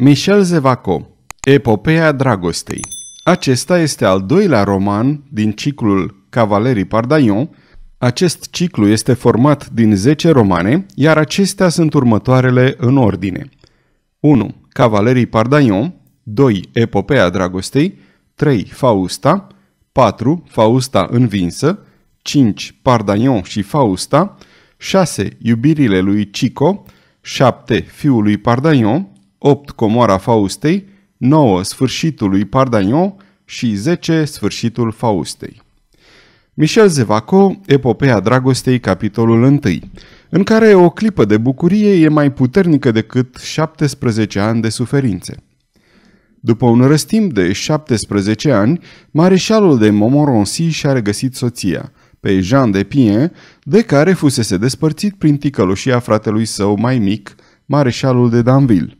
Michel Zevaco Epopeea dragostei Acesta este al doilea roman din ciclul Cavalerii Pardaion. Acest ciclu este format din 10 romane, iar acestea sunt următoarele în ordine. 1. Cavalerii Pardaion 2. Epopeea dragostei 3. Fausta 4. Fausta învinsă 5. Pardaion și Fausta 6. Iubirile lui Cico 7. Fiul lui Pardaion 8 comoara Faustei, 9 sfârșitul lui Pardagnon și 10 sfârșitul Faustei. Michel Zevaco, Epopeea Dragostei, capitolul 1, în care o clipă de bucurie e mai puternică decât 17 ani de suferințe. După un răstimp de 17 ani, mareșalul de Montmorency și-a regăsit soția, pe Jean de Pien, de care fusese despărțit prin ticăloșia fratelui său mai mic, mareșalul de Danville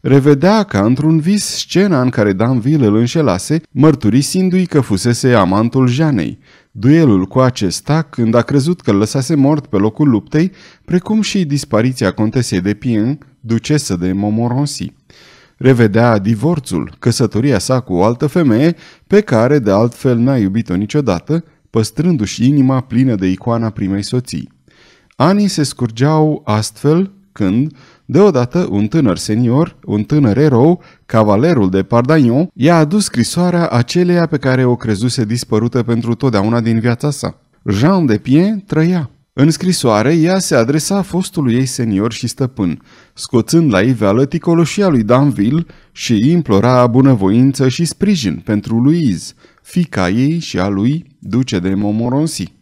revedea ca într-un vis scena în care Vil îl înșelase, mărturisindu-i că fusese amantul Janei. Duelul cu acesta, când a crezut că îl lăsase mort pe locul luptei, precum și dispariția contesei de Pien, ducesă de Momoronsi. Revedea divorțul, căsătoria sa cu o altă femeie, pe care de altfel n-a iubit-o niciodată, păstrându-și inima plină de icoana primei soții. Anii se scurgeau astfel când, Deodată, un tânăr senior, un tânăr erou, cavalerul de Pardagnon, i-a adus scrisoarea aceleia pe care o crezuse dispărută pentru totdeauna din viața sa. Jean de Pien trăia. În scrisoare, ea se adresa fostului ei senior și stăpân, scoțând la iveală ticoloșia lui Danville și îi implora bunăvoință și sprijin pentru Louise, fica ei și a lui, duce de Momoronsi.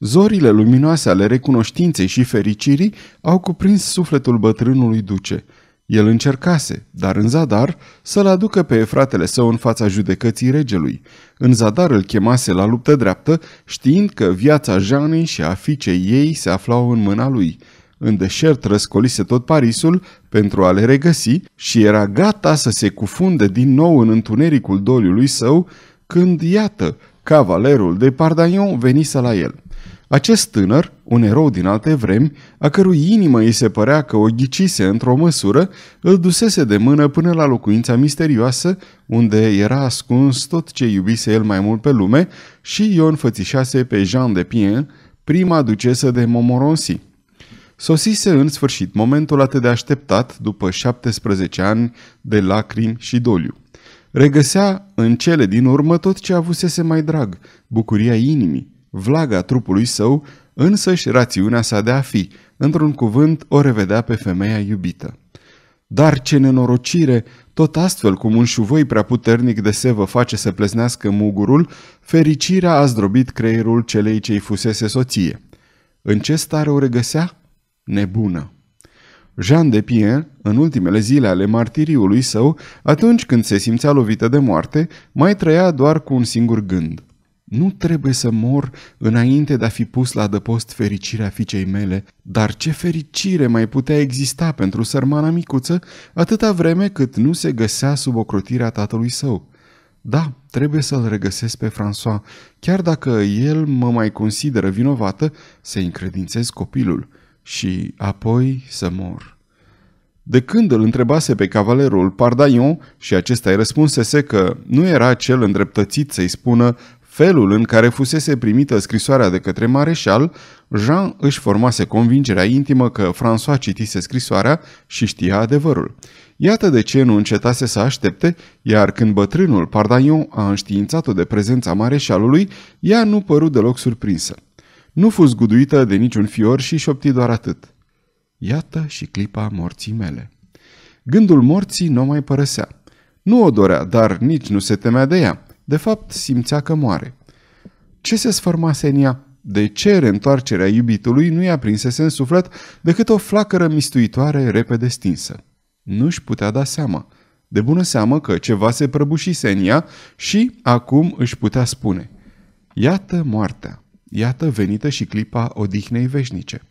Zorile luminoase ale recunoștinței și fericirii au cuprins sufletul bătrânului duce. El încercase, dar în zadar, să-l aducă pe fratele său în fața judecății regelui. În zadar îl chemase la luptă dreaptă, știind că viața Jeanei și a fiicei ei se aflau în mâna lui. În deșert răscolise tot Parisul pentru a le regăsi și era gata să se cufunde din nou în întunericul doliului său, când, iată, cavalerul de Pardaion venise la el. Acest tânăr, un erou din alte vremi, a cărui inimă îi se părea că o ghicise într-o măsură, îl dusese de mână până la locuința misterioasă, unde era ascuns tot ce iubise el mai mult pe lume și i-o înfățișase pe Jean de Pien, prima ducesă de Momoronsi. Sosise în sfârșit momentul atât de așteptat după 17 ani de lacrimi și doliu. Regăsea în cele din urmă tot ce avusese mai drag, bucuria inimii, vlaga trupului său, însă și rațiunea sa de a fi, într-un cuvânt o revedea pe femeia iubită. Dar ce nenorocire! Tot astfel cum un șuvoi prea puternic de sevă face să pleznească mugurul, fericirea a zdrobit creierul celei ce-i fusese soție. În ce stare o regăsea? Nebună. Jean de Pierre, în ultimele zile ale martiriului său, atunci când se simțea lovită de moarte, mai trăia doar cu un singur gând. Nu trebuie să mor înainte de a fi pus la adăpost fericirea fiicei mele, dar ce fericire mai putea exista pentru sărmana micuță atâta vreme cât nu se găsea sub ocrotirea tatălui său. Da, trebuie să-l regăsesc pe François, chiar dacă el mă mai consideră vinovată să încredințez copilul și apoi să mor. De când îl întrebase pe cavalerul Pardaion și acesta îi răspunsese că nu era cel îndreptățit să-i spună Felul în care fusese primită scrisoarea de către mareșal, Jean își formase convingerea intimă că François citise scrisoarea și știa adevărul. Iată de ce nu încetase să aștepte, iar când bătrânul Pardaion a înștiințat-o de prezența mareșalului, ea nu părut deloc surprinsă. Nu fus guduită de niciun fior și șopti doar atât. Iată și clipa morții mele. Gândul morții nu o mai părăsea. Nu o dorea, dar nici nu se temea de ea. De fapt, simțea că moare. Ce se sfârma în ea? De ce reîntoarcerea iubitului nu i-a prinsese în suflet decât o flacără mistuitoare repede stinsă? Nu-și putea da seama. De bună seamă că ceva se prăbușise în ea și acum își putea spune. Iată moartea, iată venită și clipa odihnei veșnice.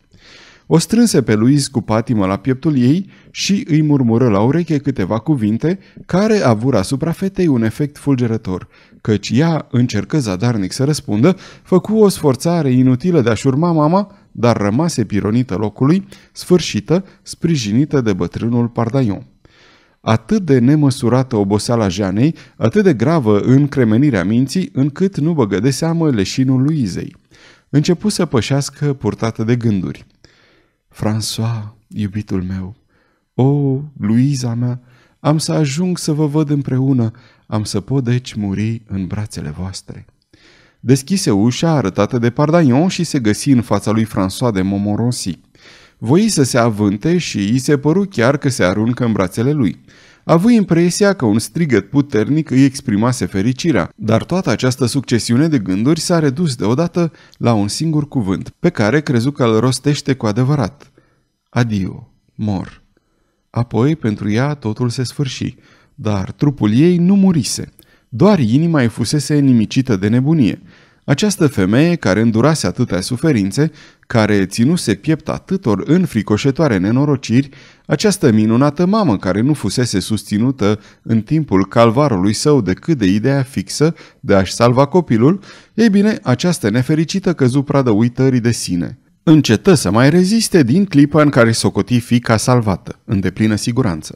O strânse pe Louise cu patimă la pieptul ei și îi murmură la ureche câteva cuvinte care avură asupra fetei un efect fulgerător, căci ea încercă zadarnic să răspundă, făcu o sforțare inutilă de a-și urma mama, dar rămase pironită locului, sfârșită, sprijinită de bătrânul Pardaion. Atât de nemăsurată oboseala Janei, atât de gravă încremenirea minții, încât nu băgă de seamă leșinul Luizei. Începu să pășească purtată de gânduri. François, iubitul meu, o, oh, Luiza mea, am să ajung să vă văd împreună, am să pot deci muri în brațele voastre. Deschise ușa arătată de Pardaion și se găsi în fața lui François de Montmorency. Voi să se avânte și îi se păru chiar că se aruncă în brațele lui avut impresia că un strigăt puternic îi exprimase fericirea, dar toată această succesiune de gânduri s-a redus deodată la un singur cuvânt, pe care crezu că îl rostește cu adevărat. Adio, mor. Apoi, pentru ea, totul se sfârși, dar trupul ei nu murise. Doar inima îi fusese nimicită de nebunie. Această femeie care îndurase atâtea suferințe, care ținuse piept atâtor înfricoșătoare nenorociri, această minunată mamă care nu fusese susținută în timpul calvarului său decât de ideea fixă de a-și salva copilul, ei bine, această nefericită căzu pradă uitării de sine. Încetă să mai reziste din clipa în care socoti fica salvată, în deplină siguranță.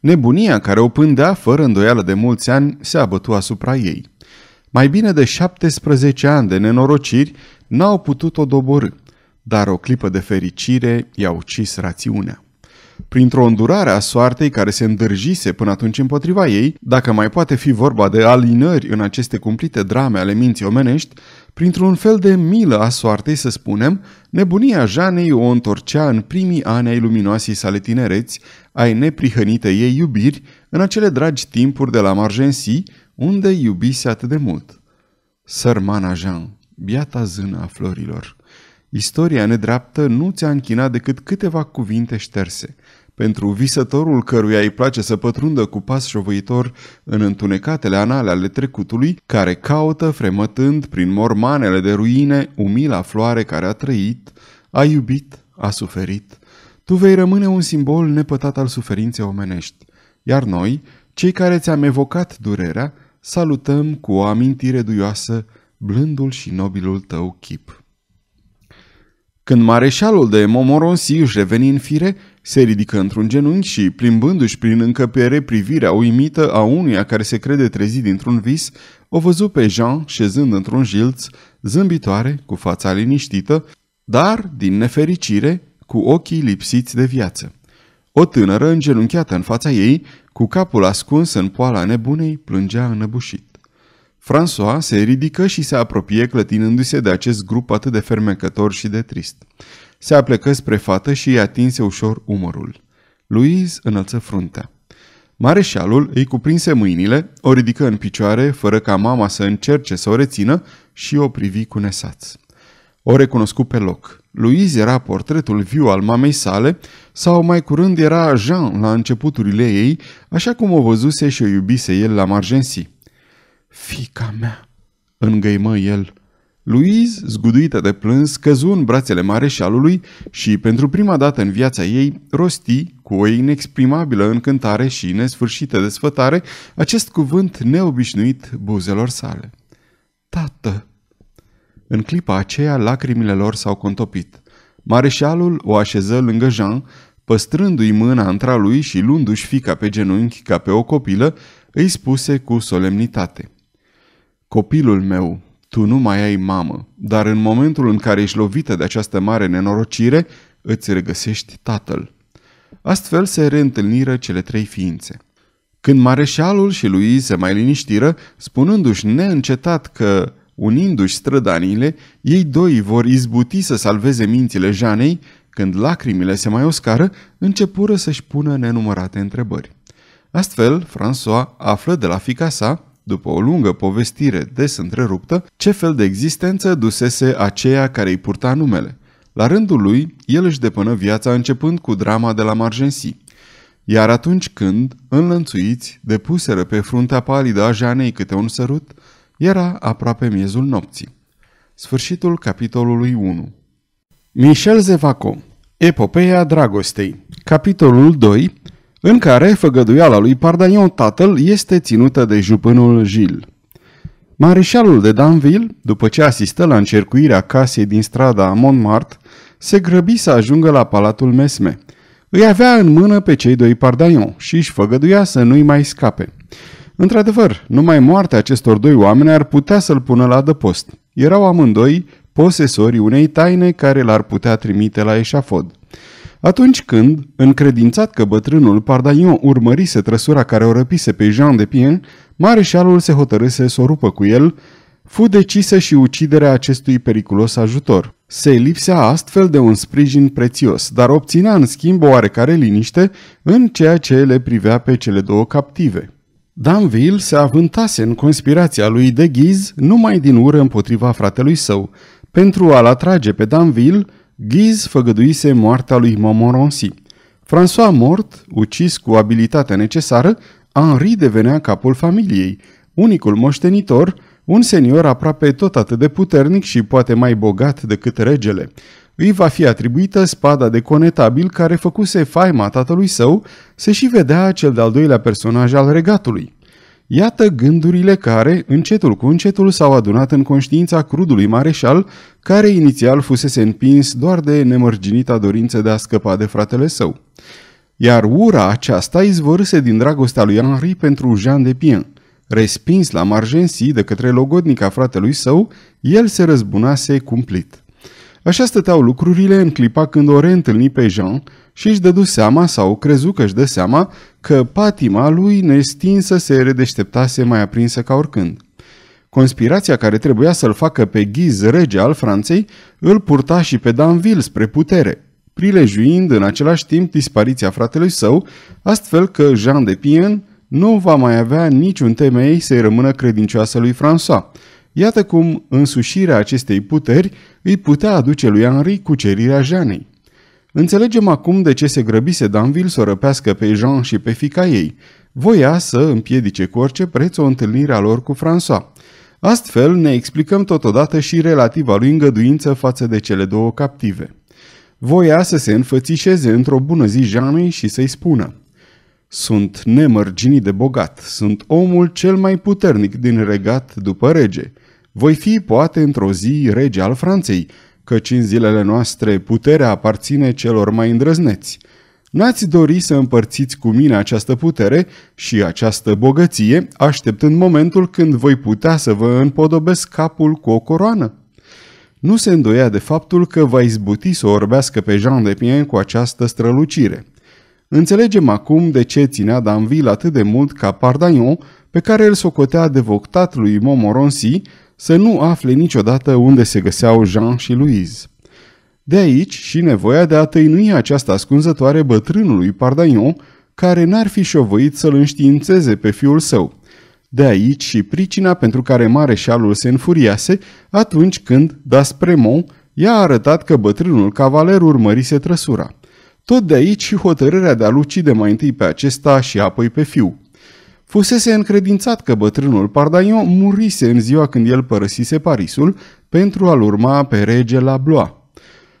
Nebunia care o pândea fără îndoială de mulți ani se abătu asupra ei. Mai bine de 17 ani de nenorociri n-au putut o doborâ, dar o clipă de fericire i-a ucis rațiunea printr-o îndurare a soartei care se îndârjise până atunci împotriva ei, dacă mai poate fi vorba de alinări în aceste cumplite drame ale minții omenești, printr-un fel de milă a soartei, să spunem, nebunia Janei o întorcea în primii ani ai luminoasei sale tinereți, ai neprihănitei ei iubiri, în acele dragi timpuri de la Margensi, unde iubise atât de mult. Sărmana Jean, biata zână a florilor. Istoria nedreaptă nu ți-a închinat decât câteva cuvinte șterse – pentru visătorul căruia îi place să pătrundă cu pas șovăitor în întunecatele anale ale trecutului, care caută, fremătând prin mormanele de ruine, umila floare care a trăit, a iubit, a suferit. Tu vei rămâne un simbol nepătat al suferinței omenești, iar noi, cei care ți-am evocat durerea, salutăm cu o amintire duioasă blândul și nobilul tău chip. Când mareșalul de Momoronsi își reveni în fire, se ridică într-un genunchi și, plimbându-și prin încăpere privirea uimită a unuia care se crede trezit dintr-un vis, o văzu pe Jean șezând într-un jilț, zâmbitoare, cu fața liniștită, dar, din nefericire, cu ochii lipsiți de viață. O tânără îngenunchiată în fața ei, cu capul ascuns în poala nebunei, plângea înăbușit. François se ridică și se apropie clătinându-se de acest grup atât de fermecător și de trist. Se aplecă spre fată și îi atinse ușor umărul. Louise înălță fruntea. Mareșalul îi cuprinse mâinile, o ridică în picioare, fără ca mama să încerce să o rețină și o privi cu nesaț. O recunoscu pe loc. Louise era portretul viu al mamei sale, sau mai curând era Jean la începuturile ei, așa cum o văzuse și o iubise el la Margency. Fica mea, îngăimă el, Louise, zguduită de plâns, căzu în brațele mareșalului și, pentru prima dată în viața ei, rosti, cu o inexprimabilă încântare și nesfârșită desfătare, acest cuvânt neobișnuit buzelor sale. Tată! În clipa aceea, lacrimile lor s-au contopit. Mareșalul o așeză lângă Jean, păstrându-i mâna întra lui și luându-și fica pe genunchi ca pe o copilă, îi spuse cu solemnitate. Copilul meu, tu nu mai ai mamă, dar în momentul în care ești lovită de această mare nenorocire, îți regăsești tatăl. Astfel se reîntâlniră cele trei ființe. Când mareșalul și lui se mai liniștiră, spunându-și neîncetat că, unindu-și strădanile, ei doi vor izbuti să salveze mințile Janei, când lacrimile se mai oscară, începură să-și pună nenumărate întrebări. Astfel, François află de la fica sa după o lungă povestire des întreruptă, ce fel de existență dusese aceea care îi purta numele. La rândul lui, el își depănă viața începând cu drama de la Margensi. Iar atunci când, înlănțuiți, depuseră pe fruntea palidă a Janei câte un sărut, era aproape miezul nopții. Sfârșitul capitolului 1 Michel Zevaco Epopeia dragostei Capitolul 2 în care făgăduiala lui Pardanion tatăl este ținută de jupânul Gil. Mareșalul de Danville, după ce asistă la încercuirea casei din strada Montmartre, se grăbi să ajungă la palatul Mesme. Îi avea în mână pe cei doi Pardanion și își făgăduia să nu-i mai scape. Într-adevăr, numai moartea acestor doi oameni ar putea să-l pună la dăpost. Erau amândoi posesorii unei taine care l-ar putea trimite la eșafod. Atunci când, încredințat că bătrânul Pardaion urmărise trăsura care o răpise pe Jean de Pien, mareșalul se hotărâse să o rupă cu el, fu decisă și uciderea acestui periculos ajutor. Se lipsea astfel de un sprijin prețios, dar obținea în schimb o oarecare liniște în ceea ce le privea pe cele două captive. Danville se avântase în conspirația lui de Ghiz numai din ură împotriva fratelui său. Pentru a-l atrage pe Danville, Ghiz făgăduise moartea lui Montmorency. François mort, ucis cu abilitatea necesară, Henri devenea capul familiei, unicul moștenitor, un senior aproape tot atât de puternic și poate mai bogat decât regele. Îi va fi atribuită spada de conetabil care făcuse faima tatălui său, se și vedea cel de-al doilea personaj al regatului. Iată gândurile care, încetul cu încetul, s-au adunat în conștiința crudului mareșal, care inițial fusese împins doar de nemărginita dorință de a scăpa de fratele său. Iar ura aceasta izvorâse din dragostea lui Henri pentru Jean de Pien. Respins la margensii de către logodnica fratelui său, el se răzbunase cumplit. Așa stăteau lucrurile în clipa când o reîntâlni pe Jean și își dădu seama sau crezu că își dă seama că patima lui nestinsă se redeșteptase mai aprinsă ca oricând. Conspirația care trebuia să-l facă pe ghiz rege al Franței îl purta și pe Danville spre putere, prilejuind în același timp dispariția fratelui său, astfel că Jean de Pien nu va mai avea niciun temei să-i rămână credincioasă lui François, Iată cum însușirea acestei puteri îi putea aduce lui Henri cucerirea Janei. Înțelegem acum de ce se grăbise Danville să o răpească pe Jean și pe fica ei. Voia să împiedice cu orice preț o întâlnire a lor cu François. Astfel ne explicăm totodată și relativa lui îngăduință față de cele două captive. Voia să se înfățișeze într-o bună zi Jeanei și să-i spună Sunt nemărginit de bogat, sunt omul cel mai puternic din regat după rege. Voi fi, poate, într-o zi rege al Franței, căci în zilele noastre puterea aparține celor mai îndrăzneți. N-ați dori să împărțiți cu mine această putere și această bogăție, așteptând momentul când voi putea să vă împodobesc capul cu o coroană? Nu se îndoia de faptul că va izbuti să orbească pe Jean de Pien cu această strălucire. Înțelegem acum de ce ținea Danville atât de mult ca Pardagnon, pe care îl socotea devoctat lui Momoronsi, să nu afle niciodată unde se găseau Jean și Louise. De aici și nevoia de a tăinui această ascunzătoare bătrânului Pardagnon, care n-ar fi șovăit să-l înștiințeze pe fiul său. De aici și pricina pentru care mareșalul se înfuriase atunci când Daspremont i-a arătat că bătrânul cavaler urmărise trăsura. Tot de aici și hotărârea de a-l ucide mai întâi pe acesta și apoi pe fiu. Fusese încredințat că bătrânul Pardaion murise în ziua când el părăsise Parisul pentru a-l urma pe rege la Blois.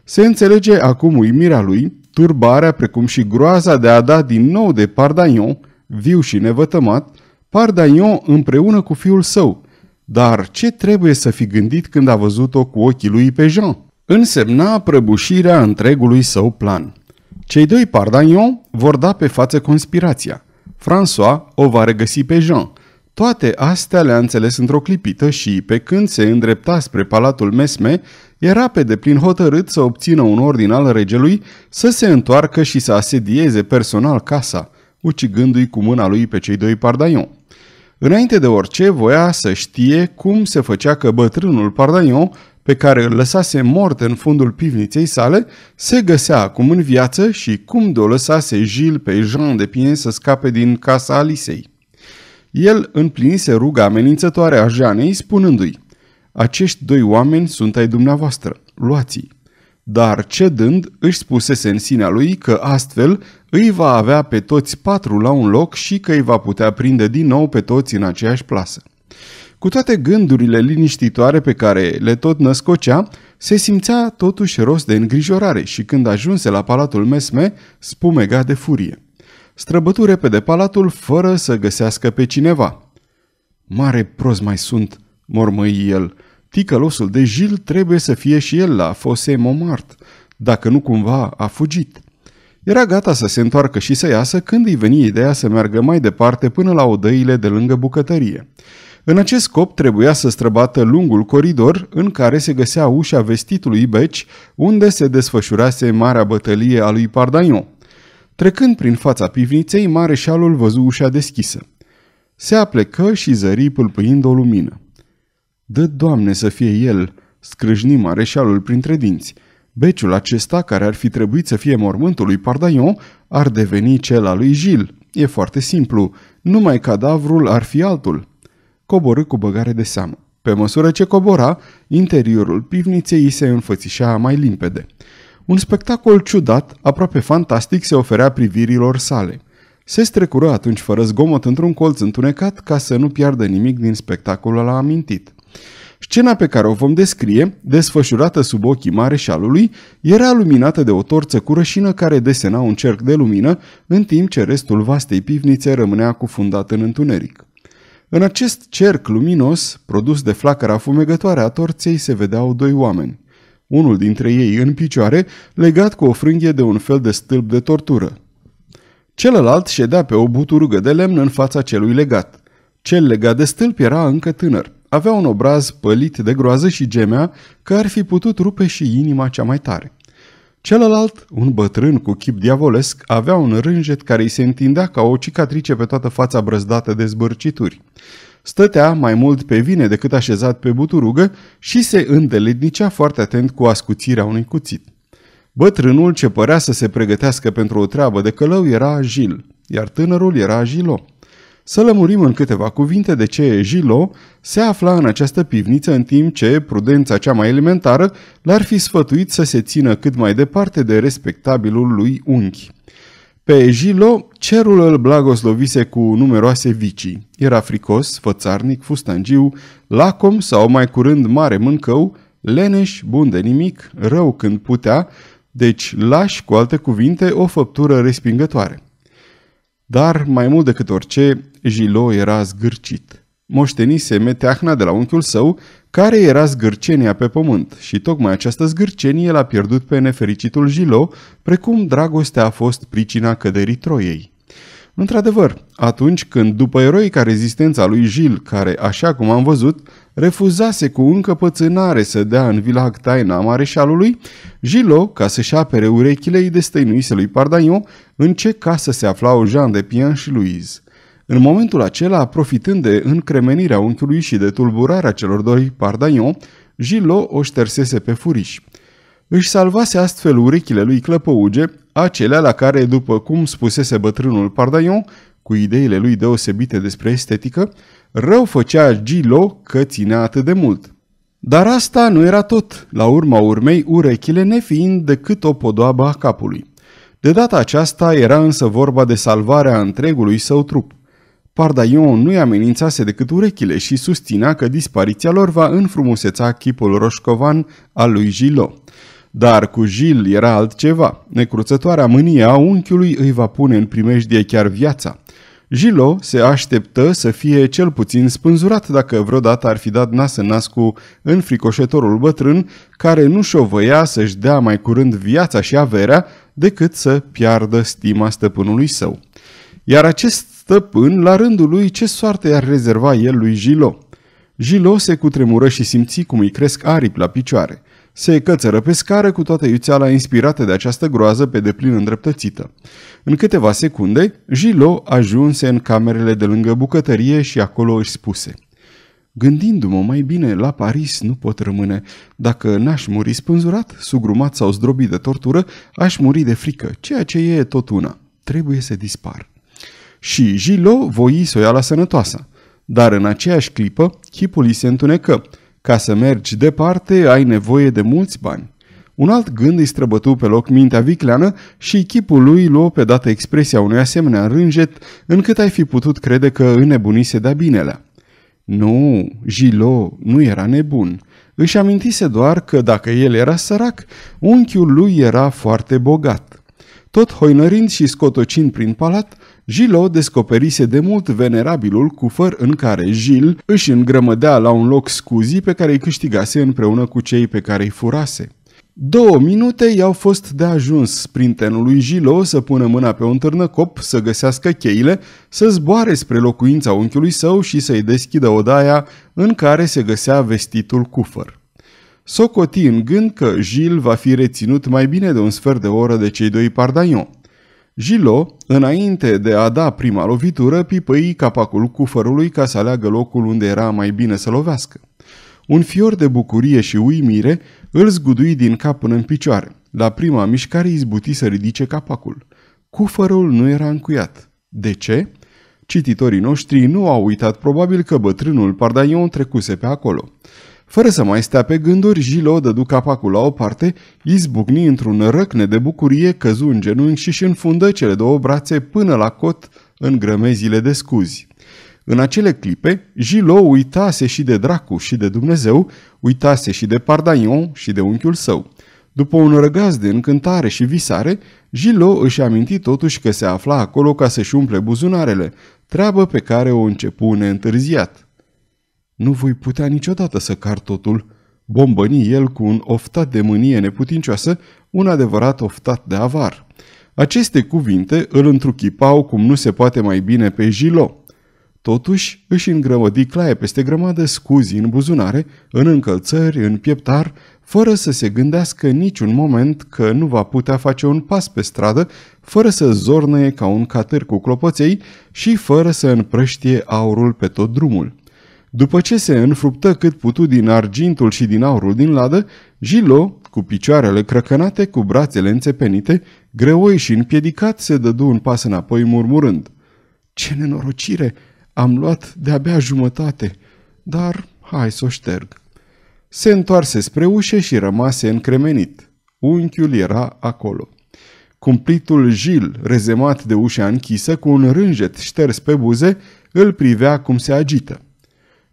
Se înțelege acum uimirea lui, turbarea precum și groaza de a da din nou de Pardaion, viu și nevătămat, Pardaion împreună cu fiul său. Dar ce trebuie să fi gândit când a văzut-o cu ochii lui pe Jean? Însemna prăbușirea întregului său plan. Cei doi Pardaion vor da pe față conspirația – François o va regăsi pe Jean. Toate astea le-a înțeles într-o clipită și, pe când se îndrepta spre palatul Mesme, era pe deplin hotărât să obțină un ordin al regelui să se întoarcă și să asedieze personal casa, ucigându-i cu mâna lui pe cei doi pardaion. Înainte de orice, voia să știe cum se făcea că bătrânul Pardaion pe care îl lăsase mort în fundul pivniței sale, se găsea acum în viață și cum de o lăsase Gilles pe Jean de Pine să scape din casa Alisei. El împlinise ruga amenințătoare a Jeanei spunându-i Acești doi oameni sunt ai dumneavoastră, luați-i. Dar cedând, își spusese în sinea lui că astfel îi va avea pe toți patru la un loc și că îi va putea prinde din nou pe toți în aceeași plasă. Cu toate gândurile liniștitoare pe care le tot născocea, se simțea totuși rost de îngrijorare și când ajunse la palatul Mesme, spumega de furie. Străbătu repede palatul fără să găsească pe cineva. Mare prost mai sunt, mormăi el. Ticălosul de Jil trebuie să fie și el la Fose Momart, dacă nu cumva a fugit. Era gata să se întoarcă și să iasă când îi veni ideea să meargă mai departe până la odăile de lângă bucătărie. În acest scop trebuia să străbată lungul coridor în care se găsea ușa vestitului Beci, unde se desfășurase marea bătălie a lui Pardaion. Trecând prin fața pivniței, mareșalul văzu ușa deschisă. Se aplecă și zări pâlpâind o lumină. Dă Doamne să fie el!" scrâșni mareșalul printre dinți. Beciul acesta, care ar fi trebuit să fie mormântul lui Pardaion, ar deveni cel al lui Gil. E foarte simplu. Numai cadavrul ar fi altul coborâ cu băgare de seamă. Pe măsură ce cobora, interiorul pivniței îi se înfățișa mai limpede. Un spectacol ciudat, aproape fantastic, se oferea privirilor sale. Se strecură atunci fără zgomot într-un colț întunecat ca să nu piardă nimic din spectacolul ăla amintit. Scena pe care o vom descrie, desfășurată sub ochii mareșalului, era luminată de o torță cu rășină care desena un cerc de lumină, în timp ce restul vastei pivnițe rămânea cufundat în întuneric. În acest cerc luminos, produs de flacăra fumegătoare a torței, se vedeau doi oameni. Unul dintre ei în picioare, legat cu o frânghie de un fel de stâlp de tortură. Celălalt ședea pe o buturugă de lemn în fața celui legat. Cel legat de stâlp era încă tânăr. Avea un obraz pălit de groază și gemea că ar fi putut rupe și inima cea mai tare. Celălalt, un bătrân cu chip diavolesc, avea un rânjet care îi se întindea ca o cicatrice pe toată fața brăzdată de zbârcituri. Stătea mai mult pe vine decât așezat pe buturugă și se îndelednicea foarte atent cu ascuțirea unui cuțit. Bătrânul ce părea să se pregătească pentru o treabă de călău era Gil, iar tânărul era Gilo. Să lămurim în câteva cuvinte de ce Gilo se afla în această pivniță în timp ce prudența cea mai elementară l-ar fi sfătuit să se țină cât mai departe de respectabilul lui unchi. Pe Gilo, cerul îl blagoslovise cu numeroase vicii. Era fricos, fățarnic, fustangiu, lacom sau mai curând mare mâncău, leneș, bun de nimic, rău când putea, deci lași, cu alte cuvinte, o făptură respingătoare. Dar, mai mult decât orice, Jilo era zgârcit. Moștenise meteahna de la unchiul său, care era zgârcenia pe pământ și tocmai această zgârcenie l-a pierdut pe nefericitul Jilo, precum dragostea a fost pricina căderii Troiei. Într-adevăr, atunci când după eroica rezistența lui Gil, care, așa cum am văzut, refuzase cu încăpățânare să dea în vilag taina mareșalului, Gilo, ca să-și apere urechile, îi destăinuise lui Pardagnon în ce casă se aflau Jean de Pian și Louise. În momentul acela, profitând de încremenirea unchiului și de tulburarea celor doi Pardagnon, Gilo o ștersese pe furiș. Își salvase astfel urechile lui Clăpăuge, acelea la care, după cum spusese bătrânul Pardaion, cu ideile lui deosebite despre estetică, Rău făcea Gilo că ținea atât de mult. Dar asta nu era tot, la urma urmei urechile nefiind decât o podoabă a capului. De data aceasta era însă vorba de salvarea întregului său trup. Pardaion nu-i amenințase decât urechile și susținea că dispariția lor va înfrumuseța chipul roșcovan al lui Gilo. Dar cu Gil era altceva. Necruțătoarea mânie a unchiului îi va pune în primejdie chiar viața. Gilo se așteptă să fie cel puțin spânzurat dacă vreodată ar fi dat nas în nas cu înfricoșătorul bătrân care nu voia să-și dea mai curând viața și averea decât să piardă stima stăpânului său. Iar acest stăpân, la rândul lui, ce soarte i-ar rezerva el lui Gilo? Gilo se cutremură și simți cum îi cresc aripi la picioare se cățără pe scară cu toată iuțeala inspirată de această groază pe deplin îndreptățită. În câteva secunde, Gilo ajunse în camerele de lângă bucătărie și acolo își spuse Gândindu-mă mai bine, la Paris nu pot rămâne. Dacă n-aș muri spânzurat, sugrumat sau zdrobit de tortură, aș muri de frică, ceea ce e tot una. Trebuie să dispar. Și Gilo voi să o ia la sănătoasă. Dar în aceeași clipă, chipul îi se întunecă – ca să mergi departe, ai nevoie de mulți bani. Un alt gând îi străbătu pe loc mintea vicleană și chipul lui luă pe dată expresia unui asemenea rânjet, încât ai fi putut crede că înnebunise de-a binelea. Nu, Gilo nu era nebun. Își amintise doar că dacă el era sărac, unchiul lui era foarte bogat. Tot hoinărind și scotocind prin palat, Gilo descoperise de mult venerabilul cufăr în care Gil își îngrămădea la un loc scuzii pe care îi câștigase împreună cu cei pe care îi furase. Două minute i-au fost de ajuns lui Gilo să pună mâna pe un târnăcop, să găsească cheile, să zboare spre locuința unchiului său și să-i deschidă odaia în care se găsea vestitul cufăr. Socoti în gând că Gil va fi reținut mai bine de un sfert de oră de cei doi pardaion – Gilo, înainte de a da prima lovitură, pipăi capacul cufărului ca să aleagă locul unde era mai bine să lovească. Un fior de bucurie și uimire îl zgudui din cap până în picioare. La prima mișcare izbuti să ridice capacul. Cufărul nu era încuiat. De ce? Cititorii noștri nu au uitat probabil că bătrânul Pardaion trecuse pe acolo. Fără să mai stea pe gânduri, Jilo dădu capacul la o parte, izbucni într-un răcne de bucurie, căzu în genunchi și își înfundă cele două brațe până la cot în grămezile de scuzi. În acele clipe, Jilo uitase și de dracu și de Dumnezeu, uitase și de Pardaion și de unchiul său. După un răgaz de încântare și visare, Gilo își aminti totuși că se afla acolo ca să-și umple buzunarele, treabă pe care o începu neîntârziat. Nu voi putea niciodată să car totul, bombăni el cu un oftat de mânie neputincioasă, un adevărat oftat de avar. Aceste cuvinte îl întruchipau cum nu se poate mai bine pe Gilo. Totuși își îngrămădi claie peste grămadă scuzi în buzunare, în încălțări, în pieptar, fără să se gândească niciun moment că nu va putea face un pas pe stradă, fără să zornăie ca un catâr cu clopoței și fără să împrăștie aurul pe tot drumul. După ce se înfruptă cât putu din argintul și din aurul din ladă, Gilo, cu picioarele crăcănate, cu brațele înțepenite, greoi și împiedicat, se dădu un pas înapoi murmurând. Ce nenorocire! Am luat de-abia jumătate, dar hai să o șterg. Se întoarse spre ușă și rămase încremenit. Unchiul era acolo. Cumplitul Jil, rezemat de ușa închisă, cu un rânjet șters pe buze, îl privea cum se agită.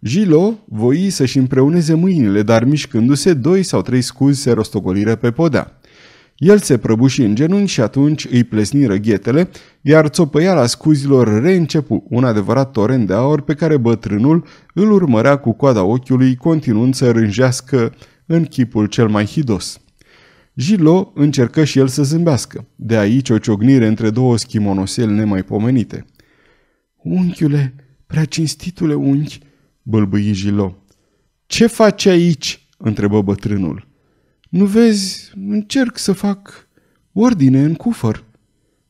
Gilo voi să-și împreuneze mâinile, dar mișcându-se, doi sau trei scuzi se rostogoliră pe podea. El se prăbuși în genunchi și atunci îi plesniră ghetele, iar la scuzilor reîncepu un adevărat torent de aur pe care bătrânul îl urmărea cu coada ochiului, continuând să rânjească în chipul cel mai hidos. Gilo încercă și el să zâmbească, de aici o ciognire între două schimonoseli nemaipomenite. Unchiule, prea cinstitule unchi, bălbâi Jilo. Ce faci aici?" întrebă bătrânul. Nu vezi, încerc să fac ordine în cufăr."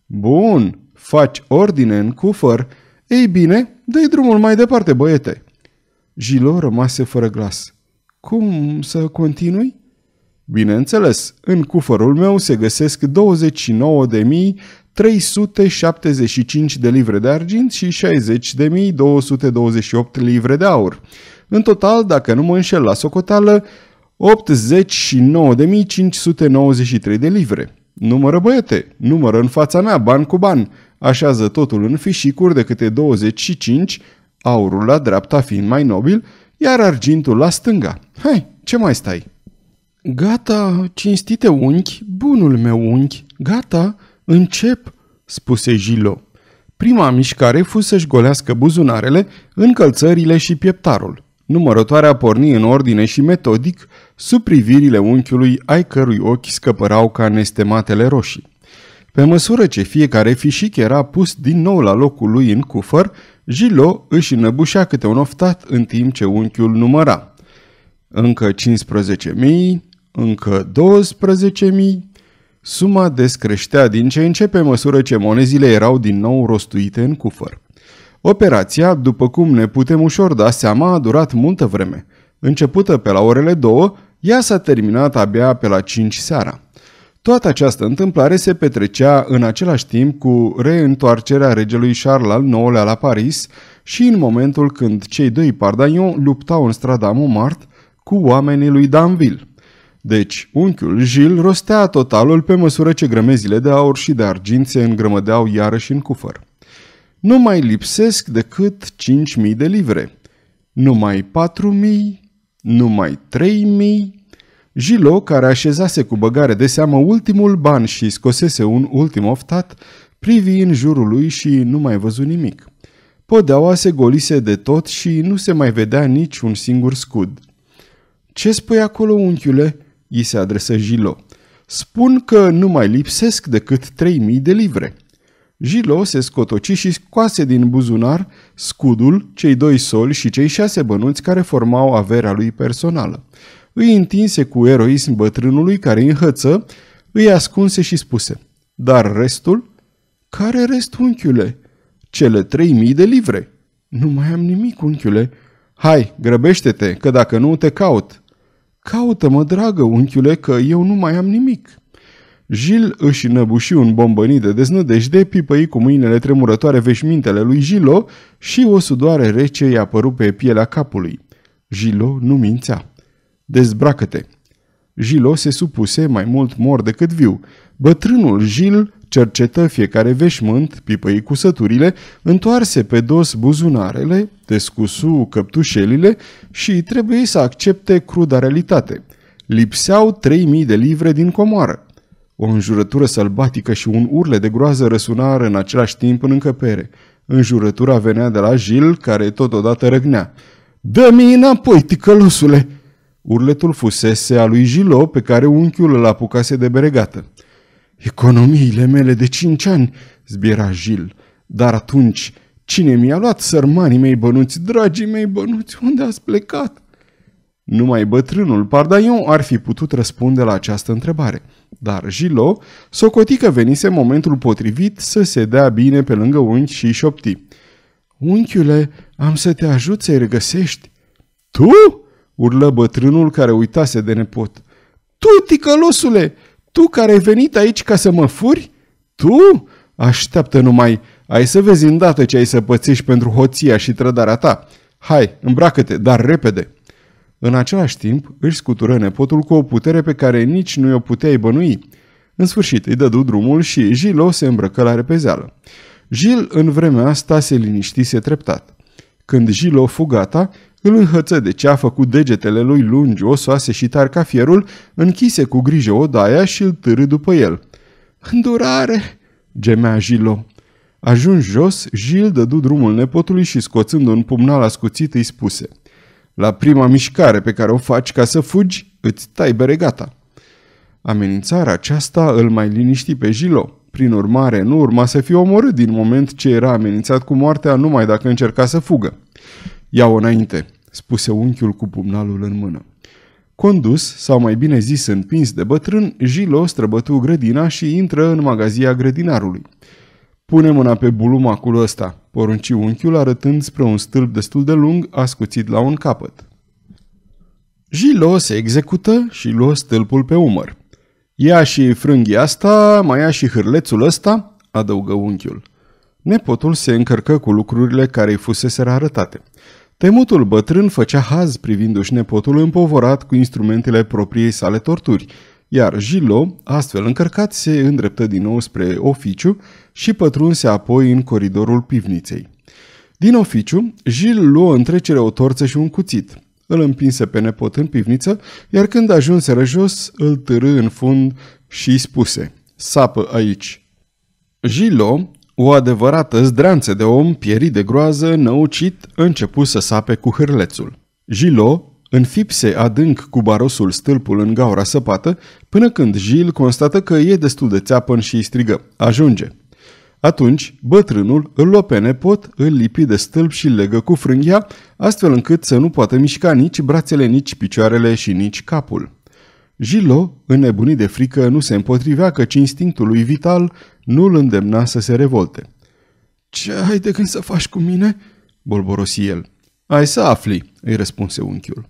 Bun, faci ordine în cufăr. Ei bine, dă drumul mai departe, băiete." Jilo rămase fără glas. Cum să continui?" Bineînțeles, în cufărul meu se găsesc 29.000 375 de livre de argint și 60.228 livre de aur. În total, dacă nu mă înșel la socoteală, 89.593 de livre. Numără băiete, numără în fața mea, ban cu ban. Așează totul în fișicuri de câte 25, aurul la dreapta fiind mai nobil, iar argintul la stânga. Hai, ce mai stai? Gata, cinstite unchi, bunul meu unchi, gata, Încep, spuse Gilo. Prima mișcare fu să-și golească buzunarele, încălțările și pieptarul. Numărătoarea porni în ordine și metodic, sub privirile unchiului ai cărui ochi scăpărau ca nestematele roșii. Pe măsură ce fiecare fișic era pus din nou la locul lui în cufăr, Gilo își înăbușea câte un oftat în timp ce unchiul număra. Încă 15.000, încă 12.000, Suma descreștea din ce în ce pe măsură ce monezile erau din nou rostuite în cufăr. Operația, după cum ne putem ușor da seama, a durat multă vreme. Începută pe la orele două, ea s-a terminat abia pe la 5 seara. Toată această întâmplare se petrecea în același timp cu reîntoarcerea regelui Charles al IX-lea la Paris și în momentul când cei doi Pardaion luptau în strada Montmartre cu oamenii lui Danville. Deci, unchiul Gil rostea totalul pe măsură ce grămezile de aur și de argint se îngrămădeau iarăși în cufăr. Nu mai lipsesc decât 5.000 de livre. Numai 4.000, numai 3.000. Jilo, care așezase cu băgare de seamă ultimul ban și scosese un ultim oftat, privi în jurul lui și nu mai văzu nimic. Podeaua se golise de tot și nu se mai vedea nici un singur scud. Ce spui acolo, unchiule?" Îi se adresă Gilo. Spun că nu mai lipsesc decât 3000 de livre. Gilo se scotoci și scoase din buzunar scudul, cei doi soli și cei șase bănuți care formau averea lui personală. Îi întinse cu eroism bătrânului care înhăță, îi ascunse și spuse, dar restul? Care rest, unchiule? Cele trei mii de livre. Nu mai am nimic, unchiule. Hai, grăbește-te, că dacă nu te caut. Caută-mă, dragă, unchiule, că eu nu mai am nimic." Jil își înăbuși un bombănit de deznădejde, pipăi cu mâinile tremurătoare veșmintele lui Jilo și o sudoare rece i-a apărut pe pielea capului. Jilo nu mințea. Dezbracă-te! Jilo se supuse mai mult mor decât viu. Bătrânul Jil cercetă fiecare veșmânt, pipăi săturile, întoarse pe dos buzunarele, descusu căptușelile și trebuie să accepte cruda realitate. Lipseau 3000 de livre din comoară. O înjurătură sălbatică și un urle de groază răsunară în același timp în încăpere. Înjurătura venea de la Gil, care totodată răgnea. Dă-mi înapoi, ticălosule!" Urletul fusese a lui Jilo, pe care unchiul îl apucase de beregată. Economiile mele de cinci ani, zbiera Jil. Dar atunci, cine mi-a luat sărmanii mei bănuți, dragii mei bănuți, unde ați plecat? Numai bătrânul Pardaion ar fi putut răspunde la această întrebare, dar Jilo socoti că venise momentul potrivit să se dea bine pe lângă unchi și șopti. Unchiule, am să te ajut să-i regăsești." Tu?" urlă bătrânul care uitase de nepot. Tu, ticălosule, tu care ai venit aici ca să mă furi? Tu? Așteaptă numai. Ai să vezi îndată ce ai să pățești pentru hoția și trădarea ta. Hai, îmbracă-te, dar repede!" În același timp, își scutură nepotul cu o putere pe care nici nu o puteai bănui. În sfârșit, îi dădu drumul și Gilo se îmbrăcă la repezeală. Gil în vremea asta se liniștise treptat. Când Gilo fu gata, îl înhăță de ce a făcut degetele lui lungi, osoase și tari ca fierul, închise cu grijă odaia și îl târâ după el. Îndurare!" gemea Gilo. Ajuns jos, Jil dădu drumul nepotului și scoțând un pumnal ascuțit îi spuse La prima mișcare pe care o faci ca să fugi, îți tai beregata. Amenințarea aceasta îl mai liniști pe Gilo. Prin urmare, nu urma să fie omorât din moment ce era amenințat cu moartea numai dacă încerca să fugă. Ia-o înainte, spuse unchiul cu pumnalul în mână. Condus, sau mai bine zis împins de bătrân, Jilo străbătu grădina și intră în magazia grădinarului. Pune mâna pe bulumacul ăsta, porunci unchiul arătând spre un stâlp destul de lung ascuțit la un capăt. Jilo se execută și luă stâlpul pe umăr. Ia și frânghia asta, mai ia și hârlețul ăsta, adăugă unchiul. Nepotul se încărcă cu lucrurile care îi fuseseră arătate. Temutul bătrân făcea haz privindu-și nepotul împovorat cu instrumentele propriei sale torturi, iar Gilo, astfel încărcat, se îndreptă din nou spre oficiu și pătrunse apoi în coridorul pivniței. Din oficiu, Gil luă în trecere o torță și un cuțit. Îl împinse pe nepot în pivniță, iar când ajunse jos, îl târâ în fund și îi spuse, Sapă aici! Gilo o adevărată zdranță de om, pierit de groază, năucit, începu să sape cu hârlețul. Gilo înfipse adânc cu barosul stâlpul în gaura săpată, până când Gil constată că e destul de țeapăn și îi strigă, ajunge. Atunci, bătrânul îl luă pe nepot, îl lipi de stâlp și îl legă cu frânghia, astfel încât să nu poată mișca nici brațele, nici picioarele și nici capul. Gilo, înnebunit de frică, nu se împotrivea căci instinctul lui vital nu îl îndemna să se revolte. Ce ai de gând să faci cu mine?" bolborosi el. Ai să afli," îi răspunse unchiul.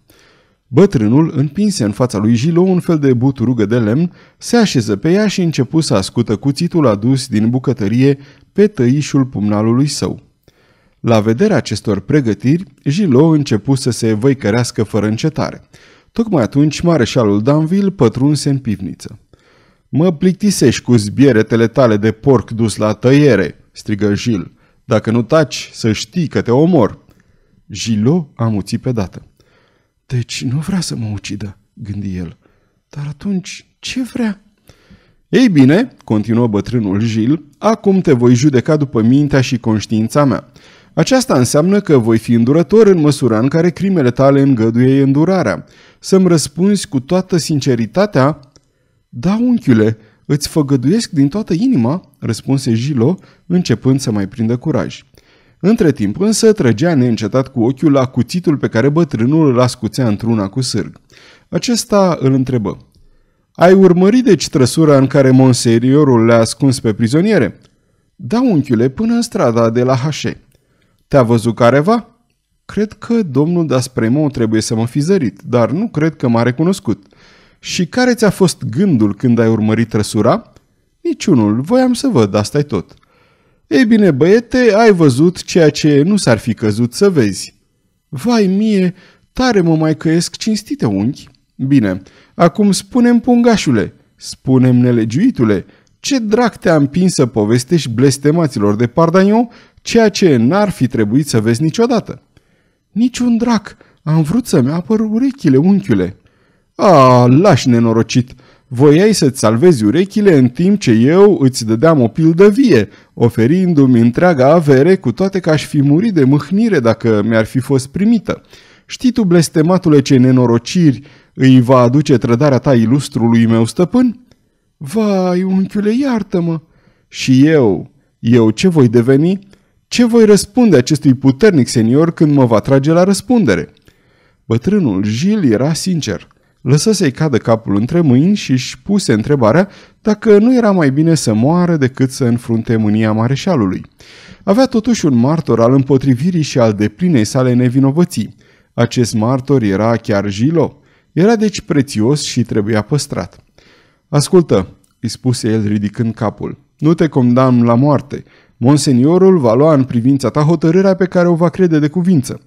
Bătrânul, împinse în fața lui Jilo un fel de buturugă de lemn, se așeză pe ea și începu să ascută cuțitul adus din bucătărie pe tăișul pumnalului său. La vederea acestor pregătiri, Jilo începu să se văicărească fără încetare. Tocmai atunci, mareșalul Danville pătrunse în pivniță. Mă plictisești cu zbieretele tale de porc dus la tăiere, strigă Gil. Dacă nu taci, să știi că te omor. Gilo a muțit pe dată. Deci nu vrea să mă ucidă, gândi el. Dar atunci ce vrea? Ei bine, continuă bătrânul Gil, acum te voi judeca după mintea și conștiința mea. Aceasta înseamnă că voi fi îndurător în măsura în care crimele tale îngăduie îndurarea. Să-mi răspunzi cu toată sinceritatea da, unchiule, îți făgăduiesc din toată inima, răspunse Gilo, începând să mai prindă curaj. Între timp însă trăgea neîncetat cu ochiul la cuțitul pe care bătrânul îl ascuțea într-una cu sârg. Acesta îl întrebă. Ai urmărit deci trăsura în care monseriorul le-a ascuns pe prizoniere? Da, unchiule, până în strada de la Hașe. Te-a văzut careva? Cred că domnul Daspremo trebuie să mă fi zărit, dar nu cred că m-a recunoscut. Și care ți-a fost gândul când ai urmărit răsura? Niciunul, voiam să văd, asta e tot. Ei bine, băiete, ai văzut ceea ce nu s-ar fi căzut să vezi. Vai mie, tare mă mai căiesc cinstite unchi. Bine, acum spunem pungașule, spunem nelegiuitule, ce drac te-a împins să povestești blestemaților de Pardaniu ceea ce n-ar fi trebuit să vezi niciodată? Niciun drac, am vrut să-mi apăr urechile, unchiule. A, ah, lași nenorocit! Voiai să-ți salvezi urechile în timp ce eu îți dădeam o pildă vie, oferindu-mi întreaga avere cu toate că aș fi murit de mâhnire dacă mi-ar fi fost primită. Știi tu, blestematule, ce nenorociri îi va aduce trădarea ta ilustrului meu stăpân? Vai, unchiule, iartă-mă! Și eu, eu ce voi deveni? Ce voi răspunde acestui puternic senior când mă va trage la răspundere? Bătrânul Gil era sincer – Lăsă să-i cadă capul între mâini și își puse întrebarea dacă nu era mai bine să moară decât să înfrunte mânia mareșalului. Avea totuși un martor al împotrivirii și al deplinei sale nevinovății. Acest martor era chiar Gilo. Era deci prețios și trebuia păstrat. Ascultă, îi spuse el ridicând capul, nu te condamn la moarte. Monseniorul va lua în privința ta hotărârea pe care o va crede de cuvință.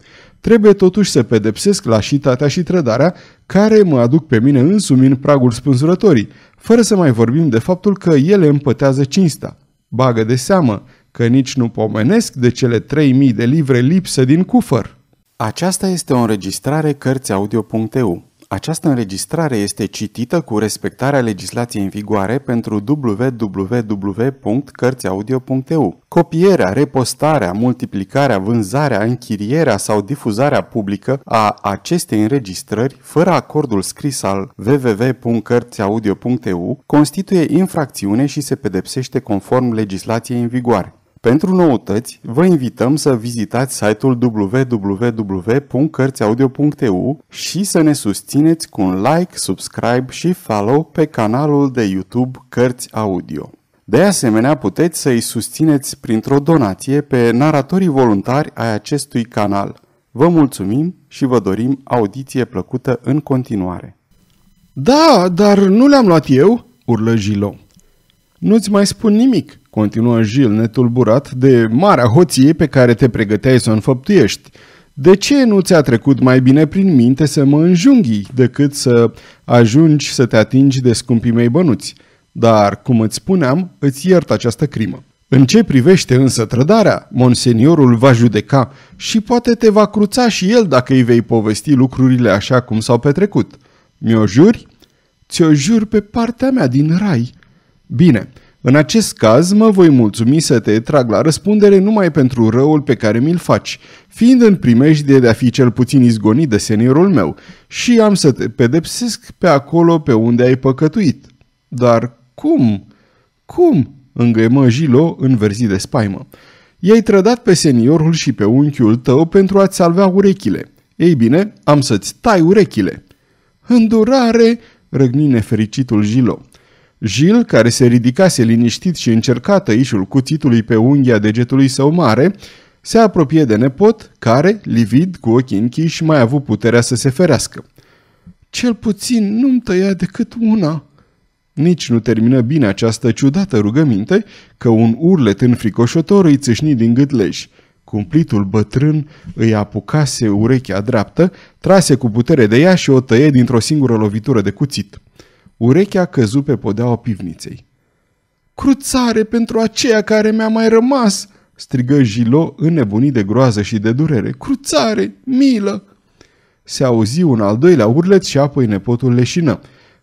Trebuie totuși să pedepsesc lașitatea și trădarea care mă aduc pe mine însumi în pragul spânzurătorii, fără să mai vorbim de faptul că ele împătează cinsta. Bagă de seamă că nici nu pomenesc de cele 3000 de livre lipsă din cufăr. Aceasta este o înregistrare Cărțiaudio.eu. Această înregistrare este citită cu respectarea legislației în vigoare pentru www.cărțiaudio.eu. Copierea, repostarea, multiplicarea, vânzarea, închirierea sau difuzarea publică a acestei înregistrări fără acordul scris al www.cărțiaudio.eu constituie infracțiune și se pedepsește conform legislației în vigoare. Pentru noutăți, vă invităm să vizitați site-ul www.cărțiaudio.eu și să ne susțineți cu un like, subscribe și follow pe canalul de YouTube Cărți Audio. De asemenea, puteți să-i susțineți printr-o donație pe naratorii voluntari ai acestui canal. Vă mulțumim și vă dorim audiție plăcută în continuare. Da, dar nu le-am luat eu, urlă Gilon. Nu-ți mai spun nimic, continuă Jil netulburat de marea hoție pe care te pregăteai să o înfăptuiești. De ce nu ți-a trecut mai bine prin minte să mă înjunghi decât să ajungi să te atingi de scumpii mei bănuți? Dar, cum îți spuneam, îți iert această crimă. În ce privește însă trădarea, monseniorul va judeca și poate te va cruța și el dacă îi vei povesti lucrurile așa cum s-au petrecut. Mi-o juri? Ți-o jur pe partea mea din rai, Bine, în acest caz mă voi mulțumi să te trag la răspundere numai pentru răul pe care mi-l faci, fiind în primejdie de a fi cel puțin izgonit de seniorul meu, și am să te pedepsesc pe acolo pe unde ai păcătuit. Dar cum? Cum? îngăimă Jilo verzi de spaimă. I-ai trădat pe seniorul și pe unchiul tău pentru a-ți salvea urechile. Ei bine, am să-ți tai urechile. Îndurare, răgni nefericitul Jilo. Jil, care se ridicase liniștit și încerca tăișul cuțitului pe unghia degetului său mare, se apropie de nepot, care, livid, cu ochii închiși, mai a avut puterea să se ferească. Cel puțin nu-mi tăia decât una." Nici nu termină bine această ciudată rugăminte că un urlet înfricoșător îi țâșni din gâtleș. Cumplitul bătrân îi apucase urechea dreaptă, trase cu putere de ea și o tăie dintr-o singură lovitură de cuțit. Urechea căzu pe podeaua pivniței. Cruțare pentru aceea care mi-a mai rămas!" strigă Gilo, înnebunit de groază și de durere. Cruțare! Milă! Se auzi un al doilea urlet și apoi nepotul leșină.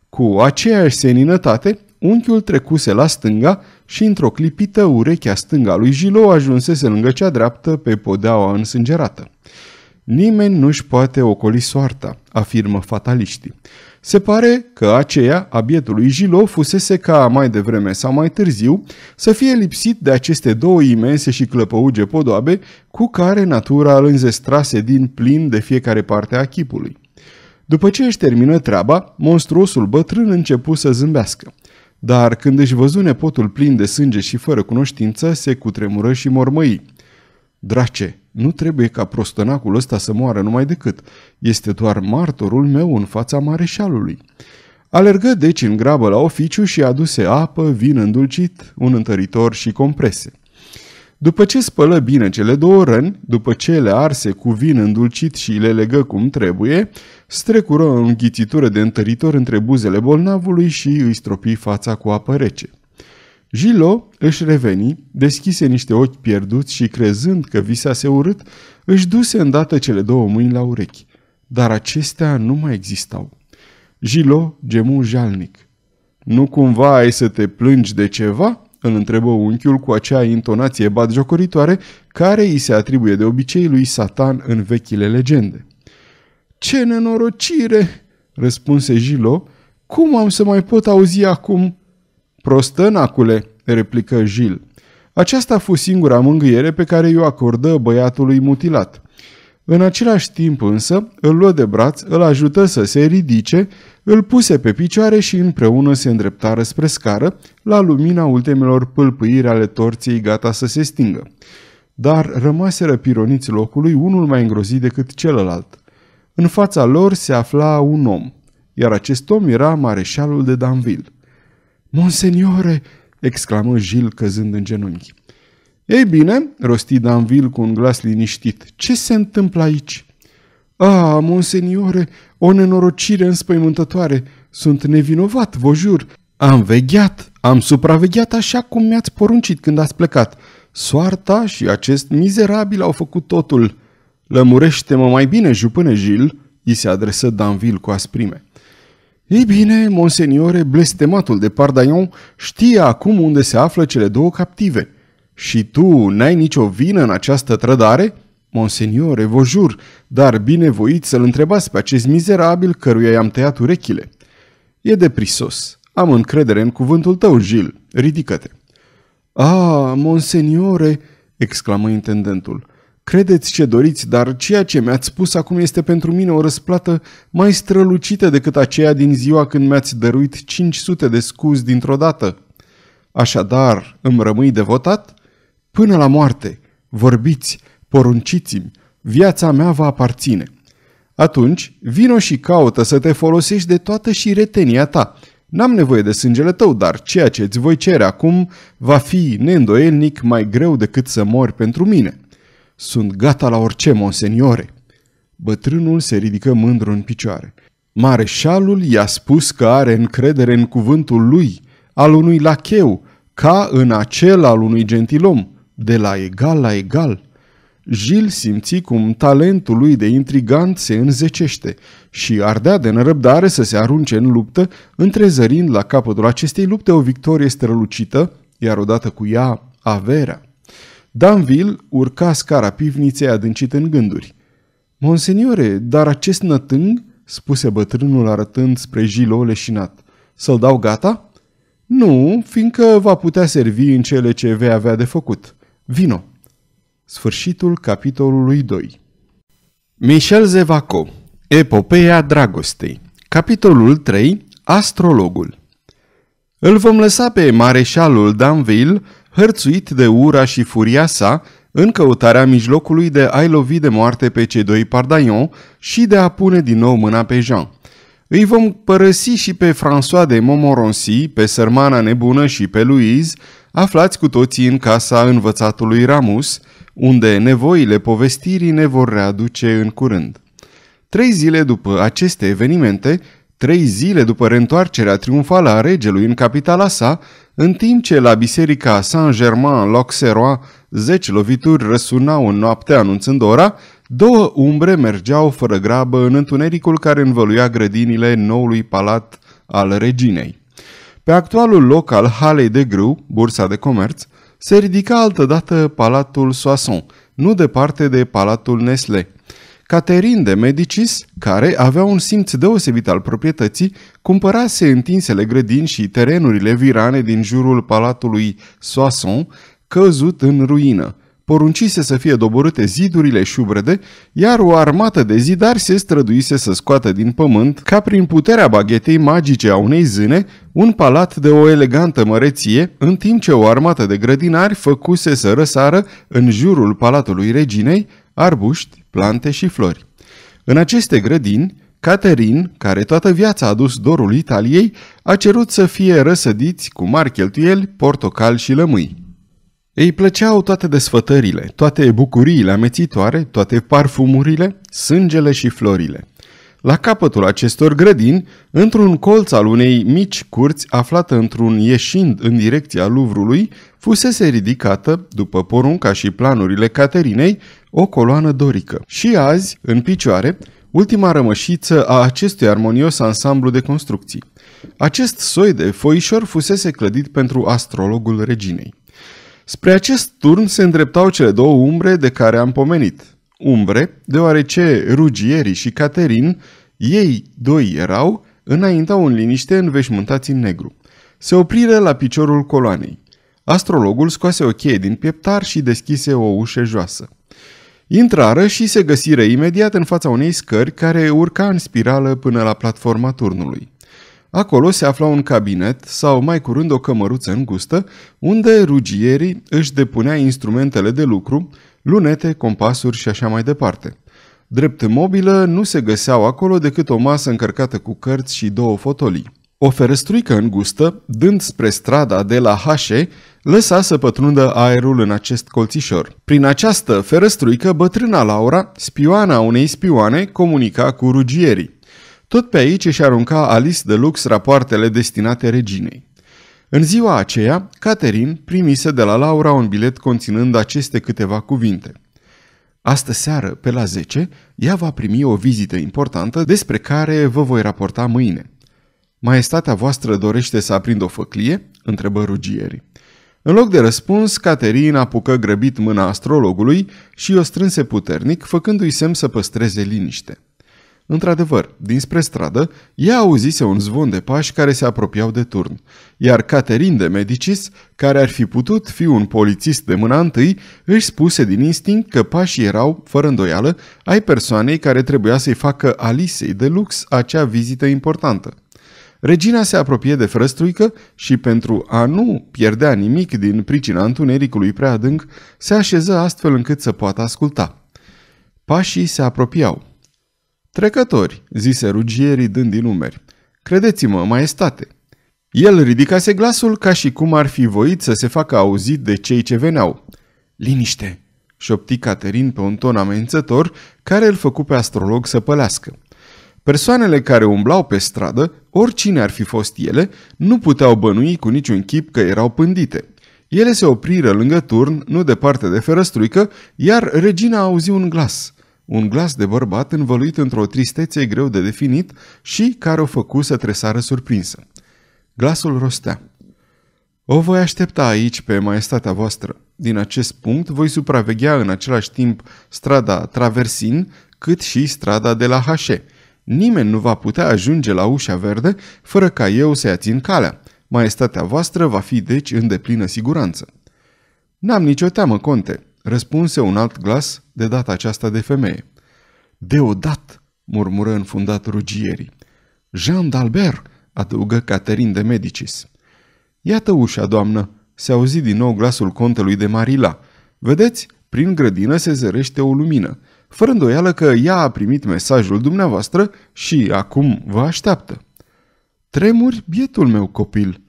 Cu aceeași seninătate, unchiul trecuse la stânga și într-o clipită urechea stânga lui Gilo ajunsese lângă cea dreaptă pe podeaua însângerată. Nimeni nu-și poate ocoli soarta, afirmă fataliștii. Se pare că aceea a bietului Jilo fusese ca mai devreme sau mai târziu să fie lipsit de aceste două imense și clăpăuge podoabe cu care natura îl înzestrase din plin de fiecare parte a chipului. După ce își termină treaba, monstruosul bătrân începu să zâmbească. Dar când își văzu nepotul plin de sânge și fără cunoștință, se cutremură și mormăi. Drace, nu trebuie ca prostănacul ăsta să moară numai decât. Este doar martorul meu în fața mareșalului. Alergă deci în grabă la oficiu și aduse apă, vin îndulcit, un întăritor și comprese. După ce spălă bine cele două răni, după ce le arse cu vin îndulcit și le legă cum trebuie, strecură o înghițitură de întăritor între buzele bolnavului și îi stropi fața cu apă rece. Gilo își reveni, deschise niște ochi pierduți și crezând că visase urât, își duse îndată cele două mâini la urechi. Dar acestea nu mai existau. Gilo gemu jalnic. Nu cumva ai să te plângi de ceva?" îl întrebă unchiul cu acea intonație batjocoritoare care îi se atribuie de obicei lui Satan în vechile legende. Ce nenorocire!" răspunse Gilo. Cum am să mai pot auzi acum?" Prostănacule, replică Jil. Aceasta a fost singura mângâiere pe care i-o acordă băiatului mutilat. În același timp însă, îl luă de braț, îl ajută să se ridice, îl puse pe picioare și împreună se îndreptară spre scară, la lumina ultimelor pâlpâiri ale torții gata să se stingă. Dar rămaseră pironiți locului, unul mai îngrozit decât celălalt. În fața lor se afla un om, iar acest om era mareșalul de Danville. Monseniore!" exclamă Jil căzând în genunchi. Ei bine, rosti Danville cu un glas liniștit, ce se întâmplă aici? A, ah, monseniore, o nenorocire înspăimântătoare. Sunt nevinovat, vă jur. Am vegheat, am supravegheat așa cum mi-ați poruncit când ați plecat. Soarta și acest mizerabil au făcut totul. Lămurește-mă mai bine, jupâne Jil, i se adresă Danville cu asprime. Ei bine, monseniore, blestematul de Pardaion știe acum unde se află cele două captive. Și tu n-ai nicio vină în această trădare?" Monseniore, vă jur, dar binevoit să-l întrebați pe acest mizerabil căruia i-am tăiat urechile." E deprisos. Am încredere în cuvântul tău, Gil. Ridică-te." A, monseniore!" exclamă intendentul. Credeți ce doriți, dar ceea ce mi-ați spus acum este pentru mine o răsplată mai strălucită decât aceea din ziua când mi-ați dăruit 500 de scuzi dintr-o dată. Așadar, îmi rămâi devotat? Până la moarte, vorbiți, porunciți-mi, viața mea va aparține. Atunci, vino și caută să te folosești de toată și retenia ta. N-am nevoie de sângele tău, dar ceea ce îți voi cere acum va fi neîndoielnic mai greu decât să mori pentru mine. Sunt gata la orice, monseniore!" Bătrânul se ridică mândru în picioare. Mareșalul i-a spus că are încredere în cuvântul lui, al unui lacheu, ca în acel al unui gentilom, de la egal la egal. Jil simți cum talentul lui de intrigant se înzecește și ardea de nerăbdare să se arunce în luptă, întrezărind la capătul acestei lupte o victorie strălucită, iar odată cu ea averea. Danville urca scara pivniței adâncit în gânduri. Monseniore, dar acest nătâng?" spuse bătrânul arătând spre Gilo leșinat. Să-l dau gata?" Nu, fiindcă va putea servi în cele ce vei avea de făcut. Vino!" Sfârșitul capitolului 2 Michel Zevaco Epopeia dragostei Capitolul 3 Astrologul Îl vom lăsa pe mareșalul Danville hărțuit de ura și furia sa, în căutarea mijlocului de a-i lovi de moarte pe cei doi pardaion și de a pune din nou mâna pe Jean. Îi vom părăsi și pe François de Montmorency, pe sărmana nebună și pe Louise, aflați cu toții în casa învățatului Ramus, unde nevoile povestirii ne vor readuce în curând. Trei zile după aceste evenimente, Trei zile după reîntoarcerea triumfală a regelui în capitala sa, în timp ce la biserica Saint-Germain-l'Auxerrois zeci lovituri răsunau în noapte anunțând ora, două umbre mergeau fără grabă în întunericul care învăluia grădinile noului palat al reginei. Pe actualul loc al Halei de Grâu, bursa de comerț, se ridica altădată Palatul Soissons, nu departe de Palatul Nesle. Caterin de Medicis, care avea un simț deosebit al proprietății, cumpărase întinsele grădini și terenurile virane din jurul palatului Soissons, căzut în ruină. Poruncise să fie doborâte zidurile șubrede, iar o armată de zidari se străduise să scoată din pământ, ca prin puterea baghetei magice a unei zâne, un palat de o elegantă măreție, în timp ce o armată de grădinari făcuse să răsară în jurul palatului reginei arbuști, plante și flori. În aceste grădini, Caterin, care toată viața a dus dorul Italiei, a cerut să fie răsădiți cu mari cheltuieli portocal și lămâi. Ei plăceau toate desfătările, toate bucuriile amețitoare, toate parfumurile, sângele și florile. La capătul acestor grădini, într-un colț al unei mici curți aflată într-un ieșind în direcția Luvrului, fusese ridicată, după porunca și planurile Caterinei, o coloană dorică. Și azi, în picioare, ultima rămășiță a acestui armonios ansamblu de construcții. Acest soi de foișor fusese clădit pentru astrologul reginei. Spre acest turn se îndreptau cele două umbre de care am pomenit. Umbre, deoarece Rugieri și Caterin, ei doi erau, înaintau în liniște înveșmântați în negru. Se opriră la piciorul coloanei. Astrologul scoase o cheie din pieptar și deschise o ușă joasă. Intrară și se găsire imediat în fața unei scări care urca în spirală până la platforma turnului. Acolo se afla un cabinet sau mai curând o cămăruță îngustă, unde rugierii își depunea instrumentele de lucru, lunete, compasuri și așa mai departe. Drept mobilă nu se găseau acolo decât o masă încărcată cu cărți și două fotolii. O ferăstruică îngustă, dând spre strada de la Hașe, lăsa să pătrundă aerul în acest colțișor. Prin această ferăstruică, bătrâna Laura, spioana unei spioane, comunica cu rugierii. Tot pe aici își arunca Alice de Lux rapoartele destinate reginei. În ziua aceea, Caterin primise de la Laura un bilet conținând aceste câteva cuvinte. Astă seară, pe la 10, ea va primi o vizită importantă despre care vă voi raporta mâine. Maestatea voastră dorește să aprindă o făclie?" întrebă rugierii. În loc de răspuns, Caterina apucă grăbit mâna astrologului și o strânse puternic, făcându-i semn să păstreze liniște. Într-adevăr, dinspre stradă, ea auzise un zvon de pași care se apropiau de turn, iar Caterin de Medicis, care ar fi putut fi un polițist de mâna întâi, își spuse din instinct că pașii erau, fără îndoială, ai persoanei care trebuia să-i facă Alisei de lux acea vizită importantă. Regina se apropie de frăstruică și, pentru a nu pierdea nimic din pricina întunericului prea adânc, se așeză astfel încât să poată asculta. Pașii se apropiau. Trecători, zise rugierii dând din umeri. Credeți-mă, maestate! El ridicase glasul ca și cum ar fi voit să se facă auzit de cei ce veneau. Liniște! șopti Caterin pe un ton amenințător care îl făcu pe astrolog să pălească. Persoanele care umblau pe stradă, oricine ar fi fost ele, nu puteau bănui cu niciun chip că erau pândite. Ele se opriră lângă turn, nu departe de ferăstruică, iar regina auzi un glas. Un glas de bărbat învăluit într-o tristețe greu de definit și care o făcu să tresară surprinsă. Glasul rostea. O voi aștepta aici pe maestatea voastră. Din acest punct voi supraveghea în același timp strada Traversin cât și strada de la Hașe Nimeni nu va putea ajunge la ușa verde fără ca eu să-i ațin calea. Maestatea voastră va fi deci în deplină siguranță. N-am nicio teamă, conte, răspunse un alt glas, de data aceasta de femeie. Deodat, murmură înfundat rugierii. Jean d'Albert, adăugă Caterin de Medicis. Iată ușa, doamnă, se auzi din nou glasul contelui de Marila. Vedeți, prin grădină se zărește o lumină fără îndoială că ea a primit mesajul dumneavoastră și acum vă așteaptă. Tremuri, bietul meu copil.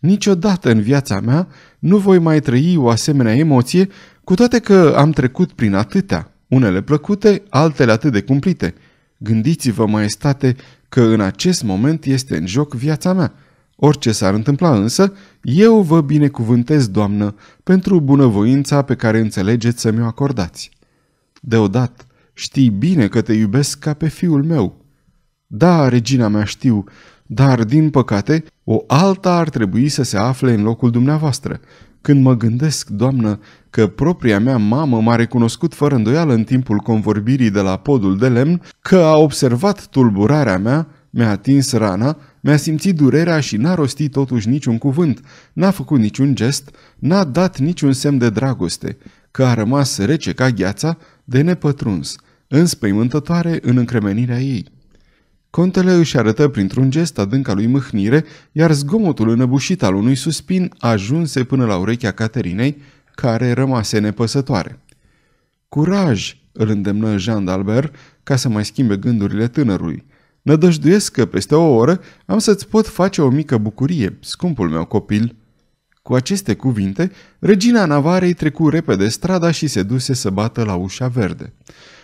Niciodată în viața mea nu voi mai trăi o asemenea emoție, cu toate că am trecut prin atâtea, unele plăcute, altele atât de cumplite. Gândiți-vă, maestate, că în acest moment este în joc viața mea. Orice s-ar întâmpla însă, eu vă binecuvântez, Doamnă, pentru bunăvoința pe care înțelegeți să mi-o acordați. Deodat, știi bine că te iubesc ca pe fiul meu. Da, regina mea știu, dar, din păcate, o alta ar trebui să se afle în locul dumneavoastră. Când mă gândesc, doamnă, că propria mea mamă m-a recunoscut fără îndoială în timpul convorbirii de la podul de lemn, că a observat tulburarea mea, mi-a atins rana, mi-a simțit durerea și n-a rostit totuși niciun cuvânt, n-a făcut niciun gest, n-a dat niciun semn de dragoste, că a rămas rece ca gheața, de nepătruns, înspăimântătoare în încremenirea ei. Contele își arătă printr-un gest adânca lui mâhnire, iar zgomotul înăbușit al unui suspin ajunse până la urechea Caterinei, care rămase nepăsătoare. Curaj!" îl îndemnă Jean d'Albert ca să mai schimbe gândurile tânărului. Nădăjduiesc că peste o oră am să-ți pot face o mică bucurie, scumpul meu copil." Cu aceste cuvinte, regina Navarei trecu repede strada și se duse să bată la ușa verde.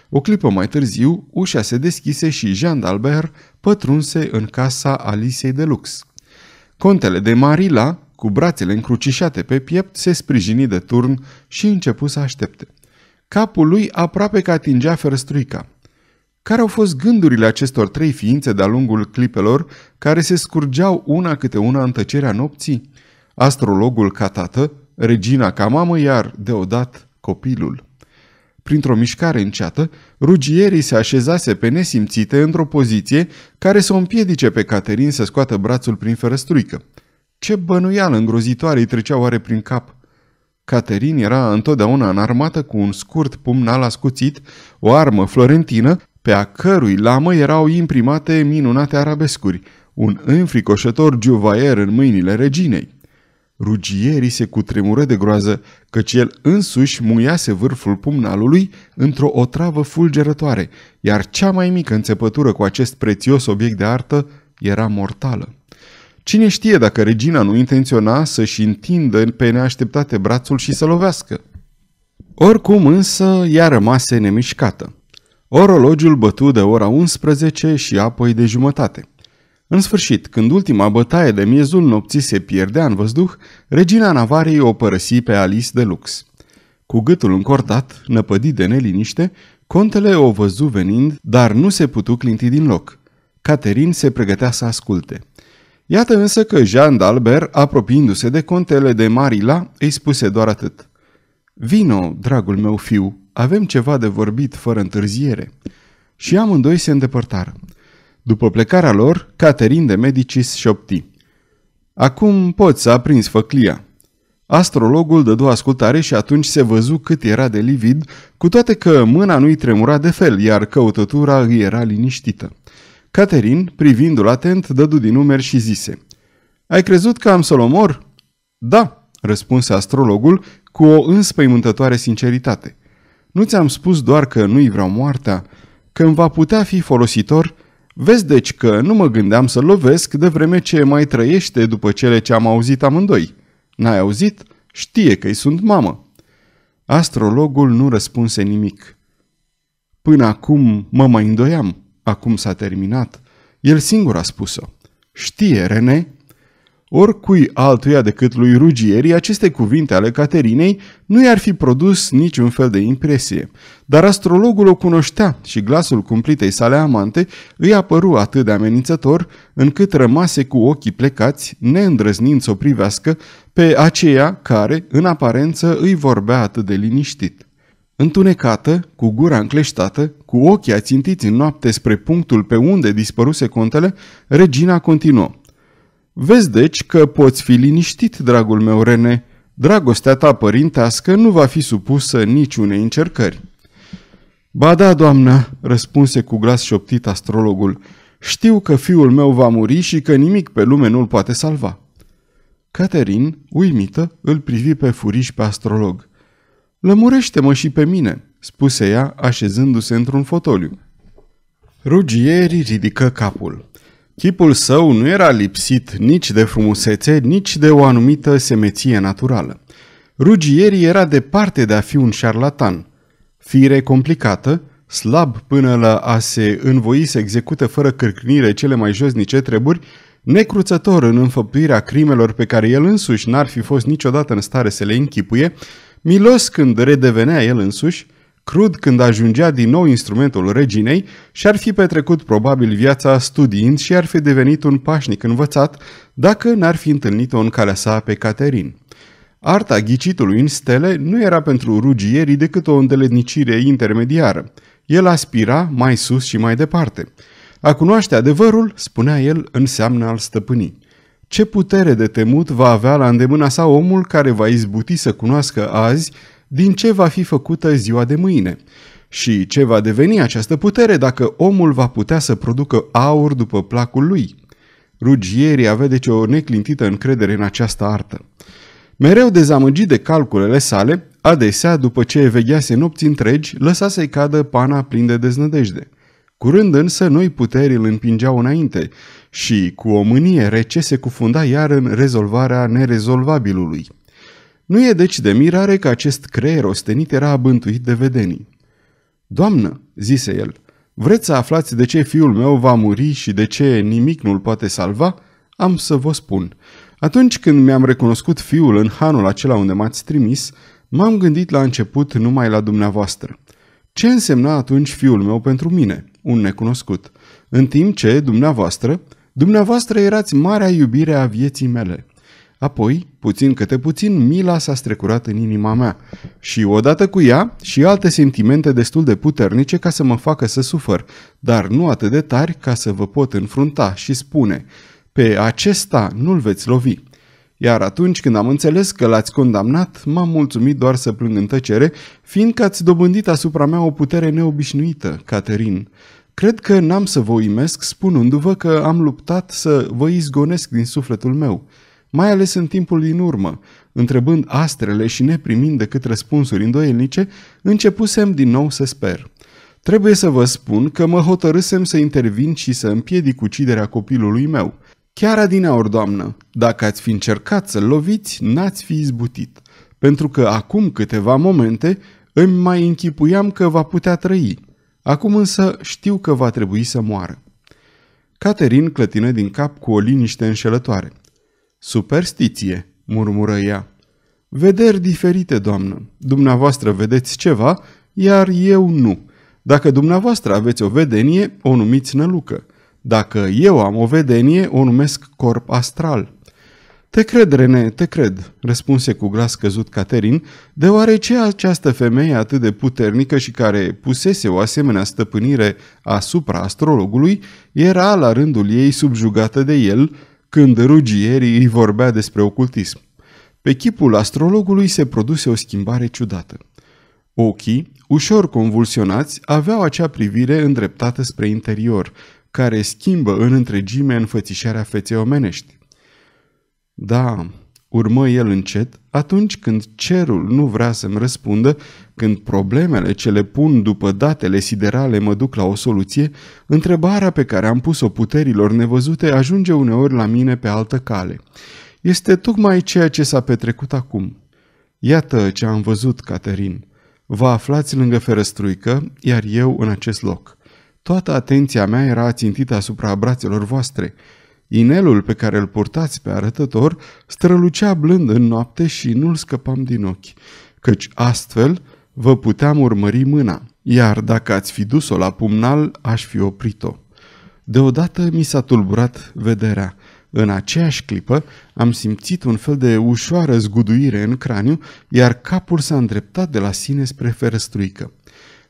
O clipă mai târziu, ușa se deschise și Jean d'Albert pătrunse în casa Alisei de Lux. Contele de Marila, cu brațele încrucișate pe piept, se sprijini de turn și începu să aștepte. Capul lui aproape că atingea ferăstruica. Care au fost gândurile acestor trei ființe de-a lungul clipelor care se scurgeau una câte una în tăcerea nopții? astrologul ca tată, regina ca mamă, iar deodat copilul. Printr-o mișcare înceată, rugierii se așezase pe nesimțite într-o poziție care să o împiedice pe Caterin să scoată brațul prin ferăstruică. Ce bănuială îngrozitoare îi trecea oare prin cap! Caterin era întotdeauna înarmată cu un scurt pumnal ascuțit, o armă florentină, pe a cărui lamă erau imprimate minunate arabescuri, un înfricoșător giuvaier în mâinile reginei. Rugierii se cutremură de groază, căci el însuși muiase vârful pumnalului într-o otravă fulgerătoare, iar cea mai mică înțepătură cu acest prețios obiect de artă era mortală. Cine știe dacă regina nu intenționa să-și întindă pe neașteptate brațul și să lovească? Oricum însă ea rămase nemișcată. Orologiul bătu de ora 11 și apoi de jumătate – în sfârșit, când ultima bătaie de miezul nopții se pierdea în văzduh, regina Navarei o părăsi pe Alice de Lux. Cu gâtul încordat, năpădit de neliniște, contele o văzu venind, dar nu se putu clinti din loc. Caterin se pregătea să asculte. Iată însă că Jean d'Albert, apropiindu-se de contele de Marila, îi spuse doar atât. Vino, dragul meu fiu, avem ceva de vorbit fără întârziere. Și amândoi se îndepărtară. După plecarea lor, Caterin de Medicis șopti. Acum poți să aprinzi făclia. Astrologul dădu ascultare și atunci se văzu cât era de livid, cu toate că mâna nu-i tremura de fel, iar căutătura îi era liniștită. Caterin, privindu-l atent, dădu din umer și zise Ai crezut că am să-l omor?" Da," răspunse astrologul cu o înspăimântătoare sinceritate. Nu ți-am spus doar că nu-i vreau moartea, că îmi va putea fi folositor Vezi deci că nu mă gândeam să lovesc de vreme ce mai trăiește după cele ce am auzit amândoi. N-ai auzit? Știe că-i sunt mamă. Astrologul nu răspunse nimic. Până acum mă mai îndoiam. Acum s-a terminat. El singur a spus-o. Știe, Rene, Oricui altuia decât lui Rugieri, aceste cuvinte ale Caterinei nu i-ar fi produs niciun fel de impresie. Dar astrologul o cunoștea și glasul cumplitei sale amante îi apăru atât de amenințător, încât rămase cu ochii plecați, neîndrăznind să o privească, pe aceea care, în aparență, îi vorbea atât de liniștit. Întunecată, cu gura încleștată, cu ochii ațintiți în noapte spre punctul pe unde dispăruse contele, regina continuă. Vezi deci că poți fi liniștit, dragul meu Rene. Dragostea ta părintească nu va fi supusă niciunei încercări. Ba da, doamnă, răspunse cu glas șoptit astrologul, știu că fiul meu va muri și că nimic pe lume nu-l poate salva. Caterin, uimită, îl privi pe furiș pe astrolog. Lămurește-mă și pe mine, spuse ea, așezându-se într-un fotoliu. Rugieri ridică capul. Chipul său nu era lipsit nici de frumusețe, nici de o anumită semeție naturală. Rugieri era departe de a fi un șarlatan. Fire complicată, slab până la a se învoi să execute fără cârcnire cele mai josnice treburi, necruțător în înfăptuirea crimelor pe care el însuși n-ar fi fost niciodată în stare să le închipuie, milos când redevenea el însuși, crud când ajungea din nou instrumentul reginei și ar fi petrecut probabil viața studiind și ar fi devenit un pașnic învățat dacă n-ar fi întâlnit-o în calea sa pe Caterin. Arta ghicitului în stele nu era pentru rugierii decât o îndelednicire intermediară. El aspira mai sus și mai departe. A cunoaște adevărul, spunea el, înseamnă al stăpânii. Ce putere de temut va avea la îndemâna sa omul care va izbuti să cunoască azi din ce va fi făcută ziua de mâine și ce va deveni această putere dacă omul va putea să producă aur după placul lui. Rugierii avea deci o neclintită încredere în această artă. Mereu dezamăgit de calculele sale, adesea, după ce veghease nopți întregi, lăsa să-i cadă pana plin de deznădejde. Curând însă noi puteri îl împingeau înainte și, cu o mânie rece, se cufunda iar în rezolvarea nerezolvabilului. Nu e deci de mirare că acest creier ostenit era abântuit de vedenii. Doamnă, zise el, vreți să aflați de ce fiul meu va muri și de ce nimic nu-l poate salva? Am să vă spun. Atunci când mi-am recunoscut fiul în hanul acela unde m-ați trimis, m-am gândit la început numai la dumneavoastră. Ce însemna atunci fiul meu pentru mine, un necunoscut, în timp ce, dumneavoastră, dumneavoastră erați marea iubire a vieții mele? Apoi, puțin câte puțin, mila s-a strecurat în inima mea și odată cu ea și alte sentimente destul de puternice ca să mă facă să sufăr, dar nu atât de tari ca să vă pot înfrunta și spune pe acesta nu-l veți lovi. Iar atunci când am înțeles că l-ați condamnat, m-am mulțumit doar să plâng în tăcere, fiindcă ați dobândit asupra mea o putere neobișnuită, Caterin. Cred că n-am să vă uimesc spunându-vă că am luptat să vă izgonesc din sufletul meu.'' mai ales în timpul din urmă, întrebând astrele și neprimind decât răspunsuri îndoielnice, începusem din nou să sper. Trebuie să vă spun că mă hotărâsem să intervin și să împiedic uciderea copilului meu. Chiar ori, doamnă, dacă ați fi încercat să-l loviți, n-ați fi izbutit. Pentru că acum câteva momente îmi mai închipuiam că va putea trăi. Acum însă știu că va trebui să moară. Caterin clătină din cap cu o liniște înșelătoare – Superstiție, murmură ea. Vederi diferite, doamnă. Dumneavoastră vedeți ceva, iar eu nu. Dacă dumneavoastră aveți o vedenie, o numiți nălucă. Dacă eu am o vedenie, o numesc corp astral. Te cred, Rene, te cred, răspunse cu glas căzut Caterin, deoarece această femeie atât de puternică și care pusese o asemenea stăpânire asupra astrologului, era la rândul ei subjugată de el, când rugierii îi vorbea despre ocultism. Pe chipul astrologului se produse o schimbare ciudată. Ochii, ușor convulsionați, aveau acea privire îndreptată spre interior, care schimbă în întregime înfățișarea feței omenești. Da, urmă el încet, atunci când cerul nu vrea să-mi răspundă când problemele ce le pun după datele siderale mă duc la o soluție, întrebarea pe care am pus-o puterilor nevăzute ajunge uneori la mine pe altă cale. Este tocmai ceea ce s-a petrecut acum. Iată ce am văzut, Caterin. Vă aflați lângă ferăstruică, iar eu în acest loc. Toată atenția mea era țintită asupra brațelor voastre. Inelul pe care îl purtați pe arătător strălucea blând în noapte și nu-l scăpam din ochi, căci astfel vă puteam urmări mâna, iar dacă ați fi dus-o la pumnal, aș fi oprit-o. Deodată mi s-a tulburat vederea. În aceeași clipă am simțit un fel de ușoară zguduire în craniu, iar capul s-a îndreptat de la sine spre ferăstruică.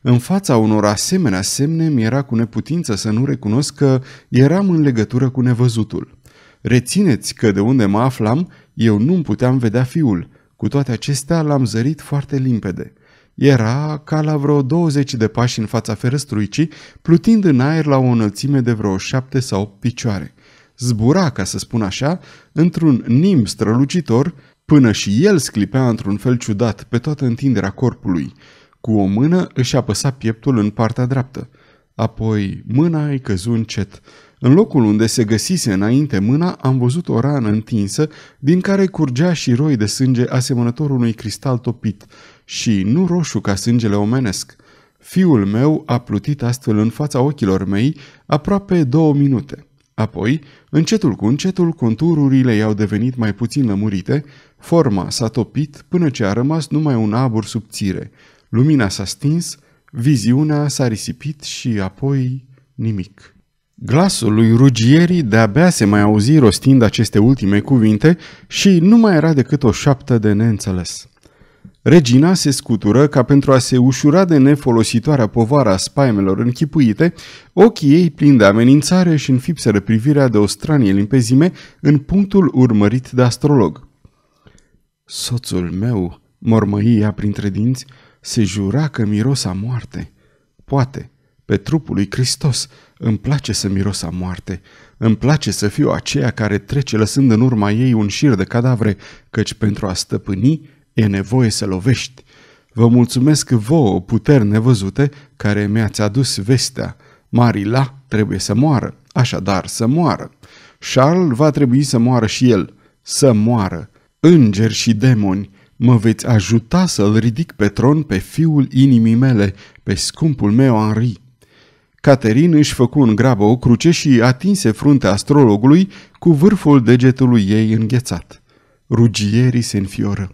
În fața unor asemenea semne mi era cu neputință să nu recunosc că eram în legătură cu nevăzutul. Rețineți că de unde mă aflam, eu nu-mi puteam vedea fiul. Cu toate acestea l-am zărit foarte limpede – era ca la vreo 20 de pași în fața ferestruicii, plutind în aer la o înălțime de vreo șapte sau picioare. Zbura, ca să spun așa, într-un nim strălucitor, până și el sclipea într-un fel ciudat pe toată întinderea corpului. Cu o mână își apăsa pieptul în partea dreaptă. Apoi mâna îi căzu încet. În locul unde se găsise înainte mâna, am văzut o rană întinsă, din care curgea și roi de sânge asemănător unui cristal topit și nu roșu ca sângele omenesc. Fiul meu a plutit astfel în fața ochilor mei aproape două minute. Apoi, încetul cu încetul, contururile i-au devenit mai puțin lămurite, forma s-a topit până ce a rămas numai un abur subțire. Lumina s-a stins, viziunea s-a risipit și apoi nimic. Glasul lui Rugieri de-abia se mai auzi rostind aceste ultime cuvinte și nu mai era decât o șaptă de neînțeles. Regina se scutură ca pentru a se ușura de nefolositoarea povara spaimelor închipuite, ochii ei plini de amenințare și înfipseră privirea de o stranie limpezime în punctul urmărit de astrolog. Soțul meu, mormăi ea printre dinți, se jura că mirosa moarte. Poate, pe trupul lui Hristos, îmi place să mirosa moarte. Îmi place să fiu aceea care trece lăsând în urma ei un șir de cadavre, căci pentru a stăpâni E nevoie să lovești. Vă mulțumesc vouă, puteri nevăzute, care mi-ați adus vestea. Marila trebuie să moară, așadar să moară. Charles va trebui să moară și el, să moară. Îngeri și demoni, mă veți ajuta să-l ridic pe tron pe fiul inimii mele, pe scumpul meu Henri. Caterin își făcu în grabă o cruce și atinse fruntea astrologului cu vârful degetului ei înghețat. Rugierii se înfioră.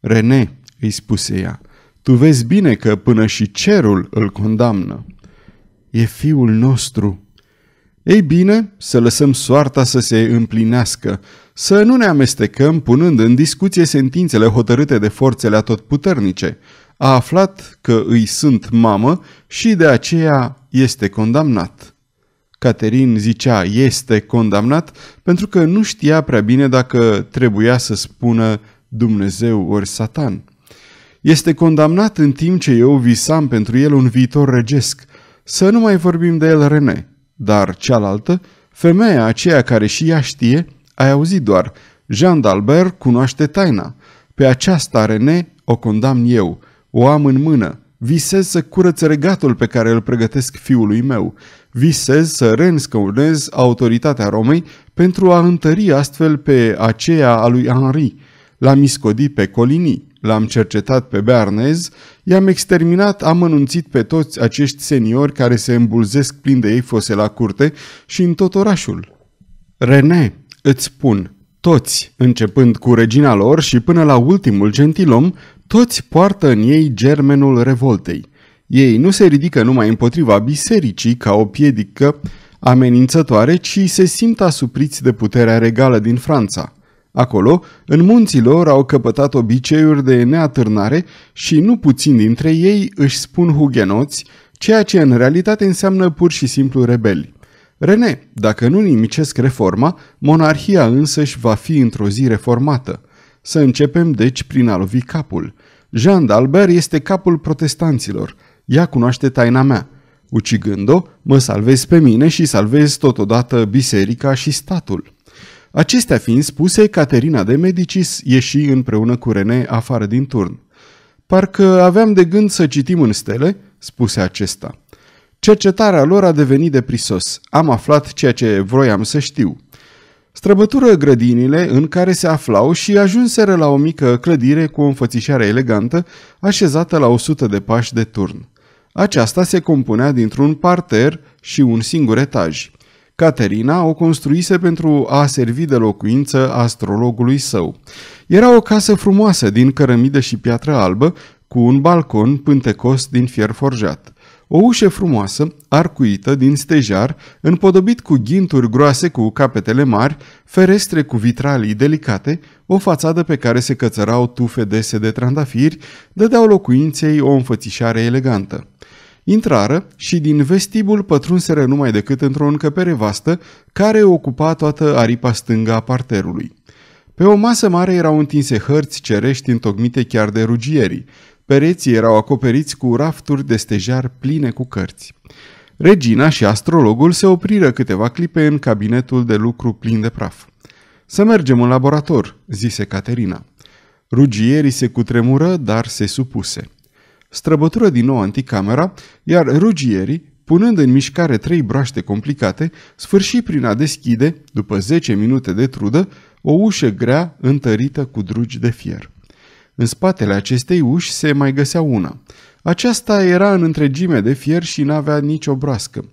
Rene, îi spuse ea, tu vezi bine că până și cerul îl condamnă. E fiul nostru. Ei bine, să lăsăm soarta să se împlinească, să nu ne amestecăm punând în discuție sentințele hotărâte de forțele atotputernice. A aflat că îi sunt mamă și de aceea este condamnat. Caterin zicea este condamnat pentru că nu știa prea bine dacă trebuia să spună Dumnezeu ori Satan. Este condamnat în timp ce eu visam pentru el un viitor regesc. Să nu mai vorbim de el, Rene. Dar cealaltă, femeia aceea care și ea știe, ai auzit doar, Jean d'Albert cunoaște taina. Pe aceasta, Rene, o condamn eu, o am în mână. Visez să curăț regatul pe care îl pregătesc fiului meu. Visez să renscăunez autoritatea Romei pentru a întări astfel pe aceea a lui Henri. L-am iscodit pe Colini, l-am cercetat pe Bearnez, i-am exterminat amănunțit pe toți acești seniori care se îmbulzesc plin de ei fose la curte și în tot orașul. René, îți spun, toți, începând cu regina lor și până la ultimul gentilom, toți poartă în ei germenul revoltei. Ei nu se ridică numai împotriva bisericii ca o piedică amenințătoare, ci se simt asupriți de puterea regală din Franța. Acolo, în munții lor au căpătat obiceiuri de neatârnare și nu puțin dintre ei își spun hugenoți, ceea ce în realitate înseamnă pur și simplu rebeli. Rene, dacă nu nimicesc reforma, monarhia însăși va fi într-o zi reformată. Să începem deci prin a lovi capul. Jean d'Albert este capul protestanților. Ea cunoaște taina mea. Ucigând-o, mă salvez pe mine și salvez totodată biserica și statul. Acestea fiind spuse, Caterina de Medicis ieși împreună cu René afară din turn. Parcă aveam de gând să citim în stele, spuse acesta. Cercetarea lor a devenit de prisos. Am aflat ceea ce vroiam să știu. Străbătură grădinile în care se aflau și ajunseră la o mică clădire cu o înfățișare elegantă, așezată la 100 de pași de turn. Aceasta se compunea dintr-un parter și un singur etaj. Caterina o construise pentru a servi de locuință astrologului său. Era o casă frumoasă din cărămidă și piatră albă, cu un balcon pântecos din fier forjat. O ușă frumoasă, arcuită din stejar, împodobit cu ghinturi groase cu capetele mari, ferestre cu vitralii delicate, o fațadă pe care se cățărau tufe dese de trandafiri, dădeau locuinței o înfățișare elegantă. Intrară și din vestibul pătrunseră numai decât într-o încăpere vastă care ocupa toată aripa stângă a parterului. Pe o masă mare erau întinse hărți cerești întocmite chiar de rugierii. Pereții erau acoperiți cu rafturi de stejar pline cu cărți. Regina și astrologul se opriră câteva clipe în cabinetul de lucru plin de praf. Să mergem în laborator," zise Caterina. Rugierii se cutremură, dar se supuse străbătură din nou anticamera, iar rugierii, punând în mișcare trei braște complicate, sfârși prin a deschide, după 10 minute de trudă, o ușă grea întărită cu drugi de fier. În spatele acestei uși se mai găsea una. Aceasta era în întregime de fier și n-avea nicio broască.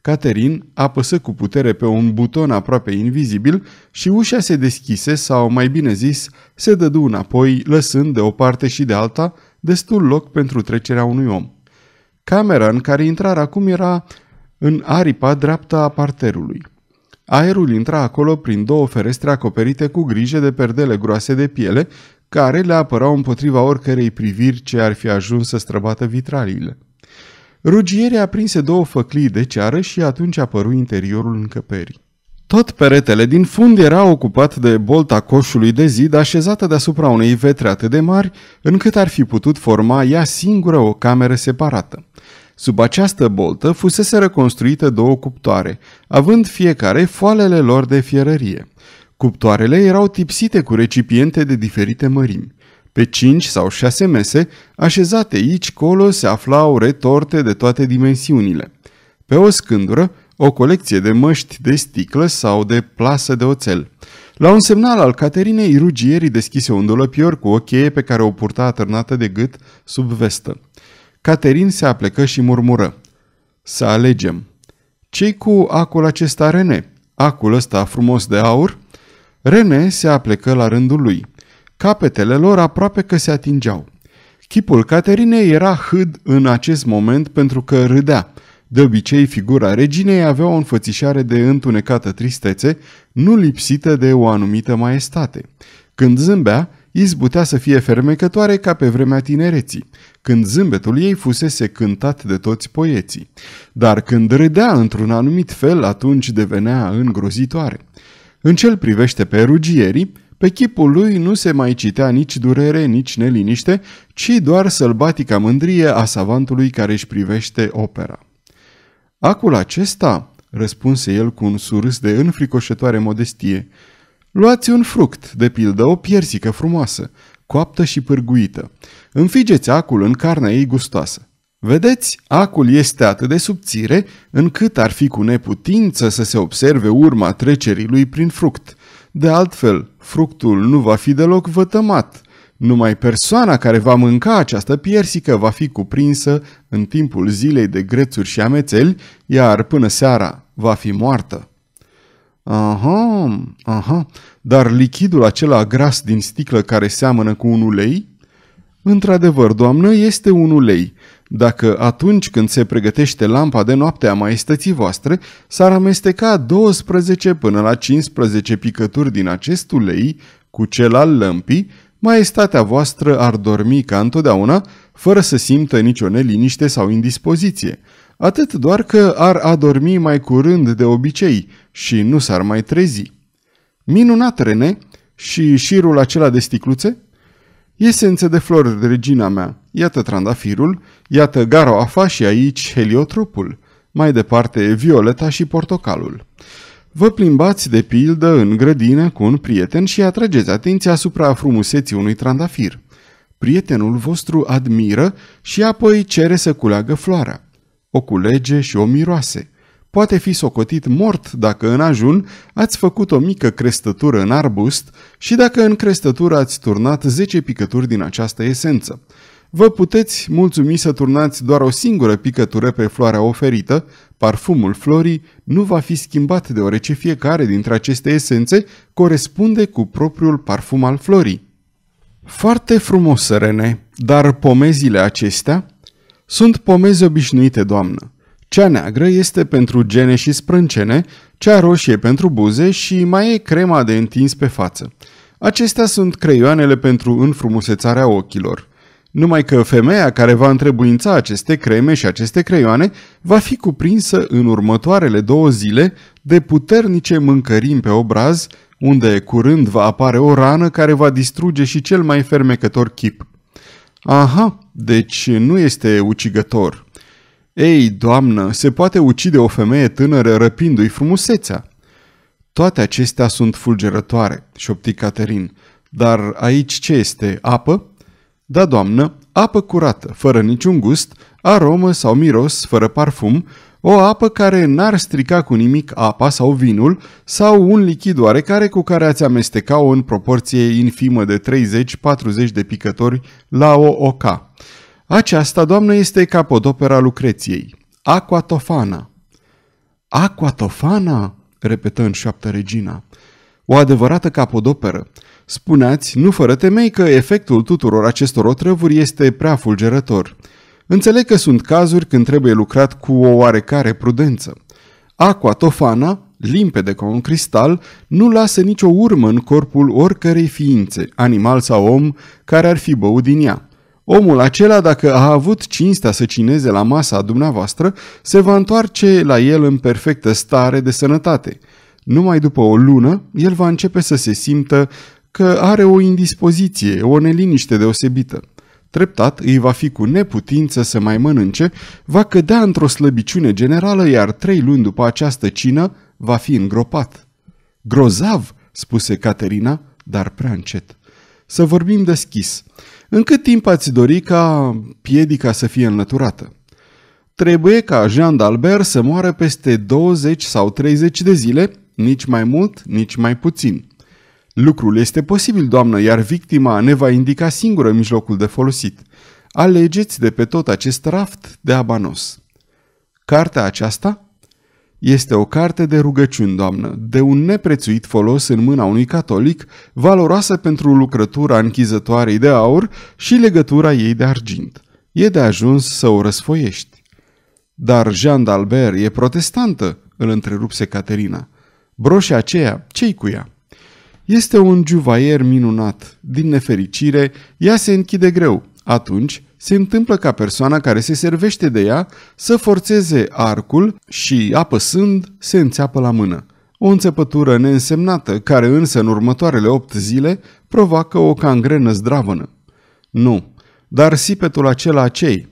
Caterin apăsă cu putere pe un buton aproape invizibil și ușa se deschise sau, mai bine zis, se dădu înapoi, lăsând de o parte și de alta destul loc pentru trecerea unui om. Camera în care intra acum, era în aripa dreapta a parterului. Aerul intra acolo prin două ferestre acoperite cu grijă de perdele groase de piele, care le apărau împotriva oricărei priviri ce ar fi ajuns să străbată vitraliile. Rugierea aprinse două făclii de ceară și atunci apăru interiorul încăperii. Tot peretele din fund era ocupat de bolta coșului de zid așezată deasupra unei vetre atât de mari, încât ar fi putut forma ea singură o cameră separată. Sub această boltă fusese reconstruite două cuptoare, având fiecare foalele lor de fierărie. Cuptoarele erau tipsite cu recipiente de diferite mărimi. Pe cinci sau șase mese, așezate aici colo, se aflau retorte de toate dimensiunile. Pe o scândură, o colecție de măști de sticlă sau de plasă de oțel. La un semnal al Caterinei, rugierii deschise un dolopior cu o cheie pe care o purta atârnată de gât sub vestă. Caterin se aplecă și murmură. Să alegem. Cei cu acul acesta Rene? Acul ăsta frumos de aur? Rene se aplecă la rândul lui. Capetele lor aproape că se atingeau. Chipul Caterinei era hâd în acest moment pentru că râdea de obicei, figura reginei avea o înfățișare de întunecată tristețe, nu lipsită de o anumită maestate. Când zâmbea, izbutea să fie fermecătoare ca pe vremea tinereții, când zâmbetul ei fusese cântat de toți poeții. Dar când râdea într-un anumit fel, atunci devenea îngrozitoare. În cel privește pe rugierii, pe chipul lui nu se mai citea nici durere, nici neliniște, ci doar sălbatica mândrie a savantului care își privește opera. Acul acesta?" răspunse el cu un surâs de înfricoșătoare modestie. Luați un fruct, de pildă, o piersică frumoasă, coaptă și pârguită. Înfigeți acul în carnea ei gustoasă. Vedeți, acul este atât de subțire încât ar fi cu neputință să se observe urma trecerii lui prin fruct. De altfel, fructul nu va fi deloc vătămat – numai persoana care va mânca această piersică va fi cuprinsă în timpul zilei de grețuri și amețeli, iar până seara va fi moartă. Aha, aha, dar lichidul acela gras din sticlă care seamănă cu un ulei? Într-adevăr, doamnă, este un ulei. Dacă atunci când se pregătește lampa de noapte a maestății voastre, s-ar amesteca 12 până la 15 picături din acest ulei cu cel al lămpii, maestatea voastră ar dormi ca întotdeauna, fără să simtă nicio neliniște sau indispoziție, atât doar că ar adormi mai curând de obicei și nu s-ar mai trezi. Minunat, Rene, și șirul acela de sticluțe? Esențe de flori, regina mea, iată trandafirul, iată garoafa și aici heliotropul, mai departe violeta și portocalul. Vă plimbați de pildă în grădină cu un prieten și atrageți atenția asupra frumuseții unui trandafir. Prietenul vostru admiră și apoi cere să culeagă floarea. O culege și o miroase. Poate fi socotit mort dacă în ajun ați făcut o mică crestătură în arbust și dacă în crestătură ați turnat 10 picături din această esență. Vă puteți mulțumi să turnați doar o singură picătură pe floarea oferită Parfumul florii nu va fi schimbat deoarece fiecare dintre aceste esențe corespunde cu propriul parfum al florii. Foarte frumos, Rene, dar pomezile acestea? Sunt pomezi obișnuite, doamnă. Cea neagră este pentru gene și sprâncene, cea roșie pentru buze și mai e crema de întins pe față. Acestea sunt creioanele pentru înfrumusețarea ochilor numai că femeia care va întrebuința aceste creme și aceste creioane va fi cuprinsă în următoarele două zile de puternice mâncărimi pe obraz, unde curând va apare o rană care va distruge și cel mai fermecător chip. Aha, deci nu este ucigător. Ei, doamnă, se poate ucide o femeie tânără răpindu-i frumusețea. Toate acestea sunt fulgerătoare, șopti Caterin. Dar aici ce este, apă? Da, doamnă, apă curată, fără niciun gust, aromă sau miros, fără parfum, o apă care n-ar strica cu nimic apa sau vinul sau un lichid oarecare cu care ați amesteca-o în proporție infimă de 30-40 de picători la o oca. Aceasta, doamnă, este capodopera Lucreției, Aquatofana. Aquatofana? repetă în șoaptă regina. O adevărată capodoperă. Spuneați, nu fără temei, că efectul tuturor acestor otrăvuri este prea fulgerător. Înțeleg că sunt cazuri când trebuie lucrat cu o oarecare prudență. Aqua tofana, limpede ca un cristal, nu lasă nicio urmă în corpul oricărei ființe, animal sau om, care ar fi băut din ea. Omul acela, dacă a avut cinstea să cineze la masa dumneavoastră, se va întoarce la el în perfectă stare de sănătate. Numai după o lună, el va începe să se simtă că are o indispoziție, o neliniște deosebită. Treptat îi va fi cu neputință să mai mănânce, va cădea într-o slăbiciune generală, iar trei luni după această cină va fi îngropat. Grozav, spuse Caterina, dar prea încet. Să vorbim deschis. În cât timp ați dori ca piedica să fie înlăturată? Trebuie ca Jean d'Albert să moară peste 20 sau 30 de zile, nici mai mult, nici mai puțin. Lucrul este posibil, doamnă, iar victima ne va indica singură mijlocul de folosit. Alegeți de pe tot acest raft de abanos. Cartea aceasta este o carte de rugăciuni, doamnă, de un neprețuit folos în mâna unui catolic, valoroasă pentru lucrătura închizătoarei de aur și legătura ei de argint. E de ajuns să o răsfoiești. Dar Jean d'Albert e protestantă, îl întrerupse Caterina. Broșa aceea, ce-i cu ea? Este un juvaier minunat. Din nefericire, ea se închide greu. Atunci, se întâmplă ca persoana care se servește de ea să forțeze arcul și, apăsând, se înțeapă la mână. O înțepătură neînsemnată, care însă în următoarele opt zile provoacă o cangrenă zdravănă. Nu, dar sipetul acela acei.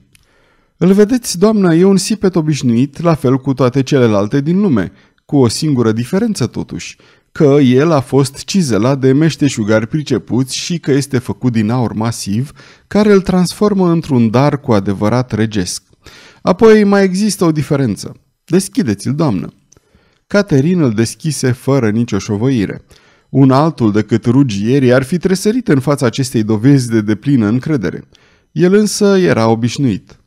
Îl vedeți, doamna, e un sipet obișnuit, la fel cu toate celelalte din lume, cu o singură diferență totuși că el a fost cizelat de meșteșugari pricepuți și că este făcut din aur masiv, care îl transformă într-un dar cu adevărat regesc. Apoi mai există o diferență. Deschideți-l, doamnă. Caterin îl deschise fără nicio șovăire. Un altul decât rugierii ar fi tresărit în fața acestei dovezi de deplină încredere. El însă era obișnuit.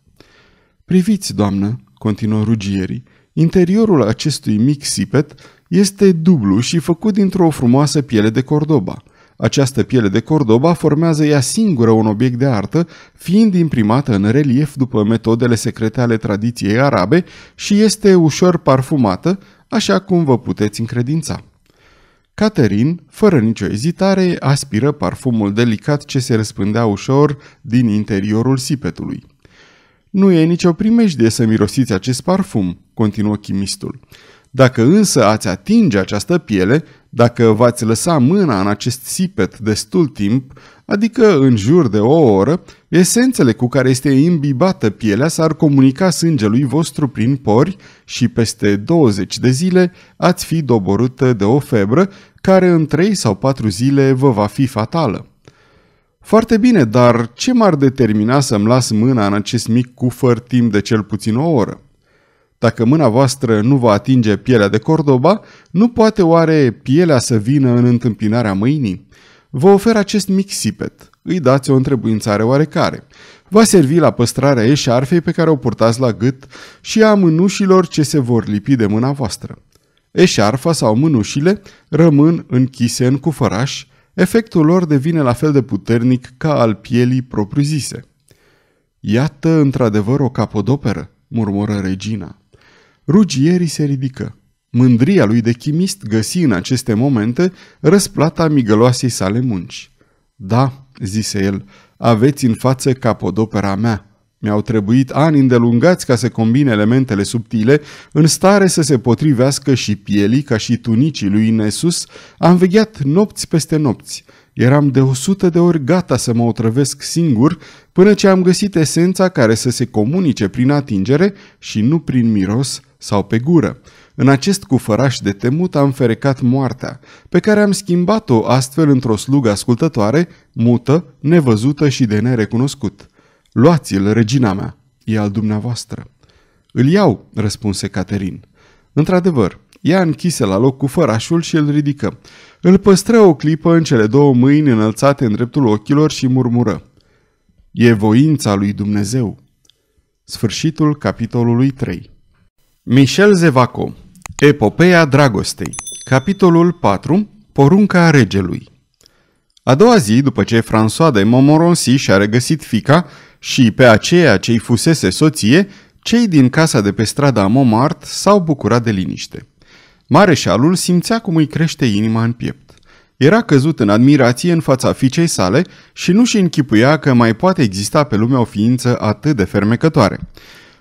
Priviți, doamnă, continuă rugierii, interiorul acestui mic sipet este dublu și făcut dintr-o frumoasă piele de cordoba. Această piele de cordoba formează ea singură un obiect de artă, fiind imprimată în relief după metodele secrete ale tradiției arabe și este ușor parfumată, așa cum vă puteți încredința. Caterin, fără nicio ezitare, aspiră parfumul delicat ce se răspândea ușor din interiorul sipetului. Nu e nicio primejdie să mirosiți acest parfum, continuă chimistul. Dacă însă ați atinge această piele, dacă v-ați lăsa mâna în acest sipet destul timp, adică în jur de o oră, esențele cu care este imbibată pielea s-ar comunica sângelui vostru prin pori și peste 20 de zile ați fi doborâtă de o febră care în 3 sau 4 zile vă va fi fatală. Foarte bine, dar ce m-ar determina să-mi las mâna în acest mic cufăr timp de cel puțin o oră? Dacă mâna voastră nu va atinge pielea de Cordoba, nu poate oare pielea să vină în întâmpinarea mâinii? Vă ofer acest mic sipet. Îi dați o întrebuințare oarecare. Va servi la păstrarea eșarfei pe care o purtați la gât și a mânușilor ce se vor lipi de mâna voastră. Eșarfa sau mânușile rămân închise în cufăraș, efectul lor devine la fel de puternic ca al pielii propriu-zise. Iată într-adevăr o capodoperă, murmură regina. Rugierii se ridică. Mândria lui de chimist găsi în aceste momente răsplata migăloasei sale munci. Da, zise el, aveți în față capodopera mea. Mi-au trebuit ani îndelungați ca să combine elementele subtile, în stare să se potrivească și pielii ca și tunicii lui Nesus. am vegheat nopți peste nopți. Eram de o sută de ori gata să mă otrăvesc singur, până ce am găsit esența care să se comunice prin atingere și nu prin miros, sau pe gură. În acest cufăraș de temut am ferecat moartea, pe care am schimbat-o astfel într-o slugă ascultătoare, mută, nevăzută și de nerecunoscut. Luați-l, regina mea, e al dumneavoastră. Îl iau, răspunse Caterin. Într-adevăr, ea închise la loc cu fărașul și îl ridică. Îl păstră o clipă în cele două mâini înălțate în dreptul ochilor și murmură. E voința lui Dumnezeu. Sfârșitul capitolului 3 Michel Zevaco Epopeea dragostei Capitolul 4 Porunca regelui A doua zi, după ce François de Momoronsi și-a regăsit fica și pe aceea ce-i fusese soție, cei din casa de pe strada Montmartre s-au bucurat de liniște. Mareșalul simțea cum îi crește inima în piept. Era căzut în admirație în fața fiicei sale și nu și închipuia că mai poate exista pe lume o ființă atât de fermecătoare.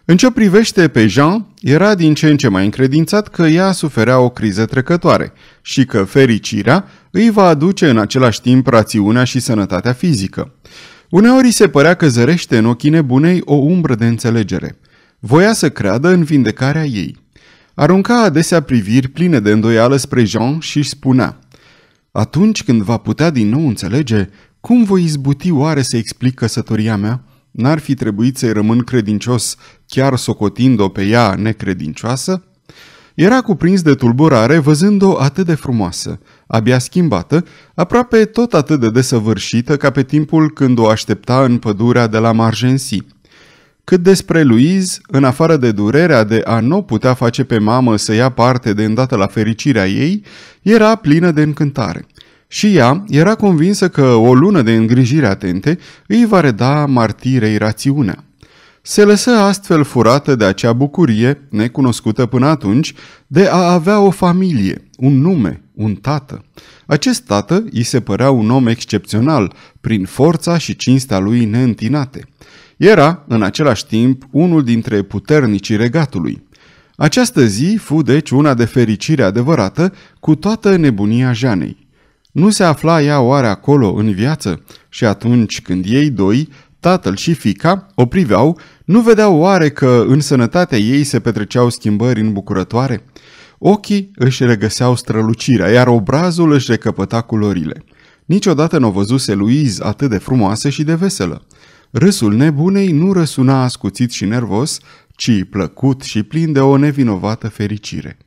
În ce privește pe Jean, era din ce în ce mai încredințat că ea suferea o criză trecătoare și că fericirea îi va aduce în același timp rațiunea și sănătatea fizică. Uneori se părea că zărește în ochii nebunei o umbră de înțelegere. Voia să creadă în vindecarea ei. Arunca adesea priviri pline de îndoială spre Jean și își spunea Atunci când va putea din nou înțelege, cum voi izbuti oare să explic căsătoria mea?" N-ar fi trebuit să-i rămân credincios, chiar socotind-o pe ea necredincioasă? Era cuprins de tulburare văzând-o atât de frumoasă, abia schimbată, aproape tot atât de desăvârșită ca pe timpul când o aștepta în pădurea de la Margensi. Cât despre Louise, în afară de durerea de a nu putea face pe mamă să ia parte de îndată la fericirea ei, era plină de încântare – și ea era convinsă că o lună de îngrijire atente îi va reda martirei rațiunea. Se lăsă astfel furată de acea bucurie, necunoscută până atunci, de a avea o familie, un nume, un tată. Acest tată îi se părea un om excepțional, prin forța și cinsta lui neîntinate. Era, în același timp, unul dintre puternicii regatului. Această zi fu deci una de fericire adevărată cu toată nebunia Janei. Nu se afla ea oare acolo în viață? Și atunci când ei doi, tatăl și fica, o priveau, nu vedeau oare că în sănătatea ei se petreceau schimbări îmbucurătoare? Ochii își regăseau strălucirea, iar obrazul își recăpăta culorile. Niciodată nu o văzuse Louise atât de frumoasă și de veselă. Râsul nebunei nu răsuna ascuțit și nervos, ci plăcut și plin de o nevinovată fericire.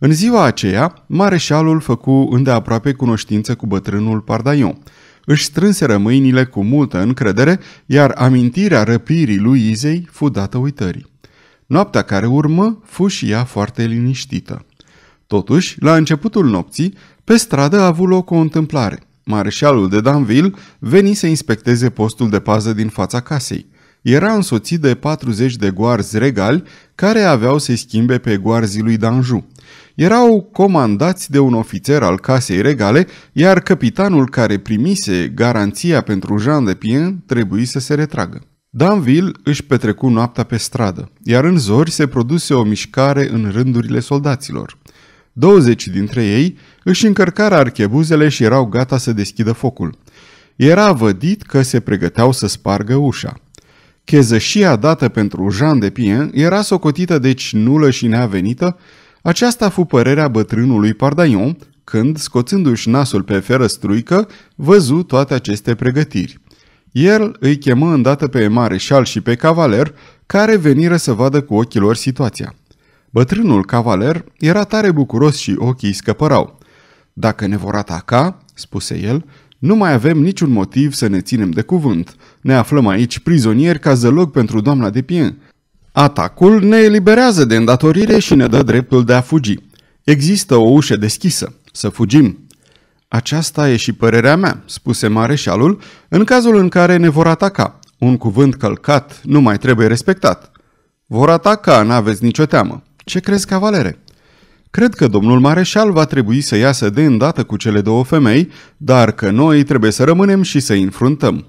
În ziua aceea, mareșalul făcu îndeaproape cunoștință cu bătrânul Pardaion. Își strânse rămâinile cu multă încredere, iar amintirea răpirii lui Izei fu dată uitării. Noaptea care urmă fu și ea foarte liniștită. Totuși, la începutul nopții, pe stradă a avut loc o întâmplare. Mareșalul de Danville veni să inspecteze postul de pază din fața casei. Era însoțit de 40 de goarzi regali care aveau să-i schimbe pe goarzii lui Danjou erau comandați de un ofițer al casei regale, iar capitanul care primise garanția pentru Jean de Pien trebuie să se retragă. Danville își petrecu noaptea pe stradă, iar în zori se produse o mișcare în rândurile soldaților. 20 dintre ei își încărcară archebuzele și erau gata să deschidă focul. Era vădit că se pregăteau să spargă ușa. Chezășia dată pentru Jean de Pien era socotită deci nulă și neavenită, aceasta fu părerea bătrânului Pardaion când, scoțându-și nasul pe ferăstruică, văzu toate aceste pregătiri. El îi chemă îndată pe mareșal și pe cavaler, care veniră să vadă cu ochii lor situația. Bătrânul cavaler era tare bucuros și ochii scăpărau. Dacă ne vor ataca, spuse el, nu mai avem niciun motiv să ne ținem de cuvânt. Ne aflăm aici prizonieri ca zălog pentru doamna de Pien. Atacul ne eliberează de îndatorire și ne dă dreptul de a fugi. Există o ușă deschisă. Să fugim. Aceasta e și părerea mea, spuse mareșalul, în cazul în care ne vor ataca. Un cuvânt călcat nu mai trebuie respectat. Vor ataca, n-aveți nicio teamă. Ce crezi, cavalere? Cred că domnul mareșal va trebui să iasă de îndată cu cele două femei, dar că noi trebuie să rămânem și să-i înfruntăm.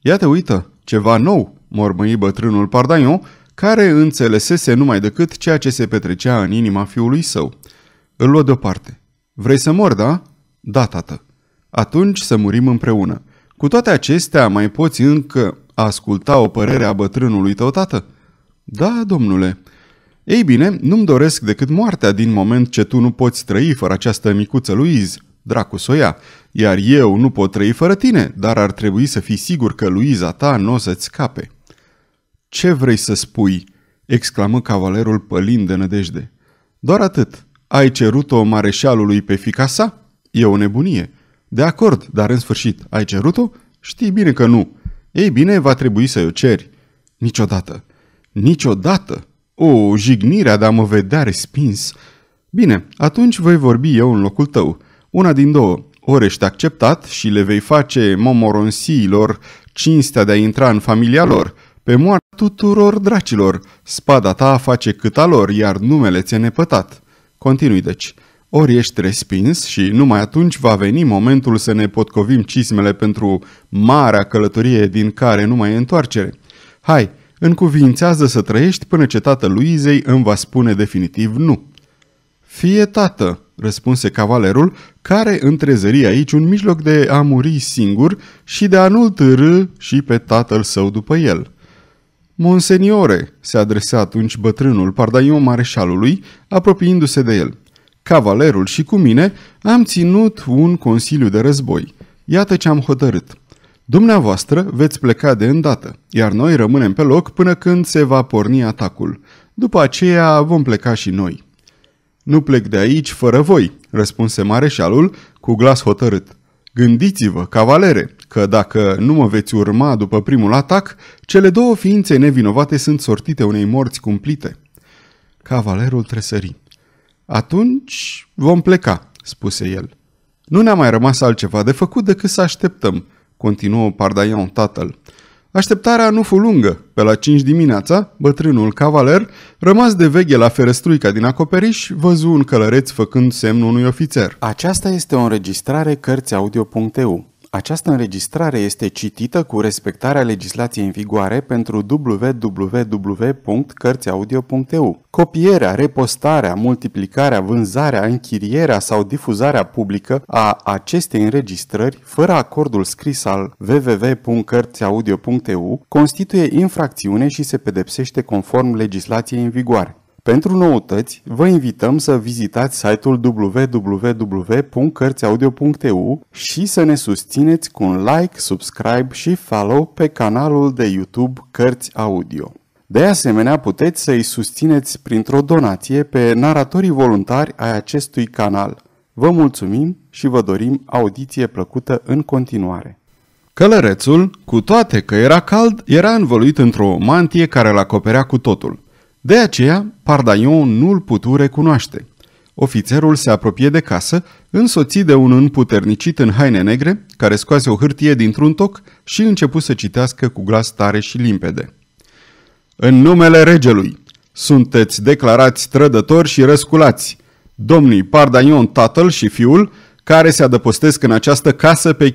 Iată, uită, ceva nou, mormăi bătrânul Pardaion, care înțelesese numai decât ceea ce se petrecea în inima fiului său. Îl luă deoparte. Vrei să mor, da? Da, tată. Atunci să murim împreună. Cu toate acestea, mai poți încă asculta o părere a bătrânului tău, tată? Da, domnule. Ei bine, nu-mi doresc decât moartea din moment ce tu nu poți trăi fără această micuță Louise. Dracu soia, Iar eu nu pot trăi fără tine, dar ar trebui să fii sigur că Luiza ta nu o să-ți scape. Ce vrei să spui?" exclamă cavalerul pălind de nădejde. Doar atât. Ai cerut-o mareșalului pe fica sa? E o nebunie. De acord, dar în sfârșit, ai cerut-o? Știi bine că nu. Ei bine, va trebui să-i o ceri. Niciodată. Niciodată. O, jignirea de a mă vedea respins. Bine, atunci voi vorbi eu în locul tău. Una din două. Ori ești acceptat și le vei face momoronsiilor cinstea de a intra în familia lor, pe moarte tuturor dracilor, spada ta face cât a lor, iar numele ți-e nepătat. Continui deci. Ori ești respins și numai atunci va veni momentul să ne potcovim cismele pentru marea călătorie din care nu mai e întoarcere. Hai, încuvințează să trăiești până ce tată Luizei îmi va spune definitiv nu. Fie tată, răspunse cavalerul, care întrezări aici un mijloc de a muri singur și de a nu-l târâ și pe tatăl său după el. Monseniore, se adresa atunci bătrânul pardaion mareșalului, apropiindu-se de el. Cavalerul și cu mine am ținut un consiliu de război. Iată ce am hotărât. Dumneavoastră veți pleca de îndată, iar noi rămânem pe loc până când se va porni atacul. După aceea vom pleca și noi. Nu plec de aici fără voi, răspunse mareșalul cu glas hotărât. Gândiți-vă, cavalere, că dacă nu mă veți urma după primul atac, cele două ființe nevinovate sunt sortite unei morți cumplite. Cavalerul tresări. Atunci vom pleca, spuse el. Nu ne-a mai rămas altceva de făcut decât să așteptăm, continuă Pardaion tatăl. Așteptarea nu fu lungă. Pe la cinci dimineața, bătrânul cavaler, rămas de veghe la ferestruica din acoperiș, văzu un călăreț făcând semnul unui ofițer. Aceasta este o înregistrare Cărțiaudio.eu. Această înregistrare este citită cu respectarea legislației în vigoare pentru www.cărțiaudio.eu. Copierea, repostarea, multiplicarea, vânzarea, închirierea sau difuzarea publică a acestei înregistrări fără acordul scris al www.cărțiaudio.eu constituie infracțiune și se pedepsește conform legislației în vigoare. Pentru noutăți, vă invităm să vizitați site-ul www.cărțiaudio.eu și să ne susțineți cu un like, subscribe și follow pe canalul de YouTube Cărți Audio. De asemenea, puteți să-i susțineți printr-o donație pe naratorii voluntari ai acestui canal. Vă mulțumim și vă dorim audiție plăcută în continuare. Călărețul, cu toate că era cald, era învăluit într-o mantie care îl acoperea cu totul. De aceea, Pardaion nu-l putu recunoaște. Ofițerul se apropie de casă, însoțit de un înputernicit în haine negre, care scoase o hârtie dintr-un toc și începu să citească cu glas tare și limpede. În numele regelui, sunteți declarați trădători și răsculați. Domnii Pardaion tatăl și fiul, care se adăpostesc în această casă pe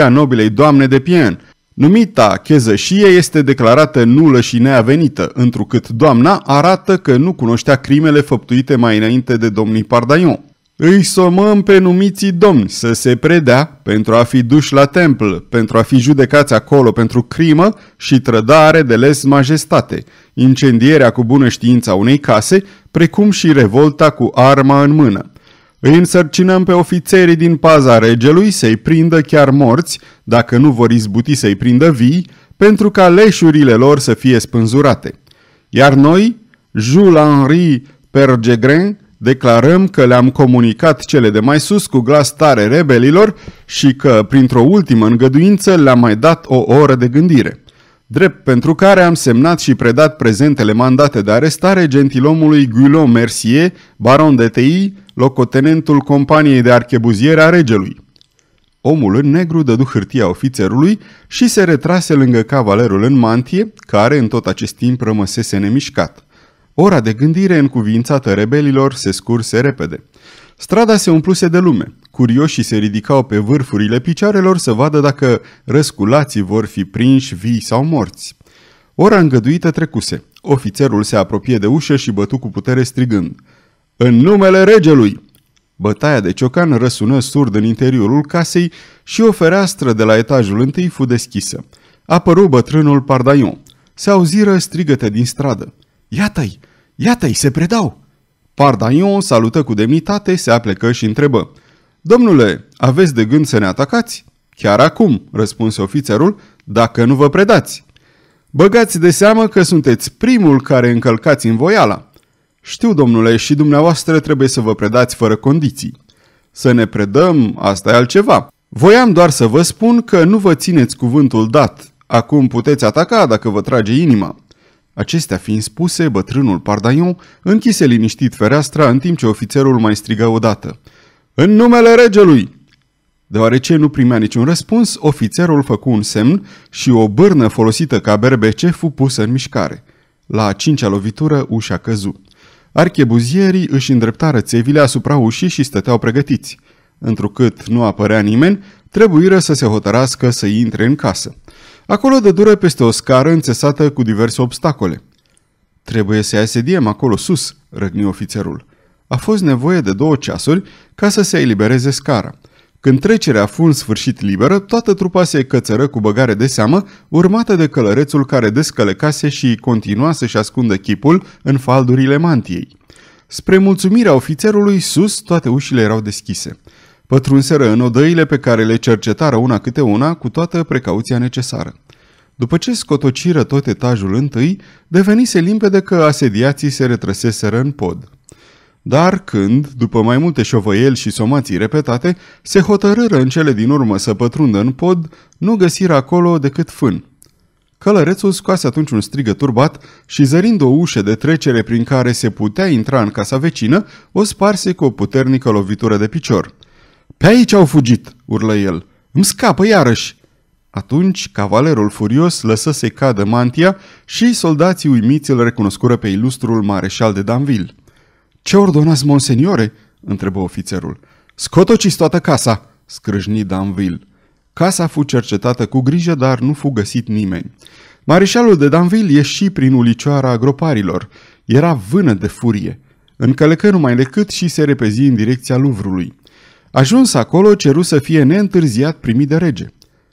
a nobilei doamne de Pien, Numita chezășie este declarată nulă și neavenită, întrucât doamna arată că nu cunoștea crimele făptuite mai înainte de domnii Pardaion. Îi somăm pe numiții domni să se predea pentru a fi duși la templu, pentru a fi judecați acolo pentru crimă și trădare de les majestate, incendierea cu bună știința unei case, precum și revolta cu arma în mână. Îi însărcinăm pe ofițerii din paza regelui să-i prindă chiar morți, dacă nu vor izbuti să-i prindă vii, pentru ca leșurile lor să fie spânzurate. Iar noi, Jules-Henri Pergegrin, declarăm că le-am comunicat cele de mai sus cu glas tare rebelilor și că, printr-o ultimă îngăduință, le-am mai dat o oră de gândire. Drept pentru care am semnat și predat prezentele mandate de arestare gentilomului Guillaume Mercier, baron de TI, locotenentul companiei de archebuziere a regelui. Omul în negru dădu hârtia ofițerului și se retrase lângă cavalerul în mantie, care în tot acest timp rămăsese nemișcat. Ora de gândire încuvințată rebelilor se scurse repede. Strada se umpluse de lume. Curioșii se ridicau pe vârfurile picioarelor să vadă dacă răsculații vor fi prinși vii sau morți. Ora îngăduită trecuse. Ofițerul se apropie de ușă și bătu cu putere strigând – în numele regelui! Bătaia de ciocan răsună surd în interiorul casei și o fereastră de la etajul întâi fu deschisă. Apăru bătrânul Pardaion. Se auziră strigăte din stradă. Iată-i! Iată-i, se predau! Pardaion salută cu demnitate, se aplecă și întrebă. Domnule, aveți de gând să ne atacați? Chiar acum, răspunse ofițerul, dacă nu vă predați. Băgați de seamă că sunteți primul care încălcați în voiala. Știu, domnule, și dumneavoastră trebuie să vă predați fără condiții. Să ne predăm, asta e altceva. Voiam doar să vă spun că nu vă țineți cuvântul dat. Acum puteți ataca dacă vă trage inima. Acestea fiind spuse, bătrânul Pardaion închise liniștit fereastra în timp ce ofițerul mai striga odată. În numele regelui! Deoarece nu primea niciun răspuns, ofițerul făcu un semn și o bârnă folosită ca berbece fu pusă în mișcare. La a cincea lovitură, ușa căzut. Archebuzierii își îndreptară țevile asupra ușii și stăteau pregătiți. Întrucât nu apărea nimeni, trebuiră să se hotărască să intre în casă. Acolo dură peste o scară înțesată cu diverse obstacole. Trebuie să-i asediem acolo sus, răgni ofițerul. A fost nevoie de două ceasuri ca să se elibereze scara. Când trecerea fu în sfârșit liberă, toată trupa se cățără cu băgare de seamă, urmată de călărețul care descălecase și continua să-și ascundă chipul în faldurile mantiei. Spre mulțumirea ofițerului, sus toate ușile erau deschise. Pătrunseră în odăile pe care le cercetară una câte una cu toată precauția necesară. După ce scotociră tot etajul întâi, devenise limpede că asediații se retrăseseră în pod. Dar când, după mai multe șovăieli și somații repetate, se hotărâră în cele din urmă să pătrundă în pod, nu găsiră acolo decât fân. Călărețul scoase atunci un strigă turbat și zărind o ușă de trecere prin care se putea intra în casa vecină, o sparse cu o puternică lovitură de picior. Pe aici au fugit!" urlă el. Îmi scapă iarăși!" Atunci, cavalerul furios lăsă se cadă mantia și soldații uimiți îl recunoscură pe ilustrul mareșal de Danville. Ce ordonați, monseniore?" întrebă ofițerul. Scotociți toată casa!" scrâșni Danville. Casa fu cercetată cu grijă, dar nu fu găsit nimeni. Mareșalul de Danville ieși prin ulicioara agroparilor. Era vână de furie. Încălecă numai decât și se repezi în direcția Luvrului. Ajuns acolo, ceru să fie neîntârziat primit de rege.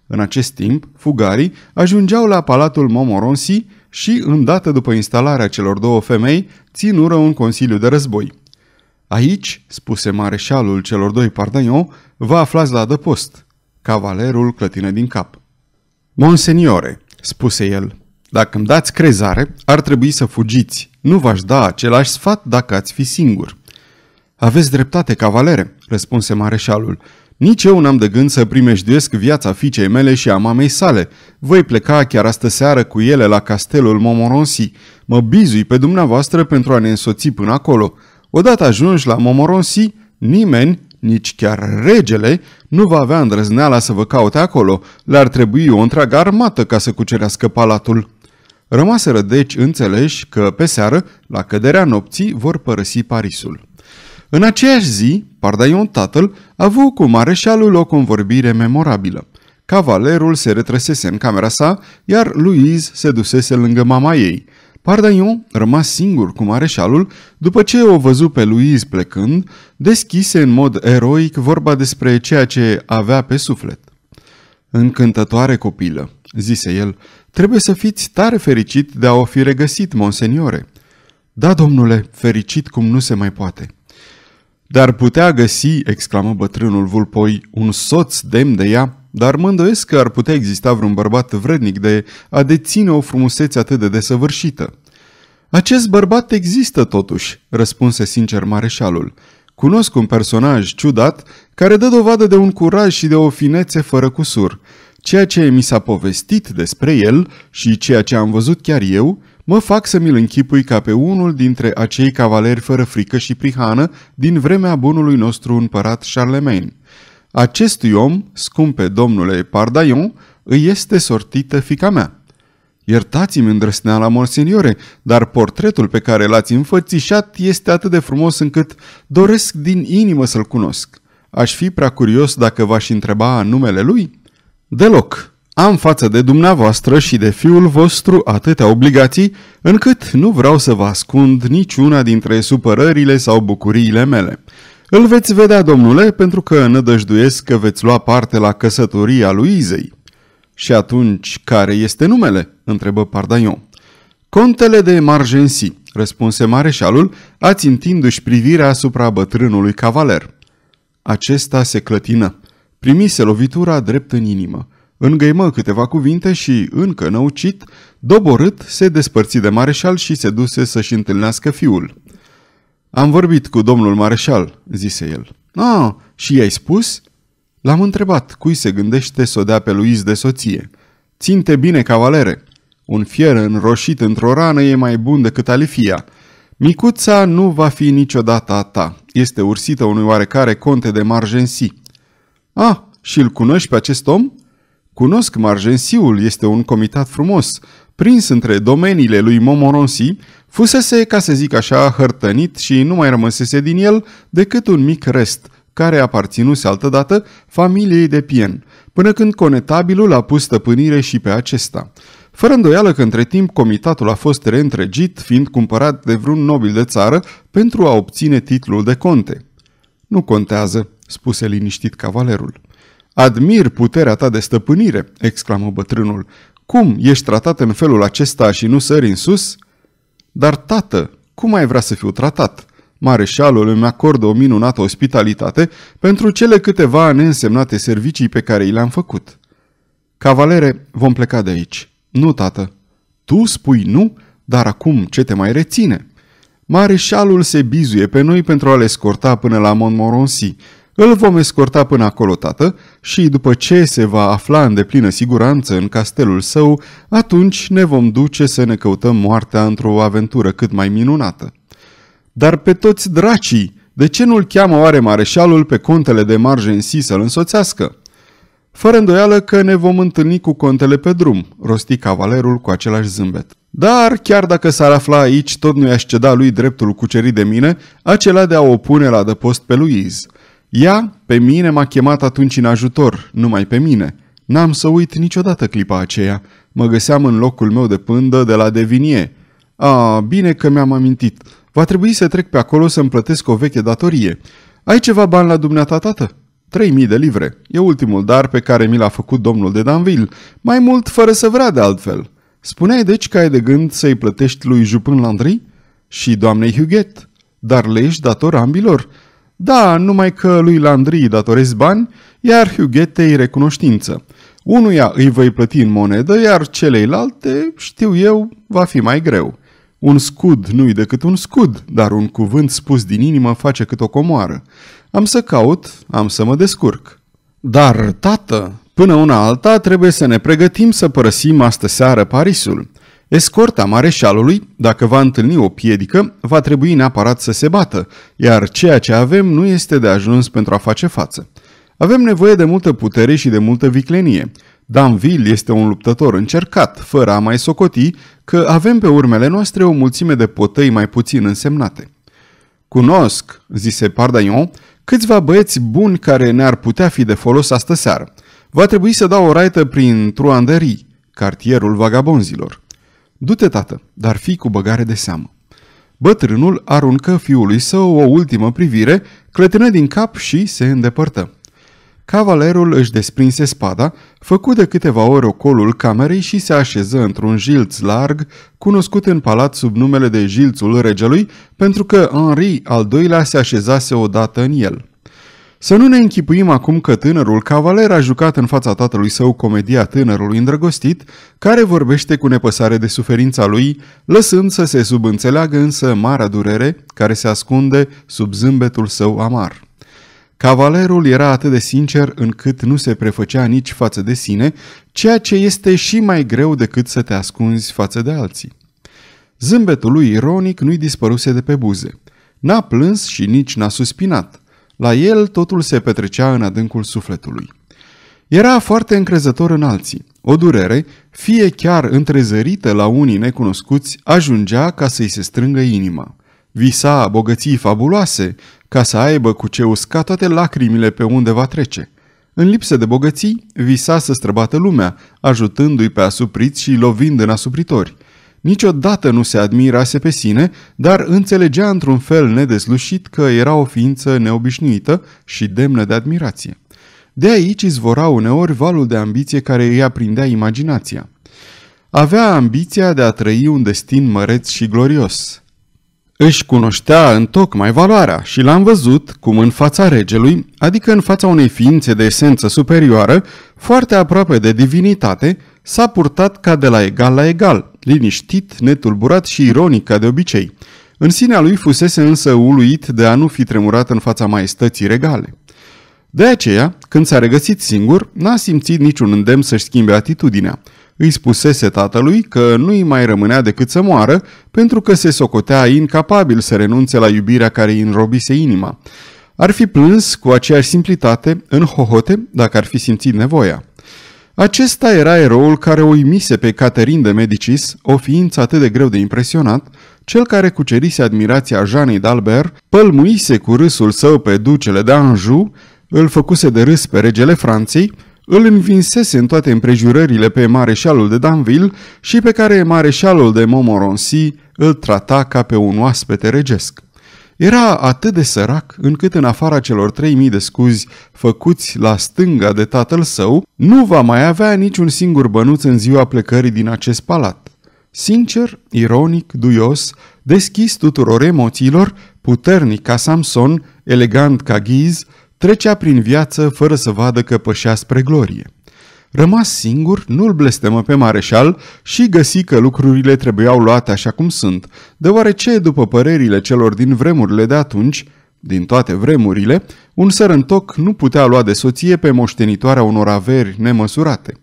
În acest timp, fugarii ajungeau la palatul Momoronsi, și, îndată după instalarea celor două femei, ținură un consiliu de război. Aici, spuse mareșalul celor doi Pardagnon, vă aflați la adăpost. Cavalerul clătine din cap. Monseniore, spuse el, dacă îmi dați crezare, ar trebui să fugiți. Nu v-aș da același sfat dacă ați fi singur. Aveți dreptate, cavalere, răspunse mareșalul. Nici eu n-am de gând să primejduiesc viața fiicei mele și a mamei sale. Voi pleca chiar astă seară cu ele la castelul Momoronsi. Mă bizui pe dumneavoastră pentru a ne însoți până acolo. Odată ajungi la Momoronsi, nimeni, nici chiar regele, nu va avea îndrăzneala să vă caute acolo. Le-ar trebui o întreagă armată ca să cucerească palatul. Rămaseră deci înțeleși că, pe seară, la căderea nopții, vor părăsi Parisul. În aceeași zi, Pardaion tatăl a avut cu mareșalul o convorbire memorabilă. Cavalerul se retrăsese în camera sa, iar Louise se dusese lângă mama ei. Pardaion, rămas singur cu mareșalul, după ce o văzu pe Louise plecând, deschise în mod eroic vorba despre ceea ce avea pe suflet. Încântătoare copilă, zise el, trebuie să fiți tare fericit de a o fi regăsit, monseniore. Da, domnule, fericit cum nu se mai poate. Dar putea găsi, exclamă bătrânul vulpoi, un soț demn de ea, dar mă îndoiesc că ar putea exista vreun bărbat vrednic de a deține o frumusețe atât de desăvârșită. Acest bărbat există totuși, răspunse sincer mareșalul. Cunosc un personaj ciudat care dă dovadă de un curaj și de o finețe fără cusur. Ceea ce mi s-a povestit despre el și ceea ce am văzut chiar eu mă fac să mi-l închipui ca pe unul dintre acei cavaleri fără frică și prihană din vremea bunului nostru împărat Charlemagne. Acestui om, scumpe domnule Pardaion, îi este sortită fica mea. Iertați-mi îndrăsneala, monseniore, dar portretul pe care l-ați înfățișat este atât de frumos încât doresc din inimă să-l cunosc. Aș fi prea curios dacă v-aș întreba numele lui? Deloc, am față de dumneavoastră și de fiul vostru atâtea obligații, încât nu vreau să vă ascund niciuna dintre supărările sau bucuriile mele. Îl veți vedea, domnule, pentru că nădăjduiesc că veți lua parte la căsătoria Luizei. Și atunci, care este numele? întrebă Pardaion. Contele de Margensi, răspunse mareșalul, ațintindu-și privirea asupra bătrânului cavaler. Acesta se clătină. Primise lovitura drept în inimă îngăimă câteva cuvinte și, încă năucit, doborât, se despărți de mareșal și se duse să-și întâlnească fiul. Am vorbit cu domnul mareșal," zise el. A, și i-ai spus?" L-am întrebat cui se gândește să o dea pe Luis de soție. Ținte bine, cavalere! Un fier înroșit într-o rană e mai bun decât alifia. Micuța nu va fi niciodată a ta. Este ursită unui oarecare conte de Margensi. Ah, și îl cunoști pe acest om?" Cunosc Margensiul, este un comitat frumos, prins între domeniile lui Momoronsi, fusese, ca să zic așa, hărtănit și nu mai rămăsese din el decât un mic rest, care aparținuse altădată familiei de Pien, până când conetabilul a pus stăpânire și pe acesta. Fără îndoială că între timp comitatul a fost reîntregit, fiind cumpărat de vreun nobil de țară pentru a obține titlul de conte. Nu contează, spuse liniștit cavalerul. Admir puterea ta de stăpânire!" exclamă bătrânul. Cum ești tratat în felul acesta și nu sări în sus?" Dar, tată, cum ai vrea să fiu tratat?" Mareșalul îmi acordă o minunată ospitalitate pentru cele câteva neînsemnate servicii pe care i le-am făcut. Cavalere, vom pleca de aici. Nu, tată. Tu spui nu, dar acum ce te mai reține? Mareșalul se bizuie pe noi pentru a le scorta până la Montmorency, îl vom escorta până acolo, tată, și după ce se va afla în deplină siguranță în castelul său, atunci ne vom duce să ne căutăm moartea într-o aventură cât mai minunată. Dar pe toți dracii, de ce nu-l cheamă oare mareșalul pe contele de marge în si să-l însoțească? Fără îndoială că ne vom întâlni cu contele pe drum, rosti cavalerul cu același zâmbet. Dar, chiar dacă s-ar afla aici, tot nu i-aș ceda lui dreptul cucerit de mine, acela de a o pune la dăpost pe Louise. Ea pe mine m-a chemat atunci în ajutor, numai pe mine. N-am să uit niciodată clipa aceea. Mă găseam în locul meu de pândă de la Devinie. A, bine că mi-am amintit. Va trebui să trec pe acolo să-mi plătesc o veche datorie. Ai ceva bani la dumneata, tată? 3.000 de livre. E ultimul dar pe care mi l-a făcut domnul de Danville. Mai mult fără să vrea de altfel. Spuneai deci că ai de gând să-i plătești lui Jupin Landry? Și doamnei Huguet. Dar le ești dator ambilor. Da, numai că lui Landry îi datorezi bani, iar Hughette îi recunoștință. Unuia îi voi plăti în monedă, iar celeilalte, știu eu, va fi mai greu. Un scud nu-i decât un scud, dar un cuvânt spus din inimă face cât o comoară. Am să caut, am să mă descurc. Dar, tată, până una alta trebuie să ne pregătim să părăsim astă seară Parisul. Escorta mareșalului, dacă va întâlni o piedică, va trebui neapărat să se bată, iar ceea ce avem nu este de ajuns pentru a face față. Avem nevoie de multă putere și de multă viclenie. Danville este un luptător încercat, fără a mai socoti, că avem pe urmele noastre o mulțime de potăi mai puțin însemnate. Cunosc, zise Pardaion, câțiva băieți buni care ne-ar putea fi de folos astă seară. Va trebui să dau o raită prin truanderie, cartierul vagabonzilor. Du-te, tată, dar fii cu băgare de seamă. Bătrânul aruncă fiului său o ultimă privire, clătină din cap și se îndepărtă. Cavalerul își desprinse spada, făcu de câteva ori ocolul camerei și se așeză într-un jilț larg, cunoscut în palat sub numele de jilțul regelui, pentru că Henri al doilea se așezase odată în el. Să nu ne închipuim acum că tânărul cavaler a jucat în fața tatălui său comedia tânărului îndrăgostit, care vorbește cu nepăsare de suferința lui, lăsând să se subînțeleagă însă marea durere care se ascunde sub zâmbetul său amar. Cavalerul era atât de sincer încât nu se prefăcea nici față de sine, ceea ce este și mai greu decât să te ascunzi față de alții. Zâmbetul lui ironic nu-i dispăruse de pe buze. N-a plâns și nici n-a suspinat – la el totul se petrecea în adâncul sufletului. Era foarte încrezător în alții. O durere, fie chiar întrezărită la unii necunoscuți, ajungea ca să-i se strângă inima. Visa bogății fabuloase, ca să aibă cu ce usca toate lacrimile pe unde va trece. În lipsă de bogății, visa să străbată lumea, ajutându-i pe asupriți și lovind în asupritori. Niciodată nu se admirase pe sine, dar înțelegea într-un fel nedeslușit că era o ființă neobișnuită și demnă de admirație. De aici izvora uneori valul de ambiție care îi aprindea imaginația. Avea ambiția de a trăi un destin măreț și glorios. Își cunoștea în tocmai valoarea și l-am văzut cum în fața regelui, adică în fața unei ființe de esență superioară, foarte aproape de divinitate, S-a purtat ca de la egal la egal, liniștit, netulburat și ironic ca de obicei. În sinea lui fusese însă uluit de a nu fi tremurat în fața maestății regale. De aceea, când s-a regăsit singur, n-a simțit niciun îndemn să-și schimbe atitudinea. Îi spusese tatălui că nu îi mai rămânea decât să moară, pentru că se socotea incapabil să renunțe la iubirea care îi înrobise inima. Ar fi plâns cu aceeași simplitate, în hohote, dacă ar fi simțit nevoia. Acesta era eroul care o imise pe Caterin de Medicis, o ființă atât de greu de impresionat, cel care cucerise admirația Janei d'Albert, pălmuise cu râsul său pe ducele de Anjou, îl făcuse de râs pe regele Franței, îl învinsese în toate împrejurările pe mareșalul de Danville și pe care mareșalul de Montmorency îl trata ca pe un oaspete regesc. Era atât de sărac încât în afara celor 3000 de scuzi făcuți la stânga de tatăl său, nu va mai avea niciun singur bănuț în ziua plecării din acest palat. Sincer, ironic, duios, deschis tuturor emoțiilor, puternic ca Samson, elegant ca Ghiz, trecea prin viață fără să vadă că pășea spre glorie. Rămas singur, nu-l blestemă pe mareșal și găsi că lucrurile trebuiau luate așa cum sunt, deoarece, după părerile celor din vremurile de atunci, din toate vremurile, un sărântoc nu putea lua de soție pe moștenitoarea unor averi nemăsurate.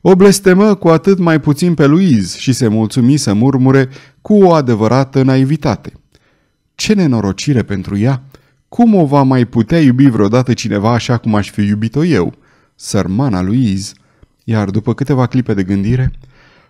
O blestemă cu atât mai puțin pe Luiz și se mulțumi să murmure cu o adevărată naivitate. Ce nenorocire pentru ea! Cum o va mai putea iubi vreodată cineva așa cum aș fi iubit-o eu? Sărmana Luiz! iar după câteva clipe de gândire,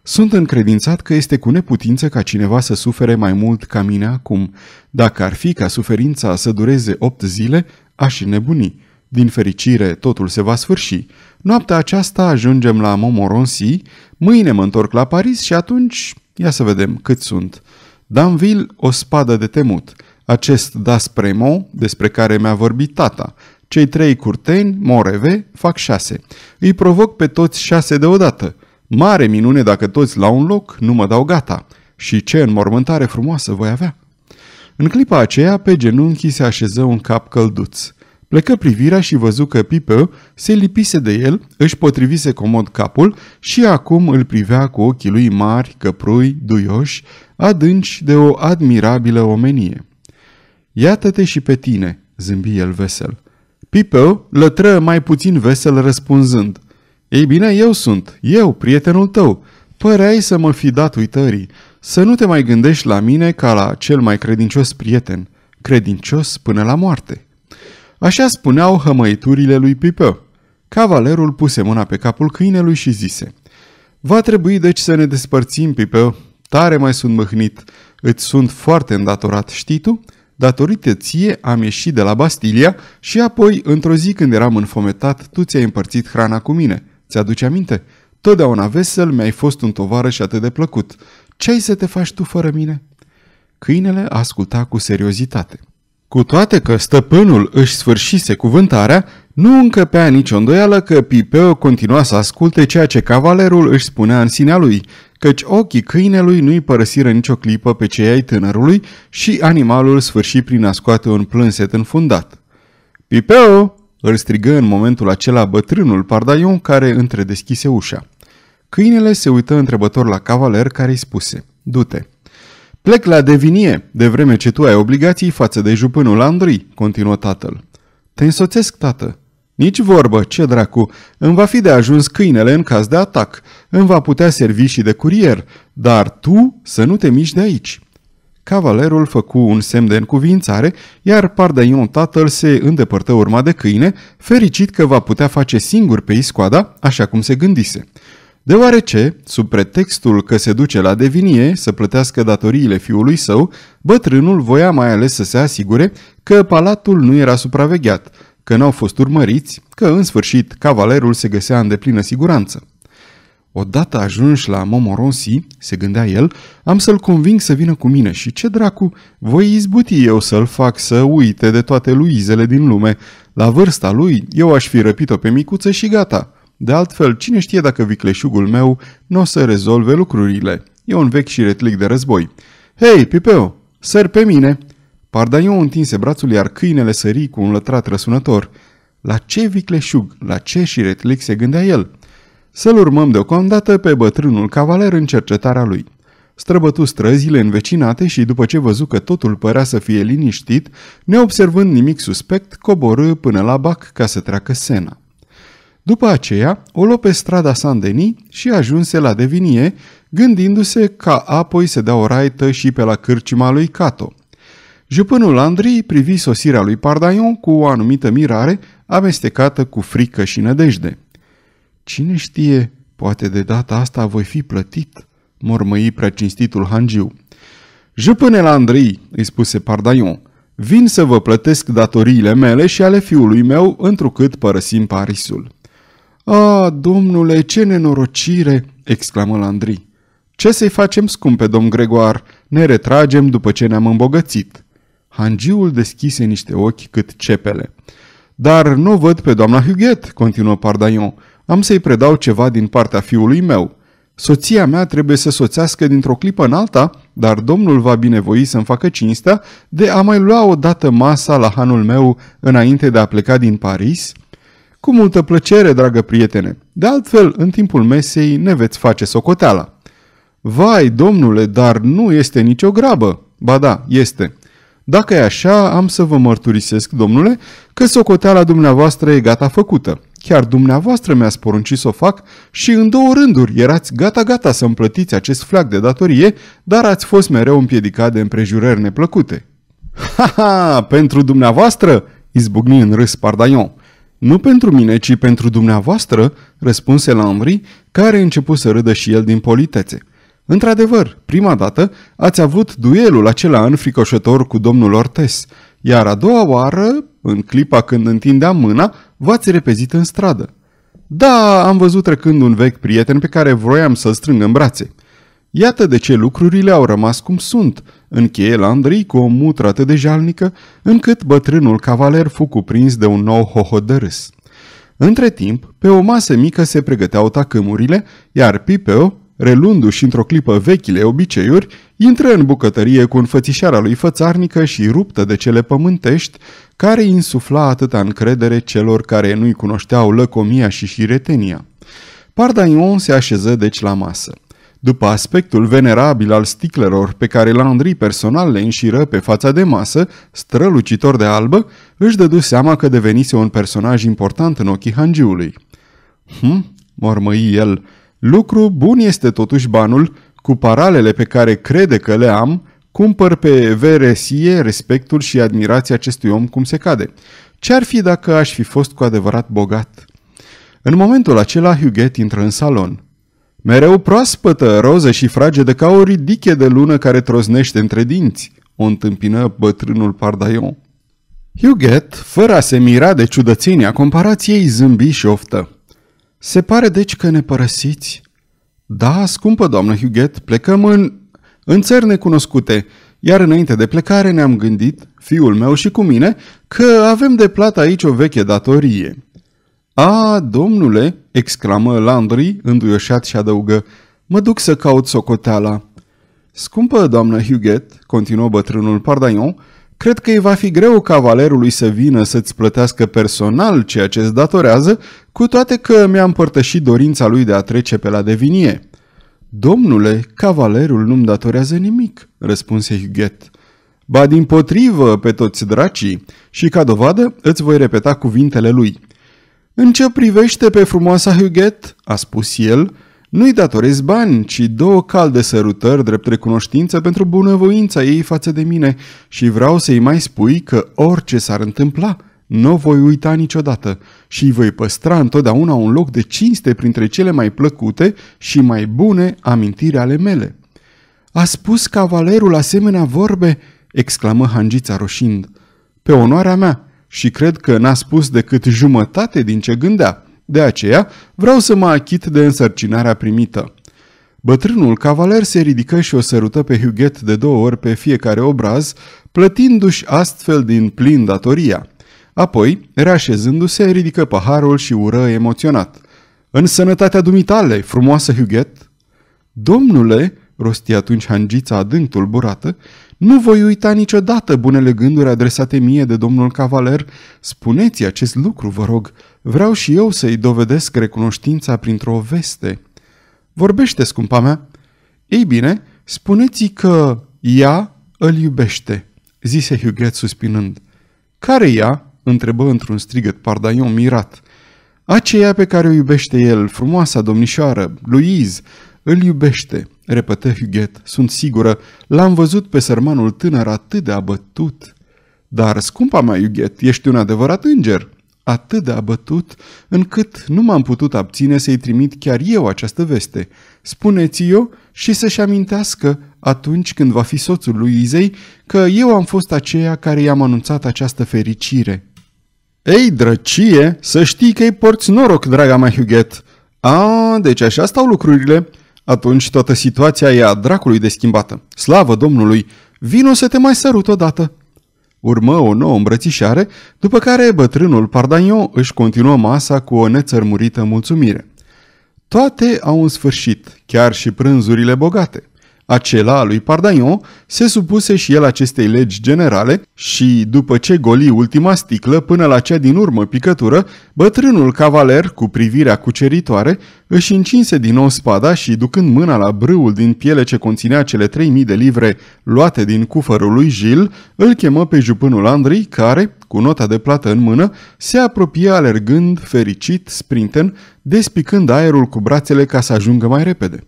sunt încredințat că este cu neputință ca cineva să sufere mai mult ca mine acum. Dacă ar fi ca suferința să dureze opt zile, aș nebuni. Din fericire, totul se va sfârși. Noaptea aceasta ajungem la Momoronsi, mâine mă întorc la Paris și atunci, ia să vedem cât sunt. Danville, o spadă de temut. Acest Daspremo, despre care mi-a vorbit tata, cei trei curteni, moreve, fac șase. Îi provoc pe toți șase deodată. Mare minune dacă toți la un loc nu mă dau gata. Și ce înmormântare frumoasă voi avea! În clipa aceea, pe genunchi se așeză un cap călduț. Plecă privirea și văzu că Pipeu se lipise de el, își potrivise comod capul și acum îl privea cu ochii lui mari, căprui, duioși, adânci de o admirabilă omenie. Iată-te și pe tine, zâmbi el vesel. Pipo lătră mai puțin vesel răspunzând. Ei bine, eu sunt, eu, prietenul tău. Păreai să mă fi dat uitării. Să nu te mai gândești la mine ca la cel mai credincios prieten. Credincios până la moarte. Așa spuneau hămăiturile lui Pipo. Cavalerul puse mâna pe capul câinelui și zise. Va trebui deci să ne despărțim, Pipo. Tare mai sunt măhnit. Îți sunt foarte îndatorat, știi tu?" Datorită ție am ieșit de la Bastilia și apoi, într-o zi când eram înfometat, tu ți-ai împărțit hrana cu mine. Ți-aduce aminte? Totdeauna vesel mi-ai fost un tovarăș atât de plăcut. Ce ai să te faci tu fără mine?" Câinele asculta cu seriozitate. Cu toate că stăpânul își sfârșise cuvântarea, nu încăpea nicio îndoială că Pipeo continua să asculte ceea ce cavalerul își spunea în sinea lui, căci ochii câinelui nu-i părăsiră nicio clipă pe cei ai tânărului și animalul sfârși prin a scoate un plânset înfundat. Pipeo!" îl strigă în momentul acela bătrânul pardaion care întredeschise ușa. Câinele se uită întrebător la cavaler care îi spuse, du-te. Plec la devinie, de vreme ce tu ai obligații față de jupânul Andrei, continuă tatăl. Te însoțesc, tată, nici vorbă, ce dracu, îmi va fi de ajuns câinele în caz de atac, îmi va putea servi și de curier, dar tu să nu te miști de aici. Cavalerul făcu un semn de încuvințare, iar Pardaion tatăl se îndepărtă urma de câine, fericit că va putea face singur pe iscoada, așa cum se gândise. Deoarece, sub pretextul că se duce la devinie să plătească datoriile fiului său, bătrânul voia mai ales să se asigure că palatul nu era supravegheat – că n-au fost urmăriți, că în sfârșit cavalerul se găsea în deplină siguranță. Odată ajunși la Momoronsi, se gândea el, am să-l conving să vină cu mine și ce dracu, voi izbuti eu să-l fac să uite de toate luizele din lume. La vârsta lui, eu aș fi răpit-o pe micuță și gata. De altfel, cine știe dacă vicleșugul meu nu o să rezolve lucrurile. E un vechi și retlic de război. Hei, Pipeu, săr pe mine!" Pardaiu întinse brațul, iar câinele sări cu un lătrat răsunător. La ce vicleșug, la ce șiretlic se gândea el? Să-l urmăm deocamdată pe bătrânul cavaler în cercetarea lui. Străbătu străzile învecinate și după ce văzu că totul părea să fie liniștit, neobservând nimic suspect, coborâ până la bac ca să treacă Sena. După aceea, o luă pe strada Sandeni și ajunse la Devinie, gândindu-se ca apoi să dea o raită și pe la cârcima lui Cato – Jupânul Andrei privi sosirea lui Pardaion cu o anumită mirare, amestecată cu frică și nădejde. Cine știe, poate de data asta voi fi plătit, mormăi preacinstitul hangiu. Jupânel Andrei, îi spuse Pardaion, vin să vă plătesc datoriile mele și ale fiului meu, întrucât părăsim Parisul. A, domnule, ce nenorocire!" exclamă Landry. Ce să-i facem, scumpe domn Gregoar? Ne retragem după ce ne-am îmbogățit." Hangiul deschise niște ochi cât cepele. Dar nu văd pe doamna Huguet, continuă Pardaion. Am să-i predau ceva din partea fiului meu. Soția mea trebuie să soțească dintr-o clipă în alta, dar domnul va binevoi să-mi facă cinstea de a mai lua o dată masa la hanul meu înainte de a pleca din Paris? Cu multă plăcere, dragă prietene. De altfel, în timpul mesei ne veți face socoteala. Vai, domnule, dar nu este nicio grabă. Ba da, este. Dacă e așa, am să vă mărturisesc, domnule, că socoteala dumneavoastră e gata făcută. Chiar dumneavoastră mi-ați poruncit să o fac și în două rânduri erați gata-gata să împlătiți acest flac de datorie, dar ați fost mereu împiedicat de împrejurări neplăcute. Ha, ha, pentru dumneavoastră, izbucni în râs Pardaion. Nu pentru mine, ci pentru dumneavoastră, răspunse la Henri, care început să râdă și el din politețe. Într-adevăr, prima dată ați avut duelul acela înfricoșător cu domnul Ortes, iar a doua oară, în clipa când întindea mâna, v-ați repezit în stradă. Da, am văzut trecând un vechi prieten pe care vroiam să-l strâng în brațe. Iată de ce lucrurile au rămas cum sunt, încheie Landry cu o mutră atât de jalnică, încât bătrânul cavaler fu cuprins de un nou râs. Între timp, pe o masă mică se pregăteau tacâmurile, iar Pipeo relându și într-o clipă vechile obiceiuri, intră în bucătărie cu înfățișarea lui fățarnică și ruptă de cele pământești, care insufla atâta încredere celor care nu-i cunoșteau lăcomia și șiretenia. Pardaion se așeză deci la masă. După aspectul venerabil al sticlelor pe care Landry personal le înșiră pe fața de masă, strălucitor de albă, își dădu seama că devenise un personaj important în ochii hangiului. Hm, mormăi el, Lucru bun este totuși banul, cu paralele pe care crede că le am, cumpăr pe veresie respectul și admirația acestui om cum se cade. Ce-ar fi dacă aș fi fost cu adevărat bogat? În momentul acela, Huguet intră în salon. Mereu proaspătă, roză și fragedă ca o ridiche de lună care troznește între dinți, o întâmpină bătrânul Pardaion. Huguet, fără a se mira de ciudățenia comparației, zâmbi și oftă. Se pare deci că ne părăsiți? Da, scumpă doamnă Huguet, plecăm în... în țări necunoscute, iar înainte de plecare ne-am gândit, fiul meu și cu mine, că avem de plată aici o veche datorie. A, domnule, exclamă Landry, înduioșat și adăugă, mă duc să caut socoteala. Scumpă doamnă Huguet, continuă bătrânul Pardaion, Cred că îi va fi greu cavalerului să vină să-ți plătească personal ceea ce îți datorează, cu toate că mi-a împărtășit dorința lui de a trece pe la devinie. Domnule, cavalerul nu-mi datorează nimic, răspunse Huguet. Ba din potrivă pe toți dracii și ca dovadă îți voi repeta cuvintele lui. În ce privește pe frumoasa Huguet, a spus el, nu-i datorez bani, ci două calde sărutări drept recunoștință pentru bunăvoința ei față de mine și vreau să-i mai spui că orice s-ar întâmpla, nu voi uita niciodată și voi păstra întotdeauna un loc de cinste printre cele mai plăcute și mai bune amintiri ale mele. A spus cavalerul asemenea vorbe, exclamă hangița roșind. Pe onoarea mea, și cred că n-a spus decât jumătate din ce gândea. De aceea, vreau să mă achit de însărcinarea primită. Bătrânul cavaler se ridică și o sărută pe Huguet de două ori pe fiecare obraz, plătindu-și astfel din plin datoria. Apoi, reașezându-se, ridică paharul și ură emoționat. În sănătatea dumitale, frumoasă Huguet!" Domnule!" rosti atunci hangița adânc tulburată nu voi uita niciodată bunele gânduri adresate mie de domnul cavaler. Spuneți acest lucru, vă rog. Vreau și eu să-i dovedesc recunoștința printr-o veste. Vorbește, scumpa mea. Ei bine, spuneți că ea îl iubește, zise Hughet suspinând. Care ea? întrebă într-un strigăt Pardaion mirat. Aceea pe care o iubește el, frumoasa domnișoară, Louise, îl iubește, repetă Huguet, sunt sigură, l-am văzut pe sărmanul tânăr atât de abătut. Dar, scumpa mea, Huguet, ești un adevărat înger, atât de abătut, încât nu m-am putut abține să-i trimit chiar eu această veste. Spuneți-o și să-și amintească, atunci când va fi soțul lui Izei, că eu am fost aceea care i-am anunțat această fericire. Ei, drăcie, să știi că-i porți noroc, draga mea Huguet. A, deci așa stau lucrurile. Atunci toată situația e a dracului de schimbată. Slavă Domnului! Vino să te mai sărut odată! Urmă o nouă îmbrățișare, după care bătrânul Pardagnon își continuă masa cu o nețărmurită mulțumire. Toate au un sfârșit, chiar și prânzurile bogate acela a lui Pardaion se supuse și el acestei legi generale și, după ce goli ultima sticlă până la cea din urmă picătură, bătrânul cavaler, cu privirea cuceritoare, își încinse din nou spada și, ducând mâna la brâul din piele ce conținea cele 3000 de livre luate din cufărul lui Gil, îl chemă pe jupânul Andrei, care, cu nota de plată în mână, se apropie alergând, fericit, sprinten, despicând aerul cu brațele ca să ajungă mai repede.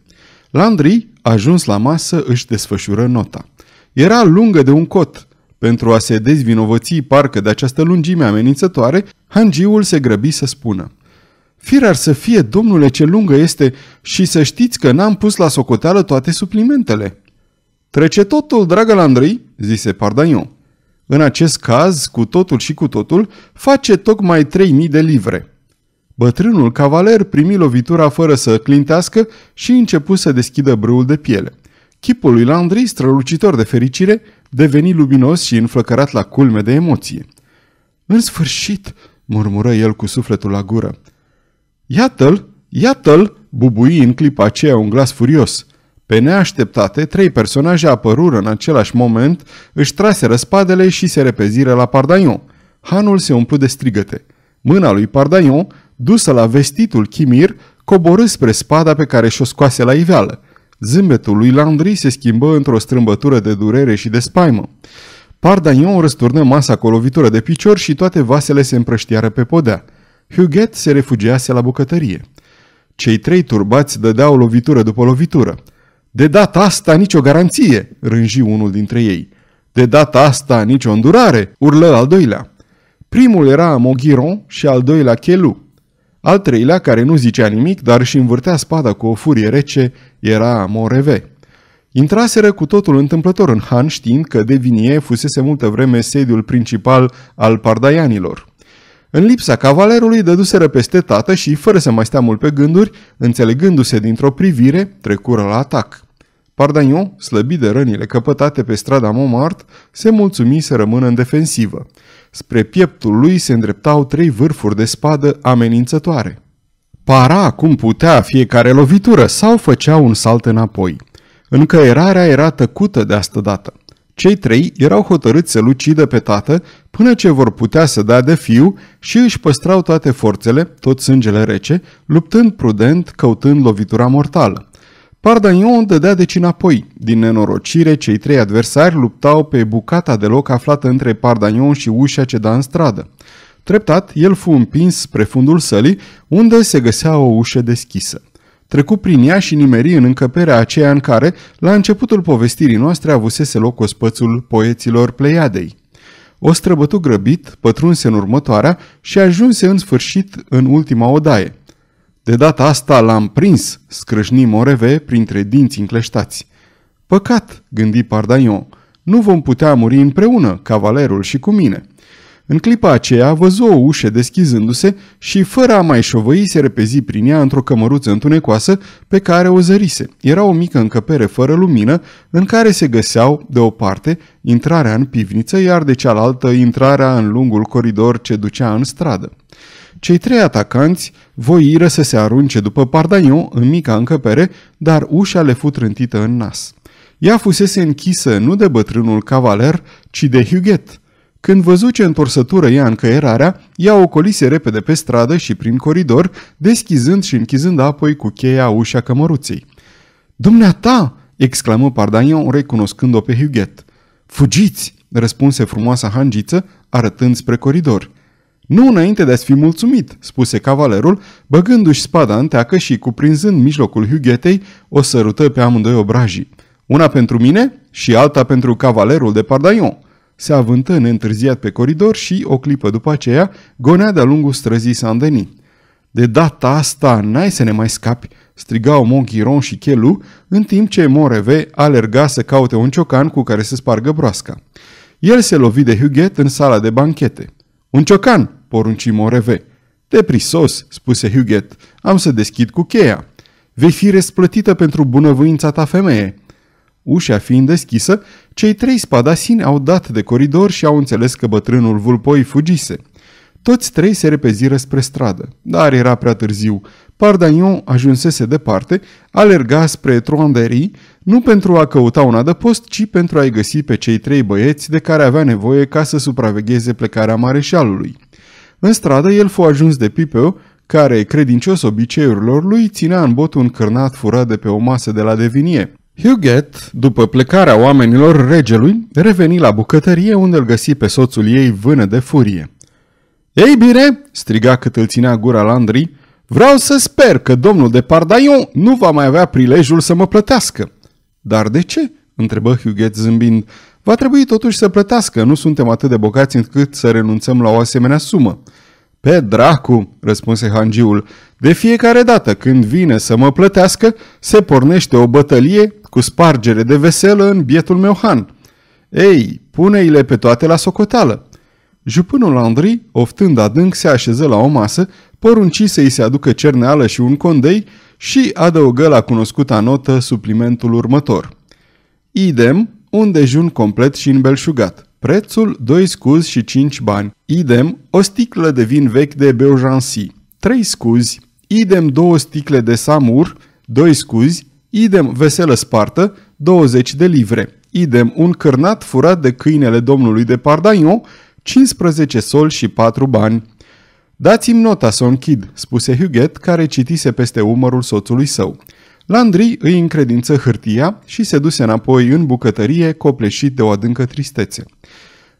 Landry, ajuns la masă, își desfășură nota. Era lungă de un cot. Pentru a se dezvinovăți parcă de această lungime amenințătoare, hangiul se grăbi să spună. Fir ar să fie, domnule, ce lungă este și să știți că n-am pus la socoteală toate suplimentele. Trece totul, dragă Landry, zise Pardaniu. În acest caz, cu totul și cu totul, face tocmai 3000 de livre. Bătrânul cavaler primi lovitura fără să clintească și începu să deschidă brâul de piele. Chipul lui Landry, strălucitor de fericire, deveni luminos și înflăcărat la culme de emoție. În sfârșit, murmură el cu sufletul la gură. Iată-l, iată-l, bubui în clipa aceea un glas furios. Pe neașteptate, trei personaje apărură în același moment, își trase răspadele și se repeziră la pardaion. Hanul se umplu de strigăte. Mâna lui Pardaion, dusă la vestitul chimir, coborâ spre spada pe care și-o scoase la iveală. Zâmbetul lui Landry se schimbă într-o strâmbătură de durere și de spaimă. Pardaion răsturnă masa cu o lovitură de picior și toate vasele se împrăștiară pe podea. Huguet se refugiase la bucătărie. Cei trei turbați dădeau lovitură după lovitură. De data asta nicio garanție, rânji unul dintre ei. De data asta nicio îndurare, urlă al doilea. Primul era Moghiron și al doilea Chelu. Al treilea, care nu zicea nimic, dar și învârtea spada cu o furie rece, era Moreve. Intraseră cu totul întâmplător în Han știind că Devinie fusese multă vreme sediul principal al pardaianilor. În lipsa cavalerului dăduseră peste tată și, fără să mai stea mult pe gânduri, înțelegându-se dintr-o privire, trecură la atac. Pardaniu, slăbit de rănile căpătate pe strada Momart, se mulțumi să rămână în defensivă. Spre pieptul lui se îndreptau trei vârfuri de spadă amenințătoare. Para cum putea fiecare lovitură sau făcea un salt înapoi. Încă erarea era tăcută de astă dată. Cei trei erau hotărâți să lucidă pe tată până ce vor putea să dea de fiu și își păstrau toate forțele, tot sângele rece, luptând prudent, căutând lovitura mortală. Pardagnon dădea deci înapoi. Din nenorocire, cei trei adversari luptau pe bucata de loc aflată între Pardagnon și ușa ce da în stradă. Treptat, el fu împins spre fundul sălii, unde se găsea o ușă deschisă. Trecu prin ea și nimeri în încăperea aceea în care, la începutul povestirii noastre, avusese loc spățul poeților Pleiadei. O străbătu grăbit, pătrunse în următoarea și ajunse în sfârșit în ultima odaie – de data asta l-am prins, scrâșni Moreve printre dinți încleștați. Păcat, gândi Pardaion, nu vom putea muri împreună, cavalerul și cu mine. În clipa aceea văzu o ușă deschizându-se și fără a mai șovăi se repezi prin ea într-o cămăruță întunecoasă pe care o zărise. Era o mică încăpere fără lumină în care se găseau, de o parte, intrarea în pivniță, iar de cealaltă intrarea în lungul coridor ce ducea în stradă. Cei trei atacanți voiră să se arunce după Pardaniu în mica încăpere, dar ușa le fu trântită în nas. Ea fusese închisă nu de bătrânul cavaler, ci de Huguet. Când văzu ce întorsătură ia încăierarea, ea o colise repede pe stradă și prin coridor, deschizând și închizând apoi cu cheia ușa cămăruței. Dumneata!" exclamă Pardagnon, recunoscând-o pe Huguet. Fugiți!" răspunse frumoasa hangiță, arătând spre coridor. Nu înainte de a-ți fi mulțumit, spuse cavalerul, băgându-și spada în teacă și, cuprinzând mijlocul hughetei, o sărută pe amândoi obrajii. Una pentru mine și alta pentru cavalerul de Pardaion. Se avântă neîntârziat pe coridor și, o clipă după aceea, gonea de-a lungul străzii saint De data asta n-ai să ne mai scapi!" strigau Monchiron și Chelu, în timp ce Moreve alerga să caute un ciocan cu care să spargă broasca. El se lovi de Huguet în sala de banchete. Un ciocan!" porunci Moreve. Deprisos, spuse Huguet, am să deschid cu cheia. Vei fi răsplătită pentru bunăvoința ta femeie. Ușa fiind deschisă, cei trei spadasini au dat de coridor și au înțeles că bătrânul vulpoi fugise. Toți trei se repeziră spre stradă, dar era prea târziu. Pardagnon ajunsese departe, alerga spre Troanderii, nu pentru a căuta un adăpost, ci pentru a-i găsi pe cei trei băieți de care avea nevoie ca să supravegheze plecarea mareșalului. În stradă el fu ajuns de Pipeu, care, credincios obiceiurilor lui, ținea în bot un cârnat furat de pe o masă de la devinie. Huguet, după plecarea oamenilor regelui, reveni la bucătărie unde îl găsi pe soțul ei vână de furie. Ei bine, striga cât îl ținea gura Landry, vreau să sper că domnul de Pardaion nu va mai avea prilejul să mă plătească. Dar de ce? întrebă Huguet zâmbind va trebui totuși să plătească. Nu suntem atât de bogați încât să renunțăm la o asemenea sumă. Pe dracu, răspunse hangiul, de fiecare dată când vine să mă plătească, se pornește o bătălie cu spargere de veselă în bietul meu han. Ei, pune-i-le pe toate la socoteală. Jupânul Andrei, oftând adânc, se așeză la o masă, porunci să-i se aducă cerneală și un condei și adăugă la cunoscuta notă suplimentul următor. Idem, un dejun complet și îmbelșugat. Prețul 2 scuzi și 5 bani. Idem, o sticlă de vin vechi de Beaugency, 3 scuzi. Idem, două sticle de samur, 2 scuzi. Idem, veselă spartă, 20 de livre. Idem, un cârnat furat de câinele domnului de Pardaion, 15 sol și 4 bani. Dați-mi nota să o închid, spuse Huguet, care citise peste umărul soțului său. Landry îi încredință hârtia și se duse înapoi în bucătărie, copleșit de o adâncă tristețe.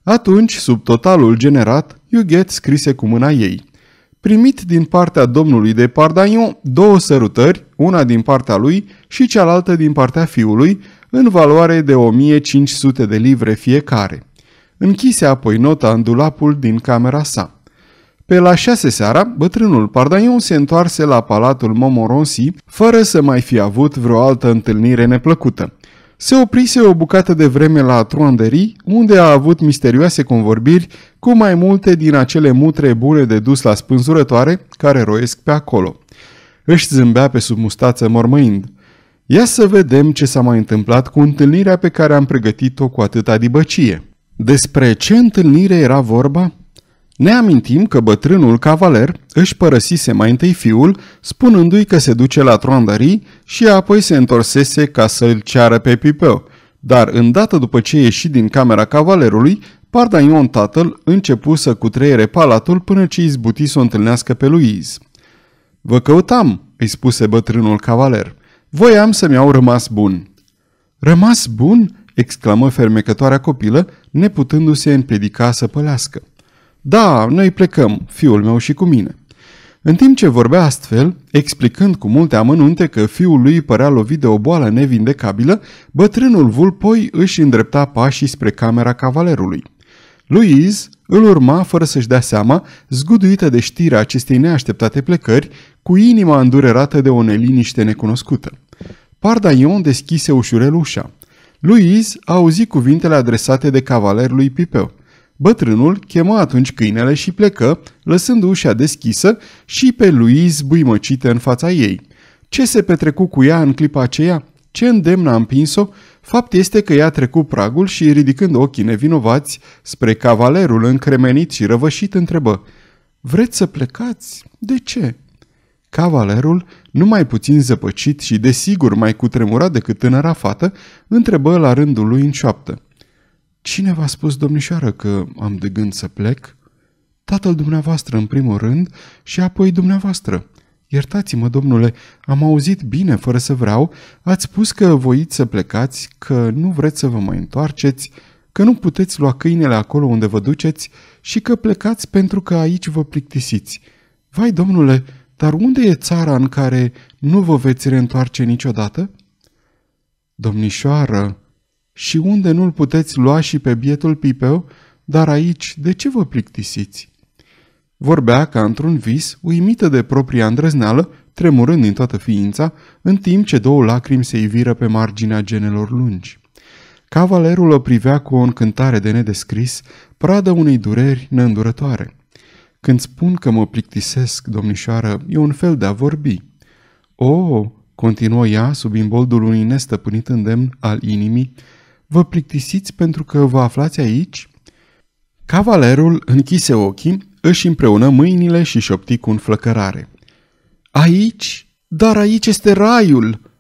Atunci, sub totalul generat, Huguet scrise cu mâna ei. Primit din partea domnului de Pardaion două sărutări, una din partea lui și cealaltă din partea fiului, în valoare de 1500 de livre fiecare. Închise apoi nota în dulapul din camera sa. Pe la șase seara, bătrânul Pardaion se întoarse la palatul Momoronsi, fără să mai fi avut vreo altă întâlnire neplăcută. Se oprise o bucată de vreme la Truanderi, unde a avut misterioase convorbiri cu mai multe din acele mutre bune de dus la spânzurătoare care roiesc pe acolo. Își zâmbea pe sub mustață mormăind. Ia să vedem ce s-a mai întâmplat cu întâlnirea pe care am pregătit-o cu atâta dibăcie. Despre ce întâlnire era vorba? Ne amintim că bătrânul cavaler își părăsise mai întâi fiul, spunându-i că se duce la troandării și apoi se întorsese ca să-l ceară pe Pipeu. Dar îndată după ce ieși din camera cavalerului, Pardaion tatăl începu să cutreiere palatul până ce izbuti să o întâlnească pe Louise. Vă căutam, îi spuse bătrânul cavaler. Voiam să-mi au rămas bun. Rămas bun? exclamă fermecătoarea copilă, neputându-se împiedica să pălească. Da, noi plecăm, fiul meu și cu mine. În timp ce vorbea astfel, explicând cu multe amănunte că fiul lui părea lovit de o boală nevindecabilă, bătrânul vulpoi își îndrepta pașii spre camera cavalerului. Louise îl urma fără să-și dea seama, zguduită de știrea acestei neașteptate plecări, cu inima îndurerată de o neliniște necunoscută. Pardaion deschise ușurel ușa. Louise auzi cuvintele adresate de cavalerului lui Pipeu. Bătrânul chemă atunci câinele și plecă, lăsând ușa deschisă și pe Louise buimăcită în fața ei. Ce se petrecu cu ea în clipa aceea? Ce îndemn a împins-o? Fapt este că ea trecut pragul și, ridicând ochii nevinovați spre cavalerul încremenit și răvășit, întrebă Vreți să plecați? De ce?" Cavalerul, numai puțin zăpăcit și desigur mai cutremurat decât tânăra fată, întrebă la rândul lui în șoaptă. Cine v-a spus, domnișoară, că am de gând să plec? Tatăl dumneavoastră, în primul rând, și apoi dumneavoastră. Iertați-mă, domnule, am auzit bine, fără să vreau, ați spus că voiți să plecați, că nu vreți să vă mai întoarceți, că nu puteți lua câinele acolo unde vă duceți și că plecați pentru că aici vă plictisiți. Vai, domnule, dar unde e țara în care nu vă veți reîntoarce niciodată? Domnișoară, și unde nu-l puteți lua și pe bietul pipeu, dar aici de ce vă plictisiți? Vorbea ca într-un vis, uimită de propria îndrăzneală, tremurând din toată ființa, în timp ce două lacrimi se iviră pe marginea genelor lungi. Cavalerul o privea cu o încântare de nedescris, pradă unei dureri neîndurătoare. Când spun că mă plictisesc, domnișoară, e un fel de a vorbi. O, oh, continuă ea sub imboldul unui nestăpânit îndemn al inimii, Vă plictisiți pentru că vă aflați aici? Cavalerul închise ochii, își împreună mâinile și șopti cu înflăcărare. Aici? Dar aici este raiul!"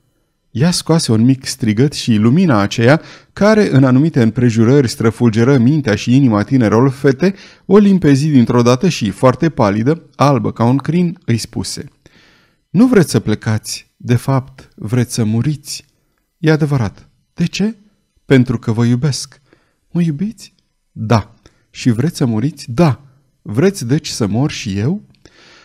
Ea scoase un mic strigăt și lumina aceea, care în anumite împrejurări străfulgeră mintea și inima tinerol fete, o limpezi dintr-o dată și, foarte palidă, albă ca un crin, îi spuse. Nu vreți să plecați, de fapt, vreți să muriți." E adevărat. De ce?" Pentru că vă iubesc. Mă iubiți? Da. Și vreți să muriți? Da. Vreți deci să mor și eu?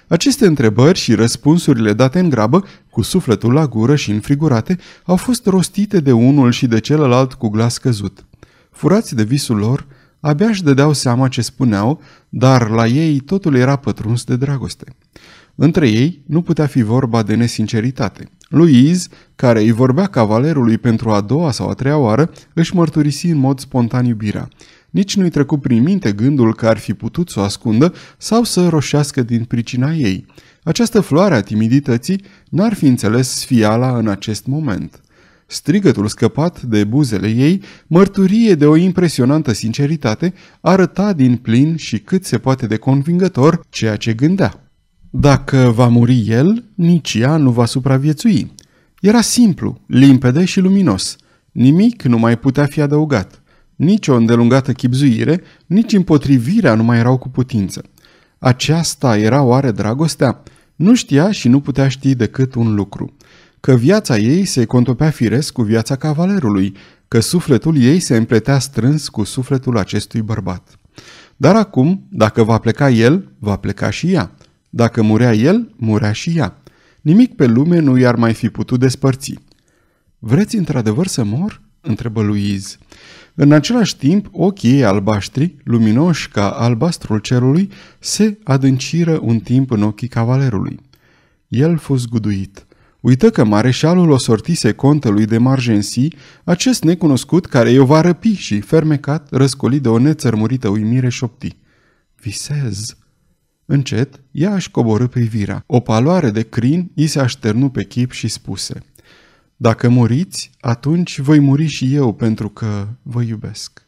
Aceste întrebări și răspunsurile date în grabă, cu sufletul la gură și înfrigurate, au fost rostite de unul și de celălalt cu glas căzut. Furați de visul lor, abia își dădeau seama ce spuneau, dar la ei totul era pătruns de dragoste. Între ei nu putea fi vorba de nesinceritate. Louise, care îi vorbea cavalerului pentru a doua sau a treia oară, își mărturisi în mod spontan iubirea. Nici nu-i trecut prin minte gândul că ar fi putut să o ascundă sau să roșească din pricina ei. Această floare a timidității n-ar fi înțeles sfiala în acest moment. Strigătul scăpat de buzele ei, mărturie de o impresionantă sinceritate, arăta din plin și cât se poate de convingător ceea ce gândea. Dacă va muri el, nici ea nu va supraviețui. Era simplu, limpede și luminos. Nimic nu mai putea fi adăugat. Nici o îndelungată chipzuire, nici împotrivirea nu mai erau cu putință. Aceasta era oare dragostea? Nu știa și nu putea ști decât un lucru. Că viața ei se contopea firesc cu viața cavalerului, că sufletul ei se împletea strâns cu sufletul acestui bărbat. Dar acum, dacă va pleca el, va pleca și ea. Dacă murea el, murea și ea. Nimic pe lume nu i-ar mai fi putut despărți. Vreți într-adevăr să mor?" întrebă Louise. În același timp, ochii ei albaștri, luminoși ca albastrul cerului, se adânciră un timp în ochii cavalerului. El fost zguduit. Uită că mareșalul o sortise contelui de Margensi, acest necunoscut care i-o va răpi și, fermecat, răscolit de o nețărmurită uimire șopti. Visez, Încet, ea își coborâ privirea. O paloare de crin i se așternu pe chip și spuse Dacă muriți, atunci voi muri și eu pentru că vă iubesc.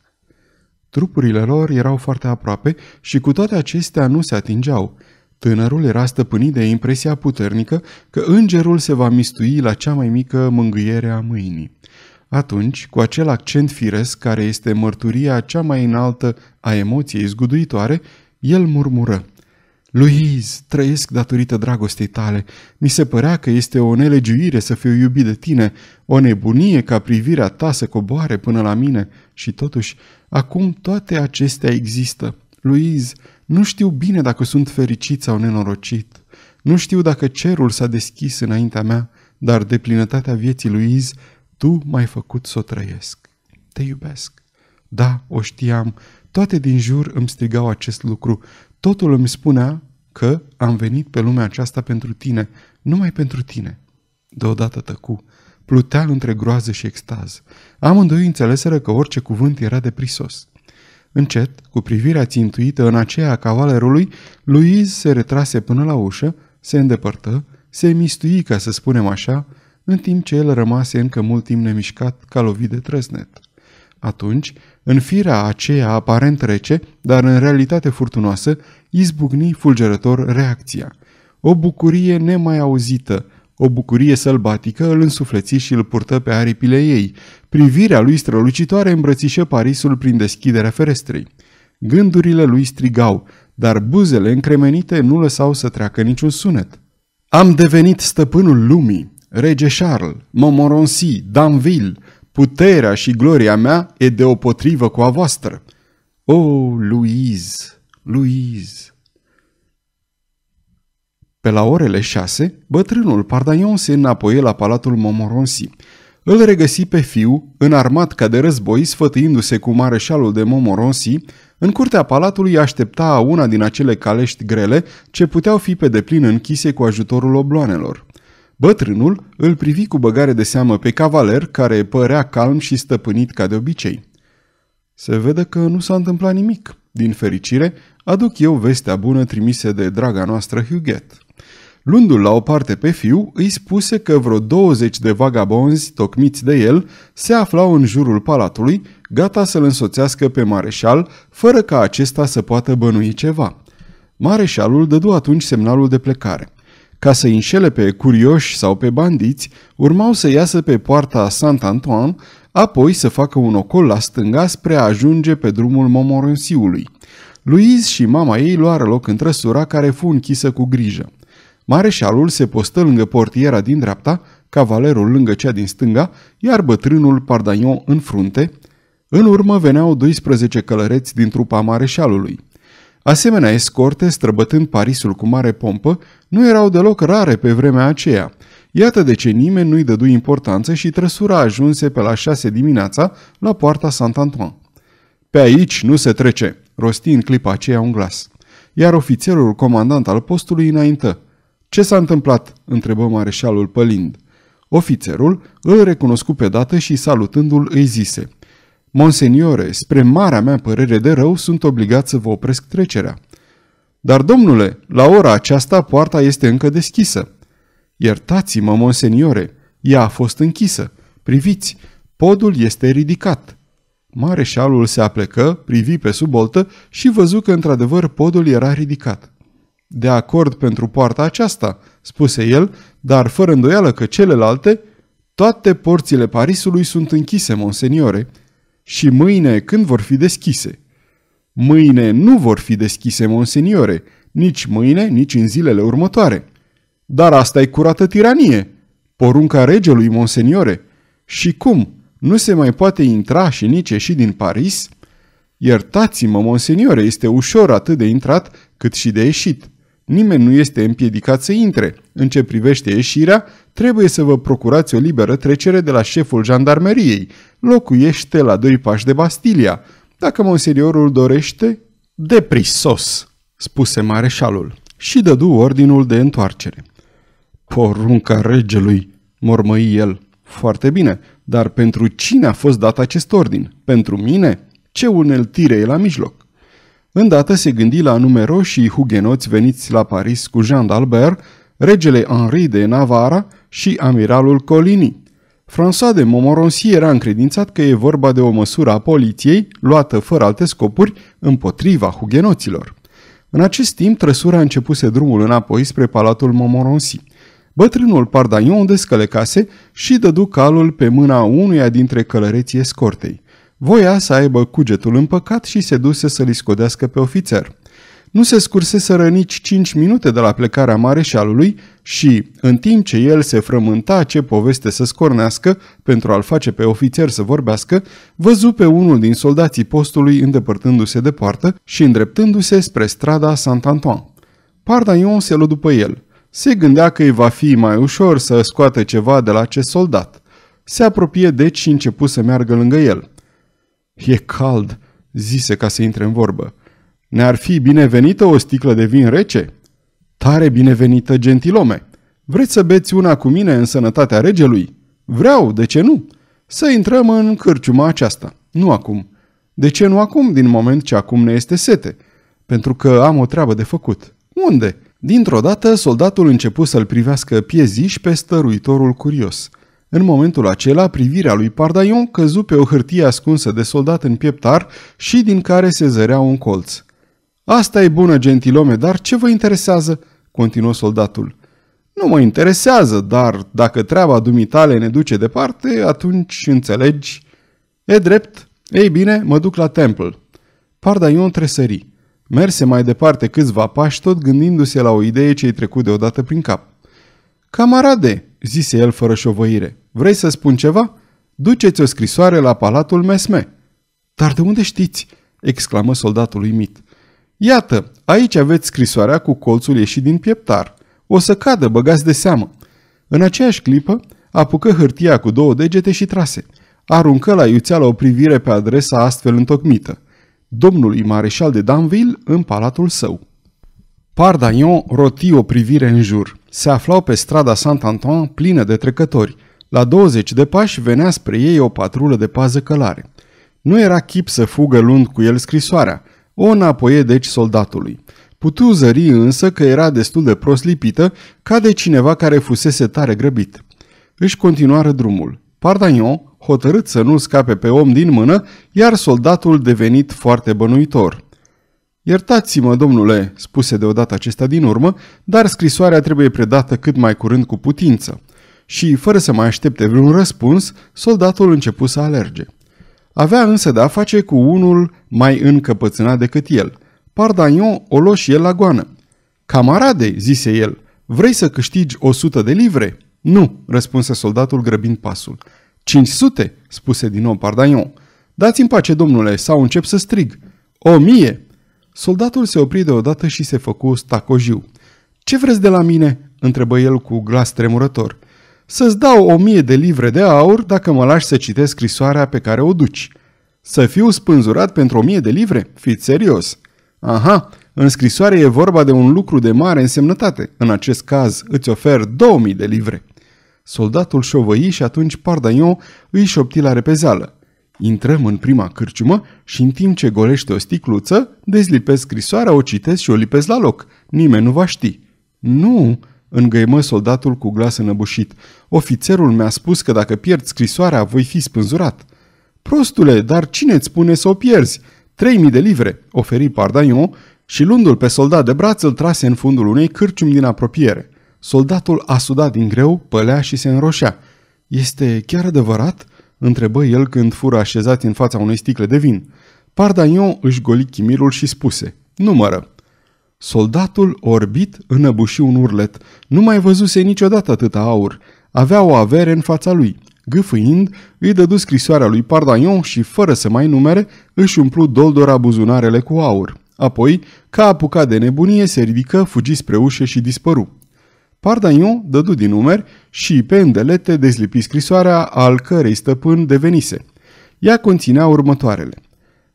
Trupurile lor erau foarte aproape și cu toate acestea nu se atingeau. Tânărul era stăpânit de impresia puternică că îngerul se va mistui la cea mai mică mângâiere a mâinii. Atunci, cu acel accent firesc care este mărturia cea mai înaltă a emoției zguduitoare, el murmură – Luiz, trăiesc datorită dragostei tale. Mi se părea că este o nelegiuire să fiu iubit de tine, o nebunie ca privirea ta să coboare până la mine. Și totuși, acum toate acestea există. Luiz, nu știu bine dacă sunt fericit sau nenorocit. Nu știu dacă cerul s-a deschis înaintea mea, dar de plinătatea vieții Luiz, tu m-ai făcut să o trăiesc. Te iubesc. Da, o știam, toate din jur îmi strigau acest lucru, Totul îmi spunea că am venit pe lumea aceasta pentru tine, numai pentru tine. Deodată tăcu, plutea între groază și extaz. Amândoi înțeleseră că orice cuvânt era de prisos. Încet, cu privirea țintuită în aceea a cavalerului, Louise se retrase până la ușă, se îndepărtă, se mistui, ca să spunem așa, în timp ce el rămase încă mult timp nemișcat, ca lovit de trăsnet. Atunci, în firea aceea aparent rece, dar în realitate furtunoasă, izbucni fulgerător reacția. O bucurie nemai auzită, o bucurie sălbatică îl însufleți și îl purtă pe aripile ei. Privirea lui strălucitoare îmbrățișă Parisul prin deschiderea ferestrei. Gândurile lui strigau, dar buzele încremenite nu lăsau să treacă niciun sunet. Am devenit stăpânul lumii, rege Charles, Montmorency, Danville, Puterea și gloria mea e deopotrivă cu a voastră. O, oh, Luiz, Luiz! Pe la orele șase, bătrânul Pardaion se înapoie la palatul Momoronsi. Îl regăsi pe fiu, înarmat ca de război, sfătuindu se cu mareșalul de Momoronsi, în curtea palatului aștepta una din acele calești grele ce puteau fi pe deplin închise cu ajutorul obloanelor. Bătrânul îl privi cu băgare de seamă pe cavaler, care părea calm și stăpânit ca de obicei. Se vede că nu s-a întâmplat nimic. Din fericire, aduc eu vestea bună trimise de draga noastră Huguet. Luându-l la o parte pe fiu, îi spuse că vreo 20 de vagabonzi tocmiți de el se aflau în jurul palatului, gata să-l însoțească pe mareșal, fără ca acesta să poată bănui ceva. Mareșalul dădu atunci semnalul de plecare – ca să înșele pe curioși sau pe bandiți, urmau să iasă pe poarta Saint-Antoine, apoi să facă un ocol la stânga spre a ajunge pe drumul Momorânsiului. Louise și mama ei luară loc în trăsura care fu închisă cu grijă. Mareșalul se postă lângă portiera din dreapta, cavalerul lângă cea din stânga, iar bătrânul Pardagnon în frunte. În urmă veneau 12 călăreți din trupa mareșalului. Asemenea, escorte, străbătând Parisul cu mare pompă, nu erau deloc rare pe vremea aceea. Iată de ce nimeni nu-i dădu importanță și trăsura ajunse pe la șase dimineața la poarta Saint-Antoine. Pe aici nu se trece, rosti în clipa aceea un glas. Iar ofițerul comandant al postului înaintă. Ce s-a întâmplat?" întrebă mareșalul pălind. Ofițerul îl recunoscu pe dată și salutându-l îi zise – Monseniore, spre marea mea părere de rău, sunt obligat să vă opresc trecerea. Dar, domnule, la ora aceasta poarta este încă deschisă. Iertați-mă, monseniore, ea a fost închisă. Priviți, podul este ridicat. Mareșalul se aplecă, privi pe sub boltă și văzu că într-adevăr podul era ridicat. De acord pentru poarta aceasta, spuse el, dar fără îndoială că celelalte, toate porțile Parisului sunt închise, monseniore, și mâine când vor fi deschise. Mâine nu vor fi deschise, monseniore, nici mâine, nici în zilele următoare. Dar asta e curată tiranie, porunca regelui, monseniore. Și cum, nu se mai poate intra și nici ieși din Paris? Iertați-mă, monseniore, este ușor atât de intrat cât și de ieșit. Nimeni nu este împiedicat să intre. În ce privește ieșirea, trebuie să vă procurați o liberă trecere de la șeful jandarmeriei, locuiește la doi pași de Bastilia. Dacă monseriorul dorește, deprisos, spuse mareșalul și dădu ordinul de întoarcere. Porunca regelui, mormăi el. Foarte bine, dar pentru cine a fost dat acest ordin? Pentru mine? Ce uneltire e la mijloc? Îndată se gândi la numeroșii hugenoți veniți la Paris cu Jean d'Albert, regele Henri de Navara și amiralul Colini, François de Momoronsi era încredințat că e vorba de o măsură a poliției, luată fără alte scopuri, împotriva hugenoților. În acest timp, trăsura începuse drumul înapoi spre palatul Momoronsi. Bătrânul Pardaion descălecase și dădu calul pe mâna unuia dintre călăreții escortei. Voia să aibă cugetul împăcat și se duse să-l scodească pe ofițer. Nu se scurseseră nici cinci minute de la plecarea mareșalului și, în timp ce el se frământa ce poveste să scornească pentru a-l face pe ofițer să vorbească, văzu pe unul din soldații postului îndepărtându-se de poartă și îndreptându-se spre strada Saint-Antoine. Pardaion se lu după el. Se gândea că îi va fi mai ușor să scoată ceva de la acest soldat. Se apropie deci și începu să meargă lângă el. E cald," zise ca să intre în vorbă. Ne-ar fi binevenită o sticlă de vin rece?" Tare binevenită, gentilome! Vreți să beți una cu mine în sănătatea regelui? Vreau, de ce nu? Să intrăm în cârciuma aceasta. Nu acum. De ce nu acum, din moment ce acum ne este sete? Pentru că am o treabă de făcut. Unde? Dintr-o dată, soldatul începu să-l privească pieziș pe stăruitorul curios. În momentul acela, privirea lui Pardaion căzu pe o hârtie ascunsă de soldat în pieptar și din care se zărea un colț. Asta e bună, gentilome, dar ce vă interesează?" continuă soldatul. Nu mă interesează, dar dacă treaba dumitale ne duce departe, atunci înțelegi. E drept. Ei bine, mă duc la Temple. Pardaion tresări. Merse mai departe câțiva pași, tot gândindu-se la o idee ce-i trecut deodată prin cap. Camarade, zise el fără șovăire, vrei să spun ceva? Duceți o scrisoare la palatul Mesme. Dar de unde știți? exclamă soldatul uimit. Iată, aici aveți scrisoarea cu colțul ieșit din pieptar. O să cadă, băgați de seamă. În aceeași clipă, apucă hârtia cu două degete și trase. Aruncă la iuțeală o privire pe adresa astfel întocmită. Domnului mareșal de Danville în palatul său. Pardaion roti o privire în jur. Se aflau pe strada Saint-Antoine plină de trecători. La 20 de pași venea spre ei o patrulă de pază călare. Nu era chip să fugă luând cu el scrisoarea – o înapoie deci soldatului. Putu zări însă că era destul de proslipită ca de cineva care fusese tare grăbit. Își continuară drumul. Pardagnon, hotărât să nu scape pe om din mână, iar soldatul devenit foarte bănuitor. Iertați-mă, domnule, spuse deodată acesta din urmă, dar scrisoarea trebuie predată cât mai curând cu putință. Și, fără să mai aștepte vreun răspuns, soldatul începu să alerge. Avea însă de-a face cu unul mai încăpățânat decât el. Pardaion o luă și el la goană. Camarade, zise el, vrei să câștigi o sută de livre? Nu, răspunse soldatul grăbind pasul. 500, spuse din nou Pardaion. Dați-mi pace, domnule, sau încep să strig. O mie! Soldatul se opri deodată și se făcu stacojiu. Ce vreți de la mine?" întrebă el cu glas tremurător. Să-ți dau o mie de livre de aur dacă mă lași să citesc scrisoarea pe care o duci. Să fiu spânzurat pentru o mie de livre? Fiți serios! Aha, în scrisoare e vorba de un lucru de mare însemnătate. În acest caz îți ofer 2000 de livre. Soldatul șovăi și atunci Pardaion îi șopti la repezeală. Intrăm în prima cârciumă și în timp ce golește o sticluță, dezlipesc scrisoarea, o citesc și o lipesc la loc. Nimeni nu va ști. Nu, Îngăimă soldatul cu glas înăbușit. Ofițerul mi-a spus că dacă pierd scrisoarea, voi fi spânzurat. Prostule, dar cine îți spune să o pierzi? 3000 de livre, oferi Pardaion și luându-l pe soldat de braț îl trase în fundul unei cârciumi din apropiere. Soldatul a sudat din greu, pălea și se înroșea. Este chiar adevărat?" întrebă el când fură așezat în fața unei sticle de vin. Pardaion își goli chimirul și spuse, numără. Soldatul orbit înăbuși un urlet. Nu mai văzuse niciodată atâta aur. Avea o avere în fața lui. Gâfâind, îi dădu scrisoarea lui Pardaion și, fără să mai numere, își umplu doldora buzunarele cu aur. Apoi, ca apucat de nebunie, se ridică, fugi spre ușă și dispăru. Pardaion dădu din numeri și pe îndelete dezlipi scrisoarea al cărei stăpân devenise. Ea conținea următoarele –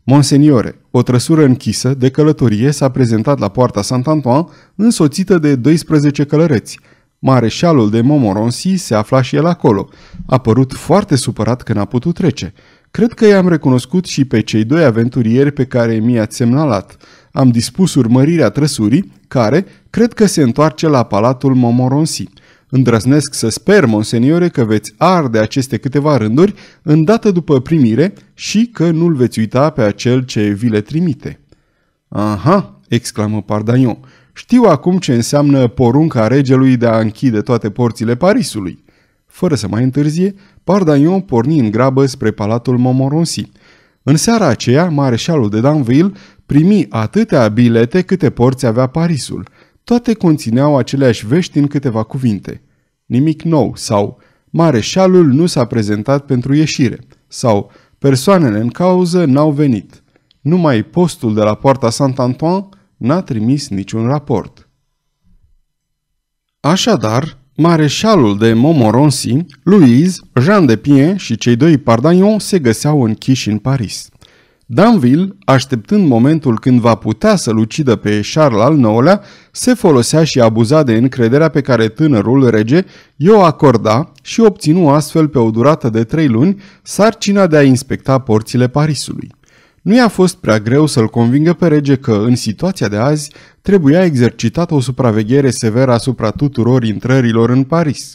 Monseniore, o trăsură închisă de călătorie s-a prezentat la poarta Saint-Antoine, însoțită de 12 călăreți. Mareșalul de Momoronsi se afla și el acolo. A părut foarte supărat că n-a putut trece. Cred că i-am recunoscut și pe cei doi aventurieri pe care mi-ați semnalat. Am dispus urmărirea trăsurii, care cred că se întoarce la palatul Momoronsi. Îndrăznesc să sper, monseniore, că veți arde aceste câteva rânduri în dată după primire și că nu-l veți uita pe acel ce vi le trimite. Aha, exclamă Pardagnon, știu acum ce înseamnă porunca regelui de a închide toate porțile Parisului. Fără să mai întârzie, Pardagnon porni în grabă spre palatul Momoronsi. În seara aceea, mareșalul de Danville primi atâtea bilete câte porți avea Parisul – toate conțineau aceleași vești în câteva cuvinte. Nimic nou sau mareșalul nu s-a prezentat pentru ieșire sau persoanele în cauză n-au venit. Numai postul de la poarta Saint-Antoine n-a trimis niciun raport. Așadar, mareșalul de Momoronsi, Louise, Jean de Pien și cei doi Pardagnon se găseau închiși în Paris. Danville, așteptând momentul când va putea să-l ucidă pe Charles al IX-lea, se folosea și abuza de încrederea pe care tânărul rege i-o acorda și obținu astfel pe o durată de trei luni sarcina de a inspecta porțile Parisului. Nu i-a fost prea greu să-l convingă pe rege că, în situația de azi, trebuia exercitată o supraveghere severă asupra tuturor intrărilor în Paris –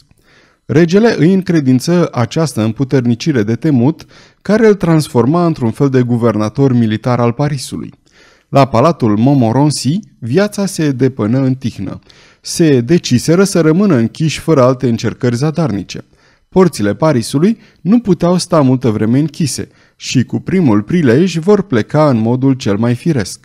Regele îi încredință această împuternicire de temut, care îl transforma într-un fel de guvernator militar al Parisului. La palatul Momoronsi, viața se depănă în tihnă. Se deciseră să rămână închiși fără alte încercări zadarnice. Porțile Parisului nu puteau sta multă vreme închise și cu primul prilej vor pleca în modul cel mai firesc.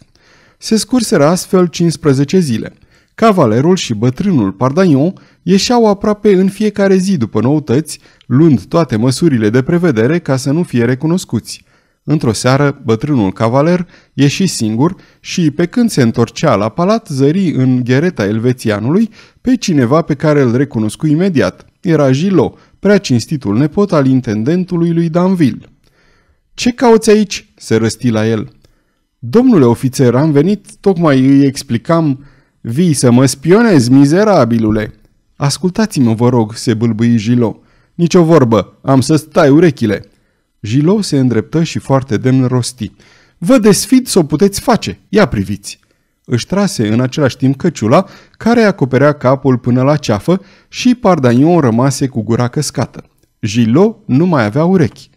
Se scurseră astfel 15 zile – Cavalerul și bătrânul Pardagnon ieșeau aproape în fiecare zi după noutăți, luând toate măsurile de prevedere ca să nu fie recunoscuți. Într-o seară, bătrânul cavaler ieși singur și, pe când se întorcea la palat, zări în ghereta elvețianului pe cineva pe care îl recunoscu imediat. Era Gilo, prea cinstitul nepot al intendentului lui Danville. Ce cauți aici?" se răsti la el. Domnule ofițer, am venit, tocmai îi explicam Vii să mă spionezi, mizerabilule!" Ascultați-mă, vă rog," se bâlbâi Gilo. Nici o vorbă, am să stai urechile." Gilo se îndreptă și foarte demn rosti. Vă desfid să o puteți face, ia priviți!" Își trase în același timp căciula, care acoperea capul până la ceafă și Pardanion rămase cu gura căscată. Gilo nu mai avea urechi.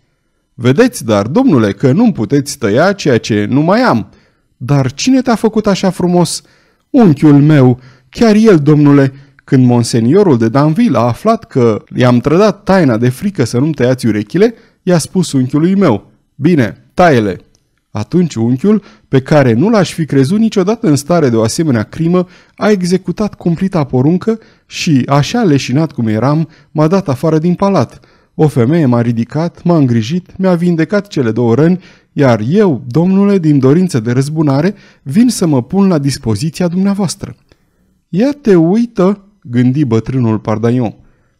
Vedeți, dar, domnule, că nu-mi puteți tăia ceea ce nu mai am. Dar cine te-a făcut așa frumos?" Unchiul meu, chiar el, domnule, când monseniorul de Danville a aflat că i-am trădat taina de frică să nu-mi tăiați urechile, i-a spus unchiului meu, bine, taiele. Atunci unchiul, pe care nu l-aș fi crezut niciodată în stare de o asemenea crimă, a executat cumplita poruncă și, așa leșinat cum eram, m-a dat afară din palat. O femeie m-a ridicat, m-a îngrijit, mi-a vindecat cele două răni, iar eu, domnule, din dorință de răzbunare, vin să mă pun la dispoziția dumneavoastră. Ia te uită, gândi bătrânul Pardaion.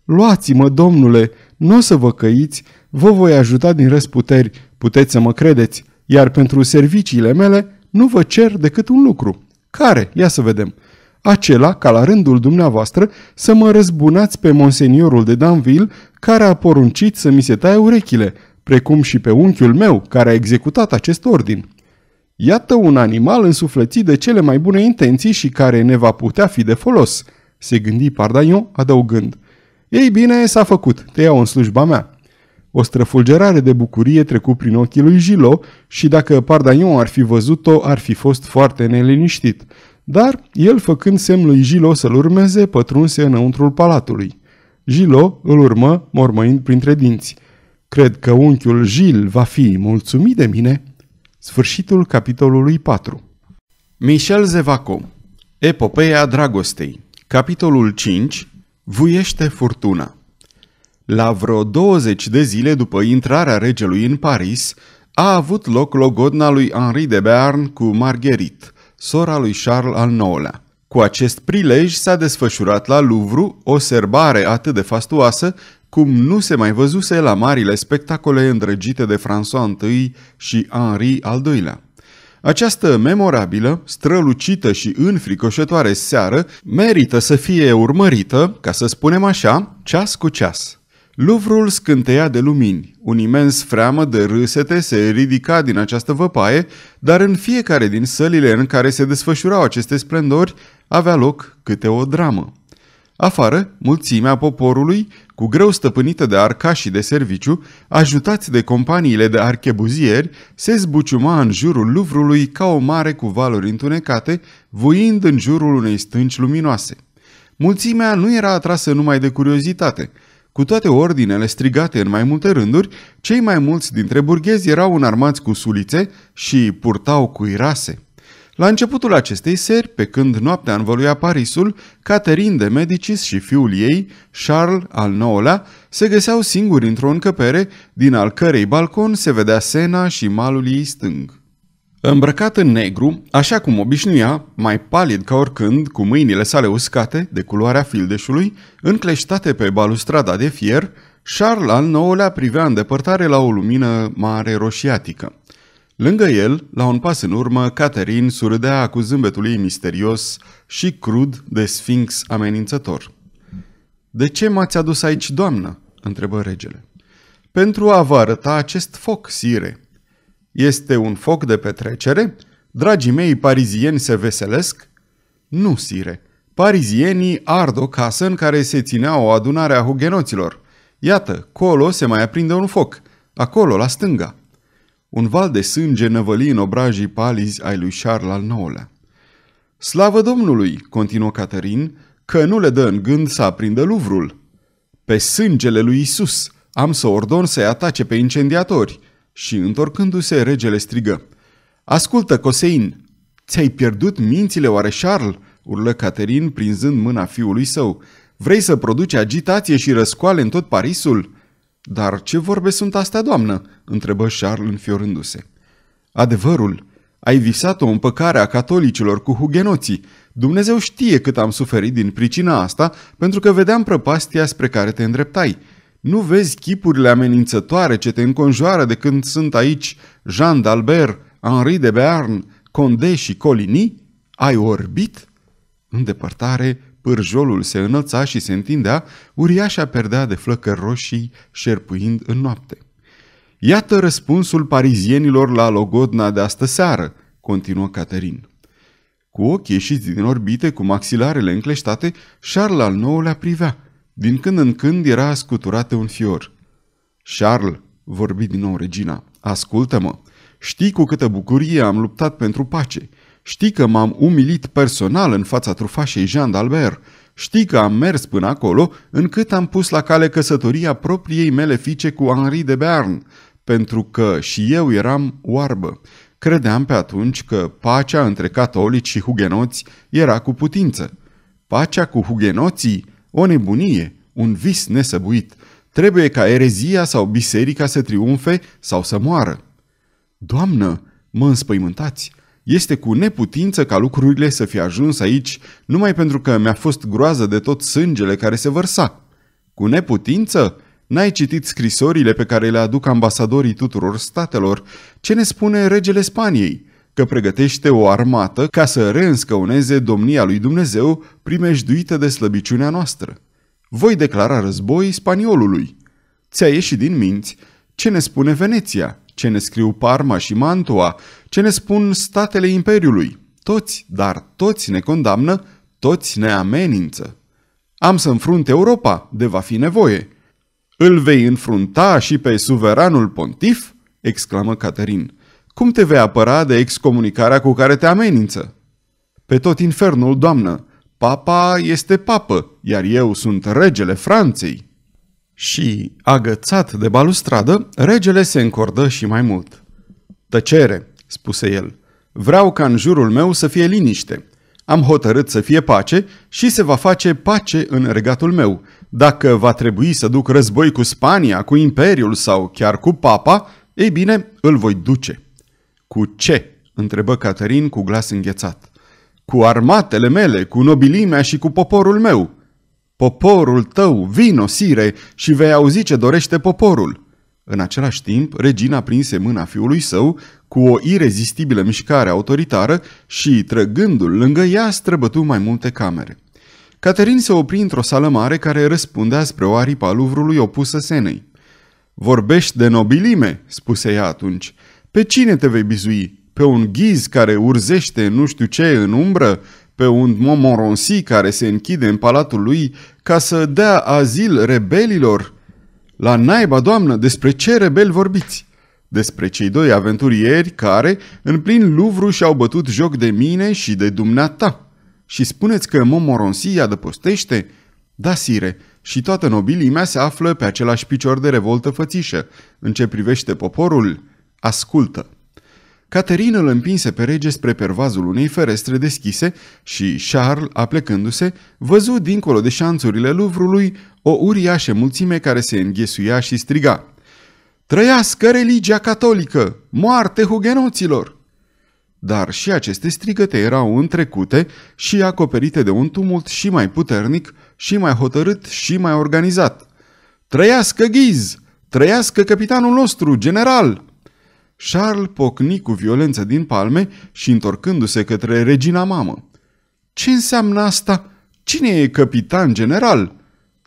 Luați-mă, domnule, nu o să vă căiți, vă voi ajuta din răsputeri, puteți să mă credeți, iar pentru serviciile mele nu vă cer decât un lucru. Care? Ia să vedem. Acela, ca la rândul dumneavoastră, să mă răzbunați pe monseniorul de Danville, care a poruncit să mi se taie urechile, precum și pe unchiul meu care a executat acest ordin. Iată un animal însuflețit de cele mai bune intenții și care ne va putea fi de folos, se gândi Pardaion adăugând. Ei bine, s-a făcut, te iau în slujba mea. O străfulgerare de bucurie trecu prin ochii lui Gilo și dacă Pardaion ar fi văzut-o, ar fi fost foarte neliniștit. Dar el, făcând semn lui Gilo să-l urmeze, pătrunse înăuntrul palatului. Gilo îl urmă, mormăind printre dinți – Cred că unchiul Gil va fi mulțumit de mine. Sfârșitul capitolului 4 Michel Zevaco Epopeea dragostei Capitolul 5 Vuiește furtuna La vreo 20 de zile după intrarea regelui în Paris, a avut loc logodna lui Henri de Bearn cu Marguerite, sora lui Charles al IX-lea. Cu acest prilej s-a desfășurat la Louvre o serbare atât de fastuoasă cum nu se mai văzuse la marile spectacole îndrăgite de François I și Henri al II-lea. Această memorabilă, strălucită și înfricoșătoare seară merită să fie urmărită, ca să spunem așa, ceas cu ceas. Luvrul scânteia de lumini, un imens freamă de râsete se ridica din această văpaie, dar în fiecare din sălile în care se desfășurau aceste splendori avea loc câte o dramă. Afară, mulțimea poporului cu greu stăpânită de arcașii de serviciu, ajutați de companiile de archebuzieri, se zbuciuma în jurul Luvrului ca o mare cu valuri întunecate, voind în jurul unei stânci luminoase. Mulțimea nu era atrasă numai de curiozitate. Cu toate ordinele strigate în mai multe rânduri, cei mai mulți dintre burghezi erau înarmați cu sulițe și purtau cuirase. La începutul acestei seri, pe când noaptea învăluia Parisul, Catherine de Medicis și fiul ei, Charles al IX-lea, se găseau singuri într-o încăpere, din al cărei balcon se vedea Sena și malul ei stâng. Îmbrăcat în negru, așa cum obișnuia, mai palid ca oricând, cu mâinile sale uscate, de culoarea fildeșului, încleștate pe balustrada de fier, Charles al IX-lea privea în depărtare la o lumină mare roșiatică. Lângă el, la un pas în urmă, Catherine surâdea cu zâmbetul ei misterios și crud de sfinx amenințător. De ce m-ați adus aici, doamnă?" întrebă regele. Pentru a vă arăta acest foc, sire." Este un foc de petrecere? Dragii mei parizieni se veselesc?" Nu, sire. Parizienii ard o casă în care se ținea o adunare a hugenoților. Iată, colo se mai aprinde un foc. Acolo, la stânga." Un val de sânge năvăli în obrajii palizi ai lui Charles al IX-lea. Slavă Domnului, continuă Caterin, că nu le dă în gând să aprindă luvrul. Pe sângele lui Isus am să ordon să-i atace pe incendiatori. Și întorcându-se, regele strigă. Ascultă, Cosein, ți-ai pierdut mințile oare, Charles? urlă Caterin, prinzând mâna fiului său. Vrei să produci agitație și răscoale în tot Parisul? Dar ce vorbe sunt astea, doamnă?" întrebă Charles înfiorându-se. Adevărul, ai visat o împăcare a catolicilor cu hugenoții. Dumnezeu știe cât am suferit din pricina asta, pentru că vedeam prăpastia spre care te îndreptai. Nu vezi chipurile amenințătoare ce te înconjoară de când sunt aici Jean d'Albert, Henri de Bearn, Condé și Coligny? Ai orbit?" În depărtare, Pârjolul se înălța și se întindea, uriașa perdea de flăcări roșii, șerpuind în noapte. Iată răspunsul parizienilor la logodna de astă seară, continuă Caterin. Cu ochii ieșiți din orbite, cu maxilarele încleștate, Charles al IX-lea privea. Din când în când era scuturate un fior. Charles, vorbi din nou regina, ascultă-mă, știi cu câtă bucurie am luptat pentru pace. Știi că m-am umilit personal în fața trufașei Jean d'Albert. Știi că am mers până acolo încât am pus la cale căsătoria propriei mele fiice cu Henri de Bern, pentru că și eu eram oarbă. Credeam pe atunci că pacea între catolici și hugenoți era cu putință. Pacea cu hugenoții? O nebunie, un vis nesăbuit. Trebuie ca erezia sau biserica să triumfe sau să moară. Doamnă, mă înspăimântați, este cu neputință ca lucrurile să fie ajuns aici numai pentru că mi-a fost groază de tot sângele care se vărsa. Cu neputință? N-ai citit scrisorile pe care le aduc ambasadorii tuturor statelor? Ce ne spune regele Spaniei? Că pregătește o armată ca să reînscăuneze domnia lui Dumnezeu primejduită de slăbiciunea noastră. Voi declara război spaniolului. Ți-a ieșit din minți ce ne spune Veneția? ce ne scriu Parma și Mantua, ce ne spun statele Imperiului. Toți, dar toți ne condamnă, toți ne amenință. Am să înfrunt Europa, de va fi nevoie. Îl vei înfrunta și pe suveranul pontif? exclamă Caterin. Cum te vei apăra de excomunicarea cu care te amenință? Pe tot infernul, doamnă, papa este papă, iar eu sunt regele Franței. Și, agățat de balustradă, regele se încordă și mai mult. Tăcere, spuse el, vreau ca în jurul meu să fie liniște. Am hotărât să fie pace și se va face pace în regatul meu. Dacă va trebui să duc război cu Spania, cu Imperiul sau chiar cu Papa, ei bine, îl voi duce. Cu ce? întrebă Caterin cu glas înghețat. Cu armatele mele, cu nobilimea și cu poporul meu, Poporul tău, vino, sire, și vei auzi ce dorește poporul. În același timp, regina prinse mâna fiului său cu o irezistibilă mișcare autoritară și, trăgându-l lângă ea, străbătu mai multe camere. Caterin se opri într-o sală mare care răspundea spre o aripa luvrului opusă Senei. Vorbești de nobilime," spuse ea atunci. Pe cine te vei bizui? Pe un ghiz care urzește nu știu ce în umbră? pe un momoronsi care se închide în palatul lui ca să dea azil rebelilor? La naiba, doamnă, despre ce rebeli vorbiți? Despre cei doi aventurieri care, în plin Luvru, și-au bătut joc de mine și de dumneata. Și spuneți că momoronsi dăpostește? Da, sire, și toată nobilimea se află pe același picior de revoltă fățișă. În ce privește poporul, ascultă. Caterina îl împinse pe rege spre pervazul unei ferestre deschise și Charles, aplecându-se, văzu dincolo de șanțurile Luvrului o uriașă mulțime care se înghesuia și striga. Trăiască religia catolică! Moarte hugenoților! Dar și aceste strigăte erau întrecute și acoperite de un tumult și mai puternic, și mai hotărât, și mai organizat. Trăiască Ghiz! Trăiască capitanul nostru, general! Charles pocni cu violență din palme și întorcându-se către regina mamă. Ce înseamnă asta? Cine e capitan general?"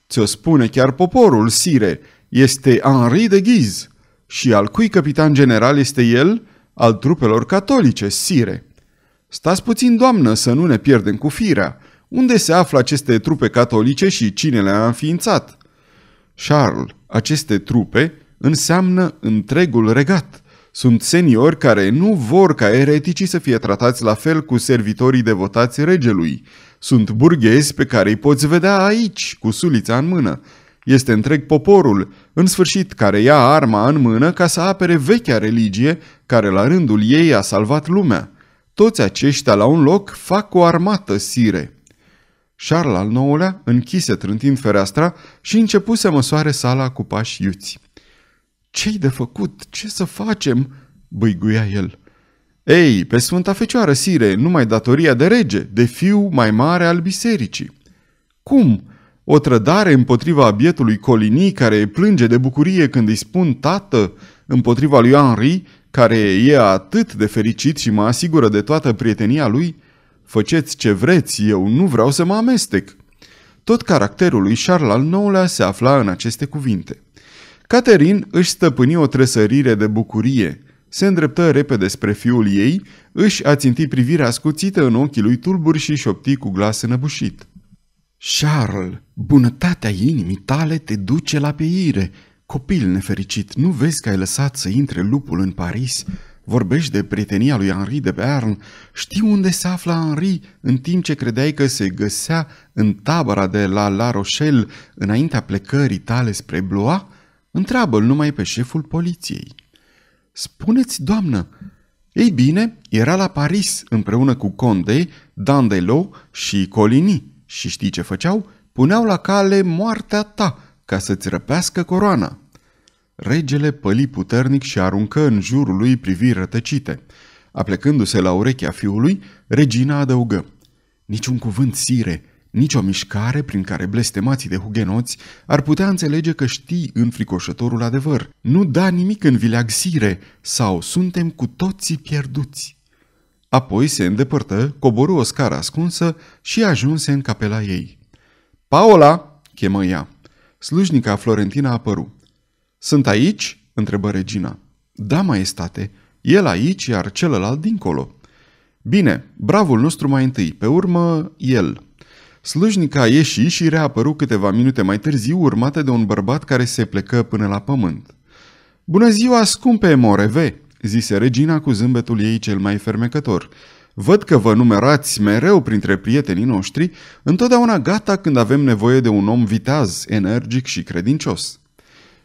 Ți-o spune chiar poporul, sire. Este Henri de Ghiz. Și al cui capitan general este el? Al trupelor catolice, sire. Stați puțin, doamnă, să nu ne pierdem cu firea. Unde se află aceste trupe catolice și cine le-a înființat? Charles, aceste trupe înseamnă întregul regat. Sunt seniori care nu vor ca ereticii să fie tratați la fel cu servitorii devotați regelui. Sunt burghezi pe care îi poți vedea aici, cu sulița în mână. Este întreg poporul, în sfârșit, care ia arma în mână ca să apere vechea religie care la rândul ei a salvat lumea. Toți aceștia la un loc fac o armată sire. Charles al IX-lea închise trântind fereastra și începu să măsoare sala cu pași iuți. Ce-i de făcut? Ce să facem?" băiguia el. Ei, pe Sfânta Fecioară, sire, numai datoria de rege, de fiu mai mare al bisericii." Cum? O trădare împotriva abietului Colini care plânge de bucurie când îi spun tată, împotriva lui Henri, care e atât de fericit și mă asigură de toată prietenia lui? Făceți ce vreți, eu nu vreau să mă amestec. Tot caracterul lui Charles al IX-lea se afla în aceste cuvinte. Caterin își stăpâni o tresărire de bucurie. Se îndreptă repede spre fiul ei, își aținti privirea scuțită în ochii lui tulburi și șopti cu glas înăbușit. Charles, bunătatea inimii tale te duce la peire. Copil nefericit, nu vezi că ai lăsat să intre lupul în Paris? Vorbești de prietenia lui Henri de Bern. Știi unde se afla Henri în timp ce credeai că se găsea în tabăra de la La Rochelle înaintea plecării tale spre Blois? Întreabă-l numai pe șeful poliției. Spuneți, doamnă! Ei bine, era la Paris împreună cu Conde, Dandelo și Colini. Și știi ce făceau? Puneau la cale moartea ta ca să-ți răpească coroana. Regele păli puternic și aruncă în jurul lui priviri rătăcite. Aplecându-se la urechea fiului, regina adăugă. Niciun cuvânt, sire, Nicio mișcare prin care blestemații de hugenoți ar putea înțelege că știi înfricoșătorul adevăr. Nu da nimic în vileagzire sau suntem cu toții pierduți. Apoi se îndepărtă, coborâ o scară ascunsă și ajunse în capela ei. Paola!" chemă ea. Slujnica Florentina apăru. Sunt aici?" întrebă regina. Da, maestate, el aici, iar celălalt dincolo." Bine, bravul nostru mai întâi, pe urmă el." Slujnica a ieșit și reapărut câteva minute mai târziu, urmată de un bărbat care se plecă până la pământ. Bună ziua, scumpe Moreve!" zise regina cu zâmbetul ei cel mai fermecător. Văd că vă numerați mereu printre prietenii noștri, întotdeauna gata când avem nevoie de un om viteaz, energic și credincios."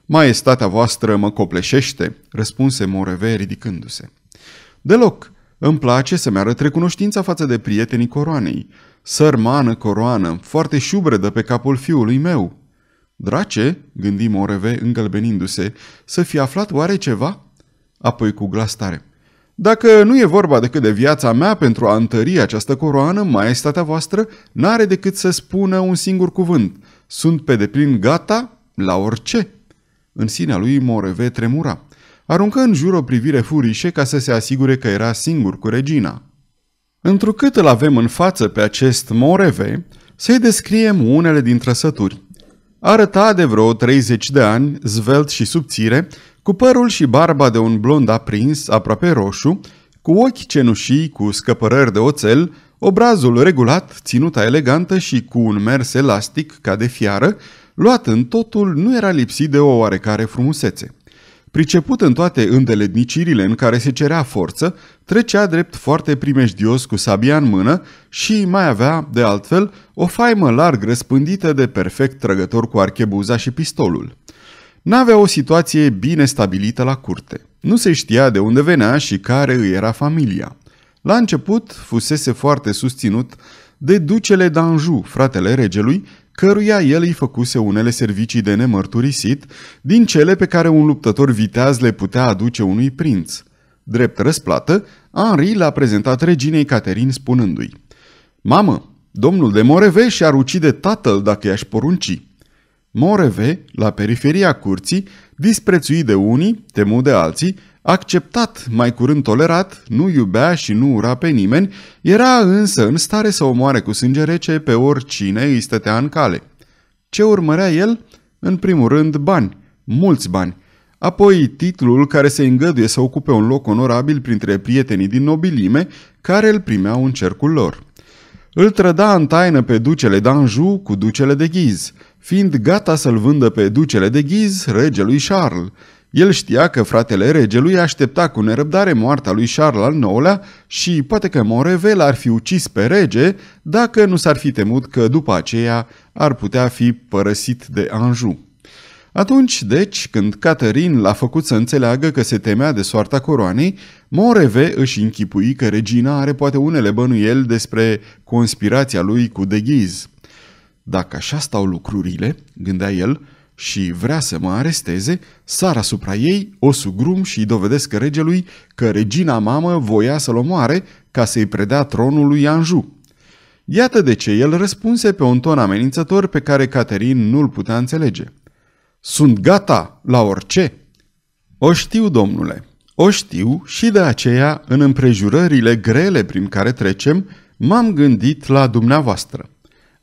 Maestatea voastră mă copleșește," răspunse Moreve ridicându-se. Deloc. Îmi place să-mi arăt recunoștința față de prietenii coroanei. Sărmană coroană, foarte șubredă pe capul fiului meu. Drace, gândi Moreve îngălbenindu-se, să fi aflat oare ceva? Apoi cu glas tare. Dacă nu e vorba decât de viața mea pentru a întări această coroană, maestatea voastră n-are decât să spună un singur cuvânt. Sunt pe deplin gata la orice. În sinea lui Moreve tremura. Aruncă în jur o privire furișe ca să se asigure că era singur cu regina. Întrucât îl avem în față pe acest Moreve, să-i descriem unele din trăsături. Arăta de vreo 30 de ani, zvelt și subțire, cu părul și barba de un blond aprins, aproape roșu, cu ochi cenușii, cu scăpărări de oțel, obrazul regulat, ținuta elegantă și cu un mers elastic ca de fiară, luat în totul, nu era lipsit de o oarecare frumusețe. Priceput în toate îndeletnicirile în care se cerea forță, trecea drept foarte primejdios cu sabia în mână și mai avea, de altfel, o faimă larg răspândită de perfect trăgător cu archebuza și pistolul. N-avea o situație bine stabilită la curte. Nu se știa de unde venea și care îi era familia. La început fusese foarte susținut de ducele d'Anjou, fratele regelui, căruia el îi făcuse unele servicii de nemărturisit, din cele pe care un luptător viteaz le putea aduce unui prinț. Drept răsplată, Henri l-a prezentat reginei Caterin spunându-i Mamă, domnul de Moreve și-ar ucide tatăl dacă i-aș porunci. Moreve, la periferia curții, disprețuit de unii, temut de alții, acceptat, mai curând tolerat, nu iubea și nu ura pe nimeni, era însă în stare să omoare cu sânge rece pe oricine îi stătea în cale. Ce urmărea el? În primul rând, bani, mulți bani. Apoi titlul care se îngăduie să ocupe un loc onorabil printre prietenii din nobilime care îl primeau în cercul lor. Îl trăda în taină pe ducele d'Anjou cu ducele de Ghiz, fiind gata să-l vândă pe ducele de Ghiz regelui Charles, el știa că fratele regelui aștepta cu nerăbdare moartea lui Charles al IX-lea și poate că Morevel ar fi ucis pe rege dacă nu s-ar fi temut că după aceea ar putea fi părăsit de Anjou. Atunci, deci, când Catherine l-a făcut să înțeleagă că se temea de soarta coroanei, Moreve își închipui că regina are poate unele bănuieli despre conspirația lui cu deghiz. Dacă așa stau lucrurile, gândea el, și vrea să mă aresteze, sar asupra ei, o sugrum și îi dovedesc regelui că regina mamă voia să-l omoare ca să-i predea tronul lui Anjou. Iată de ce el răspunse pe un ton amenințător pe care Caterin nu-l putea înțelege. Sunt gata la orice!" O știu, domnule, o știu și de aceea, în împrejurările grele prin care trecem, m-am gândit la dumneavoastră.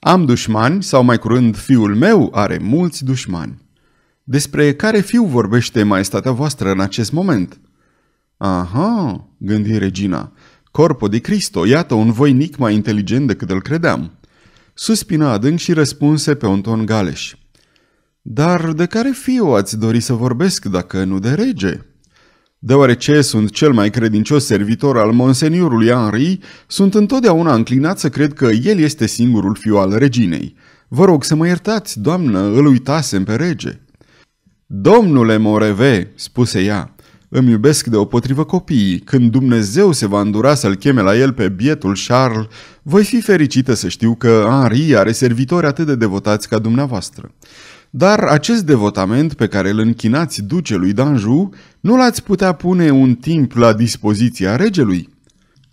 Am dușmani sau mai curând fiul meu are mulți dușmani. Despre care fiu vorbește maestatea voastră în acest moment? Aha, gândi regina, Corpo de Cristo, iată un voinic mai inteligent decât îl credeam. Suspina adânc și răspunse pe un ton galeș. Dar de care fiu ați dori să vorbesc dacă nu de rege?" Deoarece sunt cel mai credincios servitor al monseniorului Henri, sunt întotdeauna înclinat să cred că el este singurul fiu al reginei. Vă rog să mă iertați, doamnă, îl uitasem pe rege. Domnule Moreve, spuse ea, îmi iubesc de potrivă copiii. Când Dumnezeu se va îndura să-l cheme la el pe bietul Charles, voi fi fericită să știu că Henri are servitori atât de devotați ca dumneavoastră. Dar acest devotament pe care îl închinați ducelui d'Anjou nu l-ați putea pune un timp la dispoziția regelui?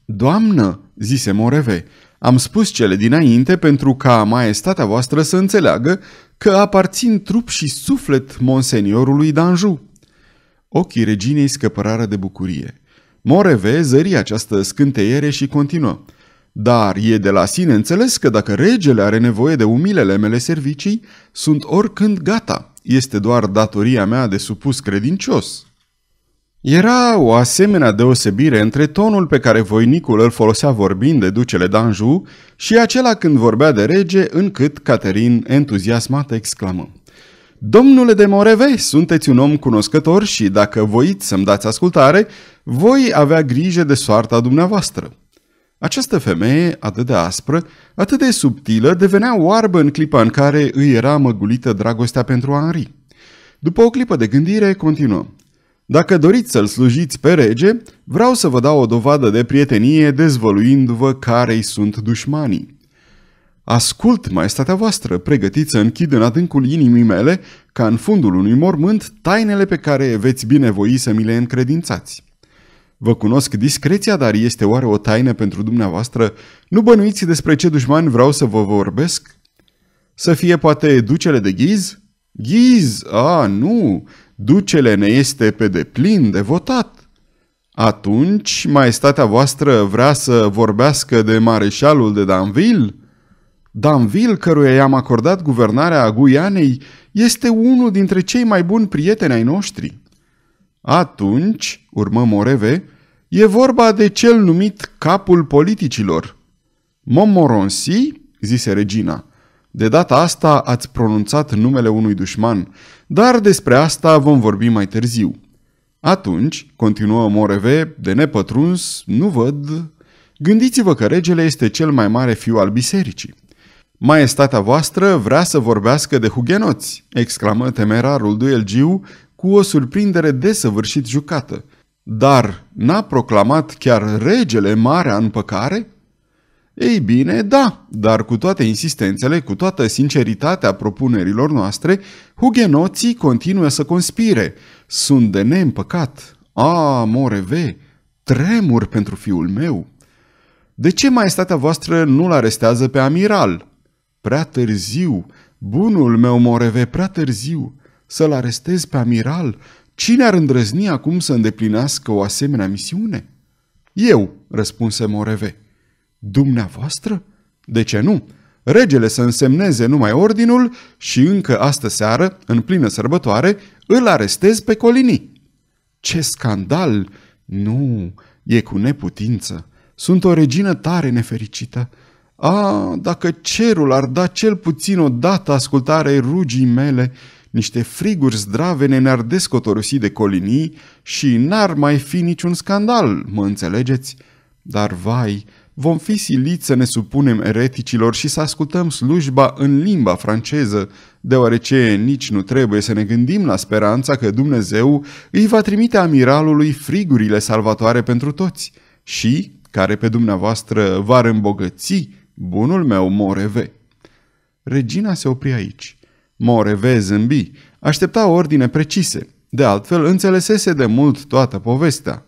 Doamnă, zise Moreve, am spus cele dinainte pentru ca maestatea voastră să înțeleagă că aparțin trup și suflet monseniorului d'Anjou. Ochii reginei scăpărară de bucurie. Moreve zări această scânteiere și continuă – dar e de la sine înțeles că dacă regele are nevoie de umilele mele servicii, sunt oricând gata. Este doar datoria mea de supus credincios. Era o asemenea deosebire între tonul pe care voinicul îl folosea vorbind de ducele d'Anjou și acela când vorbea de rege, încât Caterin, entuziasmat, exclamă. Domnule de Moreve, sunteți un om cunoscător și, dacă voiți să-mi dați ascultare, voi avea grijă de soarta dumneavoastră. Această femeie, atât de aspră, atât de subtilă, devenea oarbă în clipa în care îi era măgulită dragostea pentru Henri. După o clipă de gândire, continuă. Dacă doriți să-l slujiți pe rege, vreau să vă dau o dovadă de prietenie dezvăluindu-vă care-i sunt dușmanii. Ascult, maestatea voastră, pregătiți să închid în adâncul inimii mele, ca în fundul unui mormânt, tainele pe care veți binevoi să mi le încredințați. Vă cunosc discreția, dar este oare o taină pentru dumneavoastră? Nu bănuiți despre ce dușman vreau să vă vorbesc? Să fie poate ducele de ghiz? Ghiz? A, nu! Ducele ne este pe deplin votat. Atunci, maestatea voastră vrea să vorbească de mareșalul de Danville? Danville, căruia i-am acordat guvernarea Guianei, este unul dintre cei mai buni prieteni ai noștri. Atunci, urmă Moreve, e vorba de cel numit capul politicilor. Momoronsi, zise regina, de data asta ați pronunțat numele unui dușman, dar despre asta vom vorbi mai târziu. Atunci, continuă Moreve, de nepătruns, nu văd... Gândiți-vă că regele este cel mai mare fiu al bisericii. Maestatea voastră vrea să vorbească de hugenoți, exclamă temerarul duelgiu, cu o surprindere desăvârșit jucată. Dar n-a proclamat chiar regele în păcare? Ei bine, da, dar cu toate insistențele, cu toată sinceritatea propunerilor noastre, hugenoții continuă să conspire. Sunt de neîmpăcat. A, moreve, tremur pentru fiul meu. De ce maestatea voastră nu-l arestează pe amiral? Prea târziu, bunul meu moreve, prea târziu. Să-l arestezi pe amiral? Cine ar îndrăzni acum să îndeplinească o asemenea misiune? Eu, răspunse Moreve. Dumneavoastră? De ce nu? Regele să însemneze numai ordinul și încă astă seară, în plină sărbătoare, îl arestez pe Colini. Ce scandal! Nu, e cu neputință. Sunt o regină tare nefericită. A, dacă cerul ar da cel puțin o dată ascultare rugii mele, niște friguri zdravene ne-ar descotorosi de colinii și n-ar mai fi niciun scandal, mă înțelegeți? Dar vai, vom fi siliți să ne supunem ereticilor și să ascultăm slujba în limba franceză, deoarece nici nu trebuie să ne gândim la speranța că Dumnezeu îi va trimite amiralului frigurile salvatoare pentru toți și care pe dumneavoastră va îmbogăți, bunul meu Moreve. Regina se opri aici. Moreve zâmbi. Aștepta ordine precise. De altfel, înțelesese de mult toată povestea.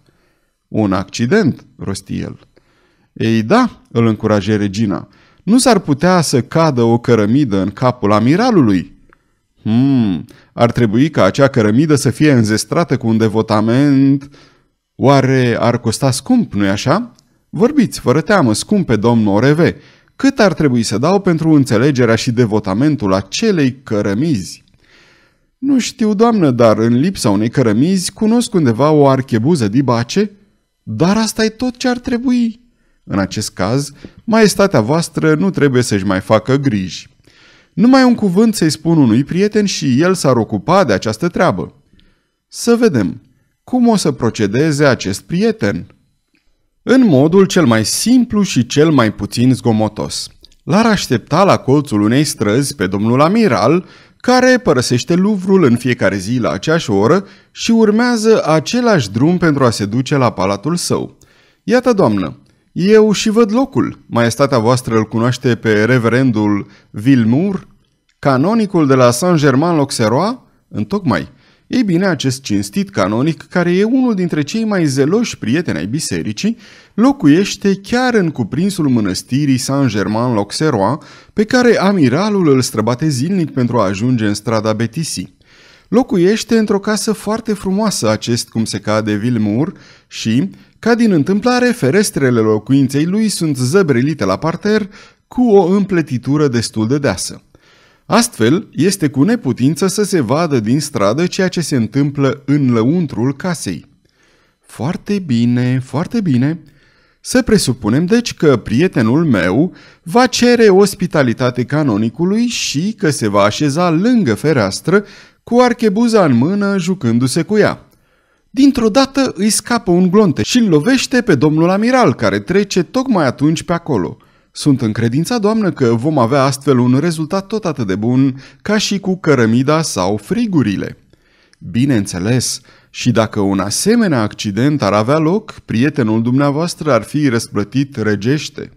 Un accident, rosti el. Ei da, îl încuraje regina. Nu s-ar putea să cadă o cărămidă în capul amiralului. Hmm, ar trebui ca acea cărămidă să fie înzestrată cu un devotament... Oare ar costa scump, nu-i așa? Vorbiți, fără teamă, scump pe domnul Oreve, cât ar trebui să dau pentru înțelegerea și devotamentul acelei cărămizi. Nu știu, doamnă, dar în lipsa unei cărămizi cunosc undeva o archebuză dibace, dar asta e tot ce ar trebui. În acest caz, maestatea voastră nu trebuie să-și mai facă griji. Numai un cuvânt să-i spun unui prieten și el s-ar ocupa de această treabă. Să vedem, cum o să procedeze acest prieten?" În modul cel mai simplu și cel mai puțin zgomotos. L-ar aștepta la colțul unei străzi pe domnul amiral, care părăsește Luvrul în fiecare zi la aceeași oră și urmează același drum pentru a se duce la palatul său. Iată, doamnă, eu și văd locul. Maestatea voastră îl cunoaște pe reverendul Vilmur, canonicul de la Saint-Germain-l'Auxerrois? Întocmai. Ei bine, acest cinstit canonic, care e unul dintre cei mai zeloși prieteni ai bisericii, locuiește chiar în cuprinsul mănăstirii Saint-Germain-l'Auxerrois, pe care amiralul îl străbate zilnic pentru a ajunge în strada Betisi. Locuiește într-o casă foarte frumoasă, acest cum se cade Vilmur, și, ca din întâmplare, ferestrele locuinței lui sunt zăbrelite la parter cu o împletitură destul de deasă. Astfel, este cu neputință să se vadă din stradă ceea ce se întâmplă în lăuntrul casei. Foarte bine, foarte bine. Să presupunem deci că prietenul meu va cere ospitalitate canonicului și că se va așeza lângă fereastră cu archebuza în mână jucându-se cu ea. Dintr-o dată îi scapă un glonte și îl lovește pe domnul amiral care trece tocmai atunci pe acolo – sunt credința, doamnă, că vom avea astfel un rezultat tot atât de bun ca și cu cărămida sau frigurile. Bineînțeles, și dacă un asemenea accident ar avea loc, prietenul dumneavoastră ar fi răsplătit regește.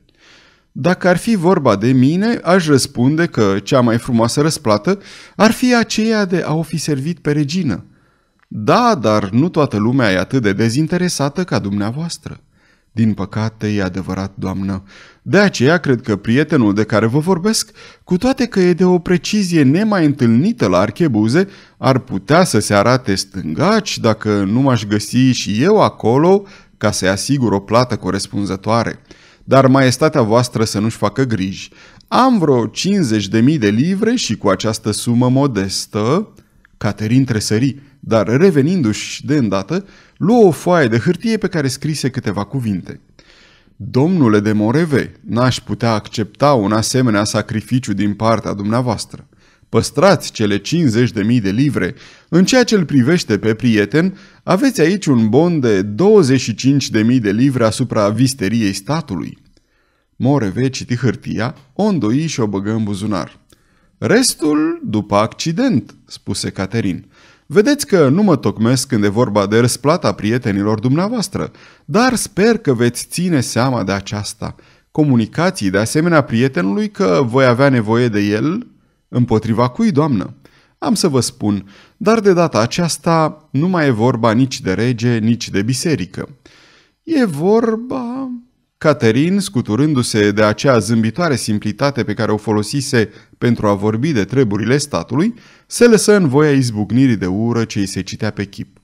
Dacă ar fi vorba de mine, aș răspunde că cea mai frumoasă răsplată ar fi aceea de a o fi servit pe regină. Da, dar nu toată lumea e atât de dezinteresată ca dumneavoastră. Din păcate, e adevărat, doamnă, de aceea cred că prietenul de care vă vorbesc, cu toate că e de o precizie nemai întâlnită la archebuze, ar putea să se arate stângaci dacă nu m-aș găsi și eu acolo ca să-i asigur o plată corespunzătoare. Dar maestatea voastră să nu-și facă griji. Am vreo 50.000 de livre și cu această sumă modestă... Caterin tresări, dar revenindu-și de îndată, luă o foaie de hârtie pe care scrise câteva cuvinte. Domnule de Moreve, n-aș putea accepta un asemenea sacrificiu din partea dumneavoastră. Păstrați cele 50.000 de livre. În ceea ce îl privește pe prieten, aveți aici un bon de 25.000 de livre asupra visteriei statului. Moreve citi hârtia, o îndoi și o băgă în buzunar. Restul după accident, spuse Caterin. Vedeți că nu mă tocmesc când e vorba de răsplata prietenilor dumneavoastră, dar sper că veți ține seama de aceasta. Comunicații de asemenea prietenului că voi avea nevoie de el? Împotriva cui, doamnă? Am să vă spun, dar de data aceasta nu mai e vorba nici de rege, nici de biserică. E vorba Caterin, scuturându-se de acea zâmbitoare simplitate pe care o folosise pentru a vorbi de treburile statului, se lăsă în voia izbucnirii de ură ce îi se citea pe chip.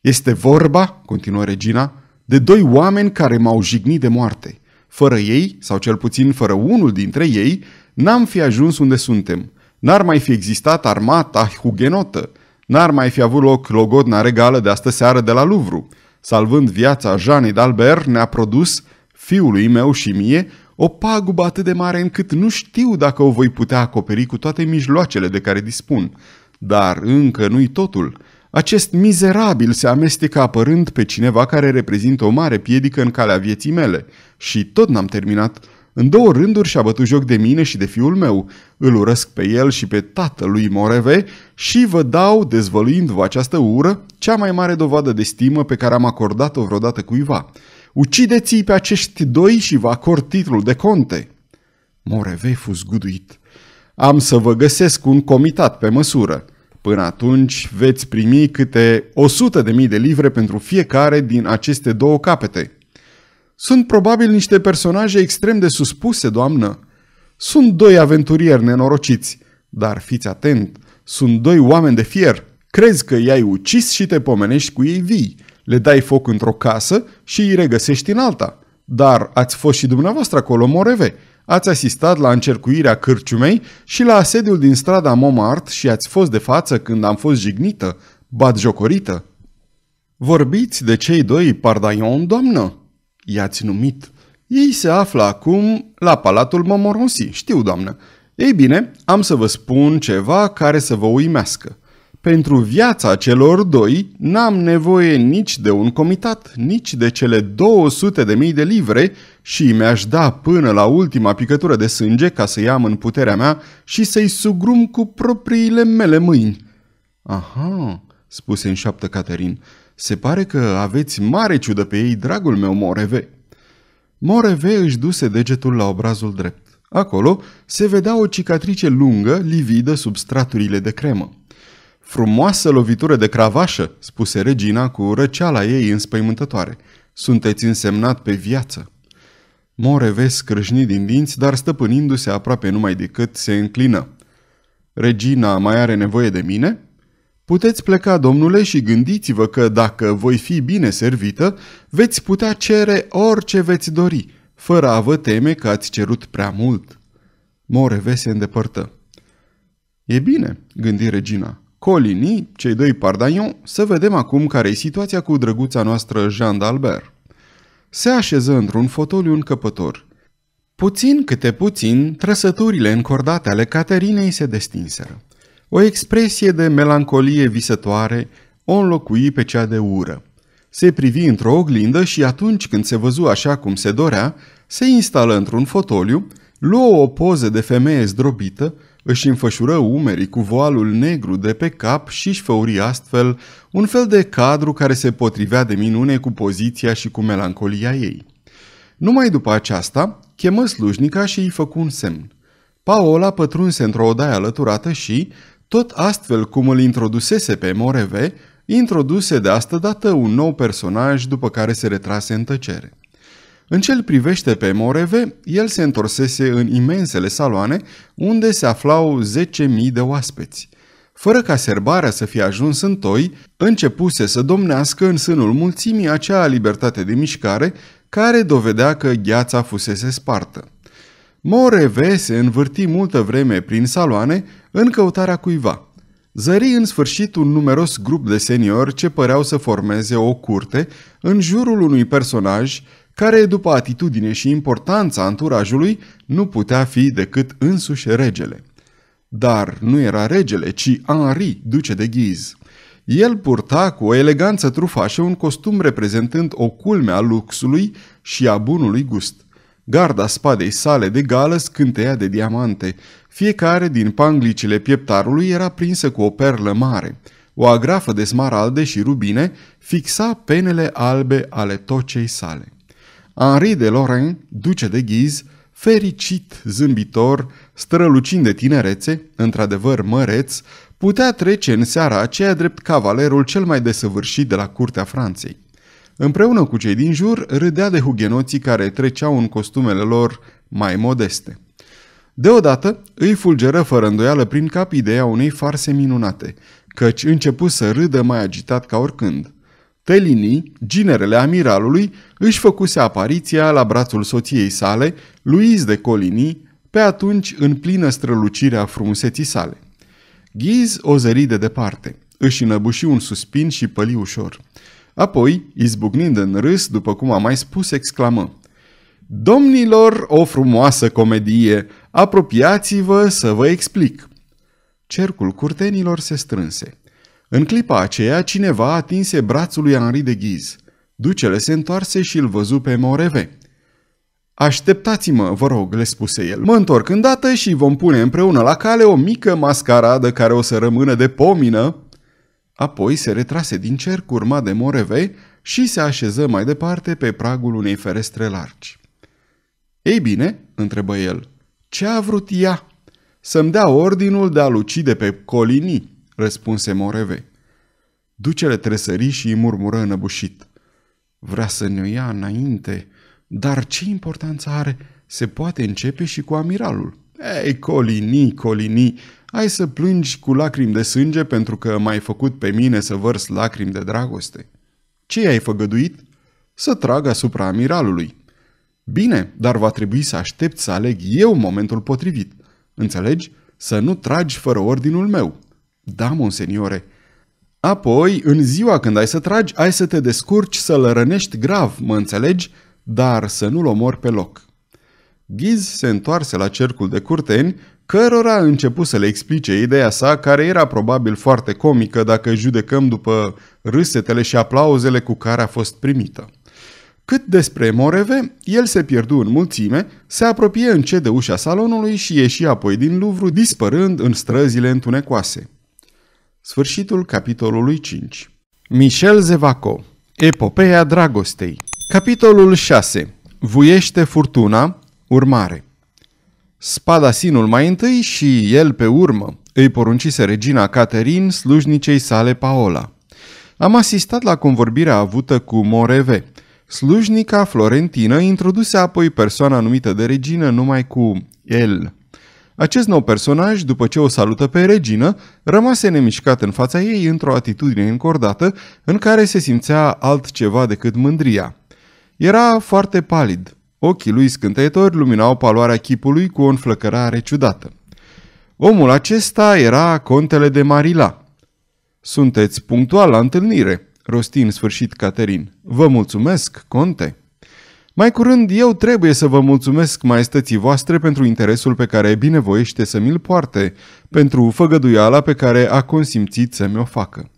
Este vorba, continuă regina, de doi oameni care m-au jignit de moarte. Fără ei, sau cel puțin fără unul dintre ei, n-am fi ajuns unde suntem. N-ar mai fi existat armata hugenotă. N-ar mai fi avut loc logodna regală de astă seară de la Luvru salvând viața Jeanei d'Albert, ne-a produs, fiului meu și mie, o pagubă atât de mare încât nu știu dacă o voi putea acoperi cu toate mijloacele de care dispun. Dar încă nu-i totul. Acest mizerabil se amestecă apărând pe cineva care reprezintă o mare piedică în calea vieții mele. Și tot n-am terminat. În două rânduri și-a bătut joc de mine și de fiul meu. Îl urăsc pe el și pe tatălui Moreve și vă dau, dezvăluindu-vă această ură, cea mai mare dovadă de stimă pe care am acordat-o vreodată cuiva. Ucideți-i pe acești doi și vă acord titlul de conte. Moreve fu zguduit. Am să vă găsesc un comitat pe măsură. Până atunci veți primi câte 100.000 de livre pentru fiecare din aceste două capete. Sunt probabil niște personaje extrem de suspuse, doamnă. Sunt doi aventurieri nenorociți, dar fiți atent, sunt doi oameni de fier. Crezi că i-ai ucis și te pomenești cu ei vii. Le dai foc într-o casă și îi regăsești în alta. Dar ați fost și dumneavoastră acolo, Moreve. Ați asistat la încercuirea cârciumei și la asediul din strada Momart și ați fost de față când am fost jignită, batjocorită. Vorbiți de cei doi pardaion, doamnă? I-ați numit. Ei se află acum la Palatul Momoronsi, știu, doamnă. Ei bine, am să vă spun ceva care să vă uimească. Pentru viața celor doi n-am nevoie nici de un comitat, nici de cele 200 de mii de livre și mi-aș da până la ultima picătură de sânge ca să iam în puterea mea și să-i sugrum cu propriile mele mâini. Aha, spuse în șoaptă Caterin, se pare că aveți mare ciudă pe ei, dragul meu Moreve." Moreve își duse degetul la obrazul drept. Acolo se vedea o cicatrice lungă, lividă sub straturile de cremă. Frumoasă lovitură de cravașă," spuse regina cu răceala ei înspăimântătoare. Sunteți însemnat pe viață." Moreve scrâșni din dinți, dar stăpânindu-se aproape numai decât, se înclină. Regina mai are nevoie de mine?" Puteți pleca, domnule, și gândiți-vă că dacă voi fi bine servită, veți putea cere orice veți dori, fără a vă teme că ați cerut prea mult. Moreve se îndepărtă. E bine, gândi regina. Colini, cei doi pardaion, să vedem acum care e situația cu drăguța noastră Jean d'Albert. Se așeză într-un fotoliu încăpător. Puțin câte puțin, trăsăturile încordate ale Caterinei se destinseră. O expresie de melancolie visătoare o înlocui pe cea de ură. Se privi într-o oglindă și atunci când se văzu așa cum se dorea, se instală într-un fotoliu, luă o poză de femeie zdrobită, își înfășură umerii cu voalul negru de pe cap și își făuri astfel un fel de cadru care se potrivea de minune cu poziția și cu melancolia ei. Numai după aceasta, chemă slujnica și îi făcu un semn. Paola pătrunse într-o odaie alăturată și, tot astfel cum îl introdusese pe Moreve, introduse de asta dată un nou personaj după care se retrase în tăcere. În ce privește pe Moreve, el se întorsese în imensele saloane unde se aflau 10.000 de oaspeți. Fără ca serbarea să fie ajuns în toi, începuse să domnească în sânul mulțimii acea libertate de mișcare care dovedea că gheața fusese spartă. Moreve se învârti multă vreme prin saloane, în căutarea cuiva. Zări în sfârșit un numeros grup de seniori ce păreau să formeze o curte în jurul unui personaj care, după atitudine și importanța anturajului, nu putea fi decât însuși regele. Dar nu era regele, ci Henri, duce de ghiz. El purta cu o eleganță trufașă un costum reprezentând o culme a luxului și a bunului gust – Garda spadei sale de gală scânteia de diamante. Fiecare din panglicile pieptarului era prinsă cu o perlă mare. O agrafă de smaralde și rubine fixa penele albe ale tocei sale. Henri de Lorrain, duce de ghiz, fericit, zâmbitor, strălucind de tinerețe, într-adevăr măreț, putea trece în seara aceea drept cavalerul cel mai desăvârșit de la curtea Franței. Împreună cu cei din jur, râdea de hugenoții care treceau în costumele lor mai modeste. Deodată îi fulgeră fără îndoială prin cap ideea unei farse minunate, căci începu să râdă mai agitat ca oricând. Telini, ginerele amiralului, își făcuse apariția la brațul soției sale, Louise de Colini, pe atunci în plină strălucire a frumuseții sale. Ghiz o zări de departe, își înăbuși un suspin și păli ușor. Apoi, izbucnind în râs, după cum am mai spus, exclamă Domnilor, o frumoasă comedie! Apropiați-vă să vă explic! Cercul curtenilor se strânse. În clipa aceea, cineva atinse brațul lui Henri de Ghiz. Ducele se întoarse și îl văzu pe Moreve. Așteptați-mă, vă rog, le spuse el. Mă întorc îndată și vom pune împreună la cale o mică mascaradă care o să rămână de pomină Apoi se retrase din cerc urma de Morevei și se așeză mai departe pe pragul unei ferestre largi. Ei bine, întrebă el, ce a vrut ea? Să-mi dea ordinul de a-l ucide pe Colini, răspunse Moreve. Ducele tresări și îi murmură înăbușit. Vrea să ne ia înainte, dar ce importanță are? Se poate începe și cu amiralul. Ei, Colini, Colini, ai să plângi cu lacrimi de sânge pentru că m-ai făcut pe mine să vărs lacrimi de dragoste. Ce ai făgăduit? Să trag asupra amiralului. Bine, dar va trebui să aștept să aleg eu momentul potrivit. Înțelegi? Să nu tragi fără ordinul meu. Da, monseniore. Apoi, în ziua când ai să tragi, ai să te descurci să-l rănești grav, mă înțelegi? Dar să nu-l omori pe loc. Ghiz se întoarse la cercul de curteni cărora a început să le explice ideea sa, care era probabil foarte comică dacă judecăm după râsetele și aplauzele cu care a fost primită. Cât despre Moreve, el se pierdu în mulțime, se apropie încet de ușa salonului și ieși apoi din Luvru, dispărând în străzile întunecoase. Sfârșitul capitolului 5 Michel Zevaco Epopeea dragostei Capitolul 6 Vuiește furtuna, urmare Spadasinul mai întâi și el pe urmă îi poruncise regina Caterin slujnicei sale Paola. Am asistat la convorbirea avută cu Moreve. Slujnica florentină introduse apoi persoana numită de regină numai cu el. Acest nou personaj, după ce o salută pe regină, rămase nemișcat în fața ei într-o atitudine încordată în care se simțea altceva decât mândria. Era foarte palid, Ochii lui scânteitori luminau paloarea chipului cu o înflăcărare ciudată. Omul acesta era contele de Marila. Sunteți punctual la întâlnire, rosti în sfârșit Caterin. Vă mulțumesc, conte. Mai curând, eu trebuie să vă mulțumesc maestății voastre pentru interesul pe care binevoiește să mi-l poarte, pentru făgăduiala pe care a consimțit să mi-o facă.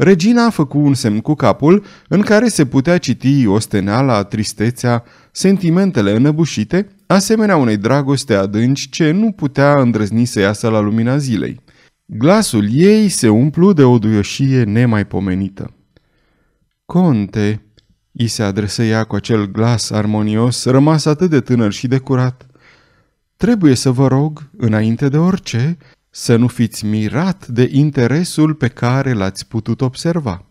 Regina a făcut un semn cu capul în care se putea citi osteneala, tristețea, sentimentele înăbușite, asemenea unei dragoste adânci ce nu putea îndrăzni să iasă la lumina zilei. Glasul ei se umplu de o duioșie nemaipomenită. Conte, i se adresă ea cu acel glas armonios, rămas atât de tânăr și de curat, trebuie să vă rog, înainte de orice, să nu fiți mirat de interesul pe care l-ați putut observa.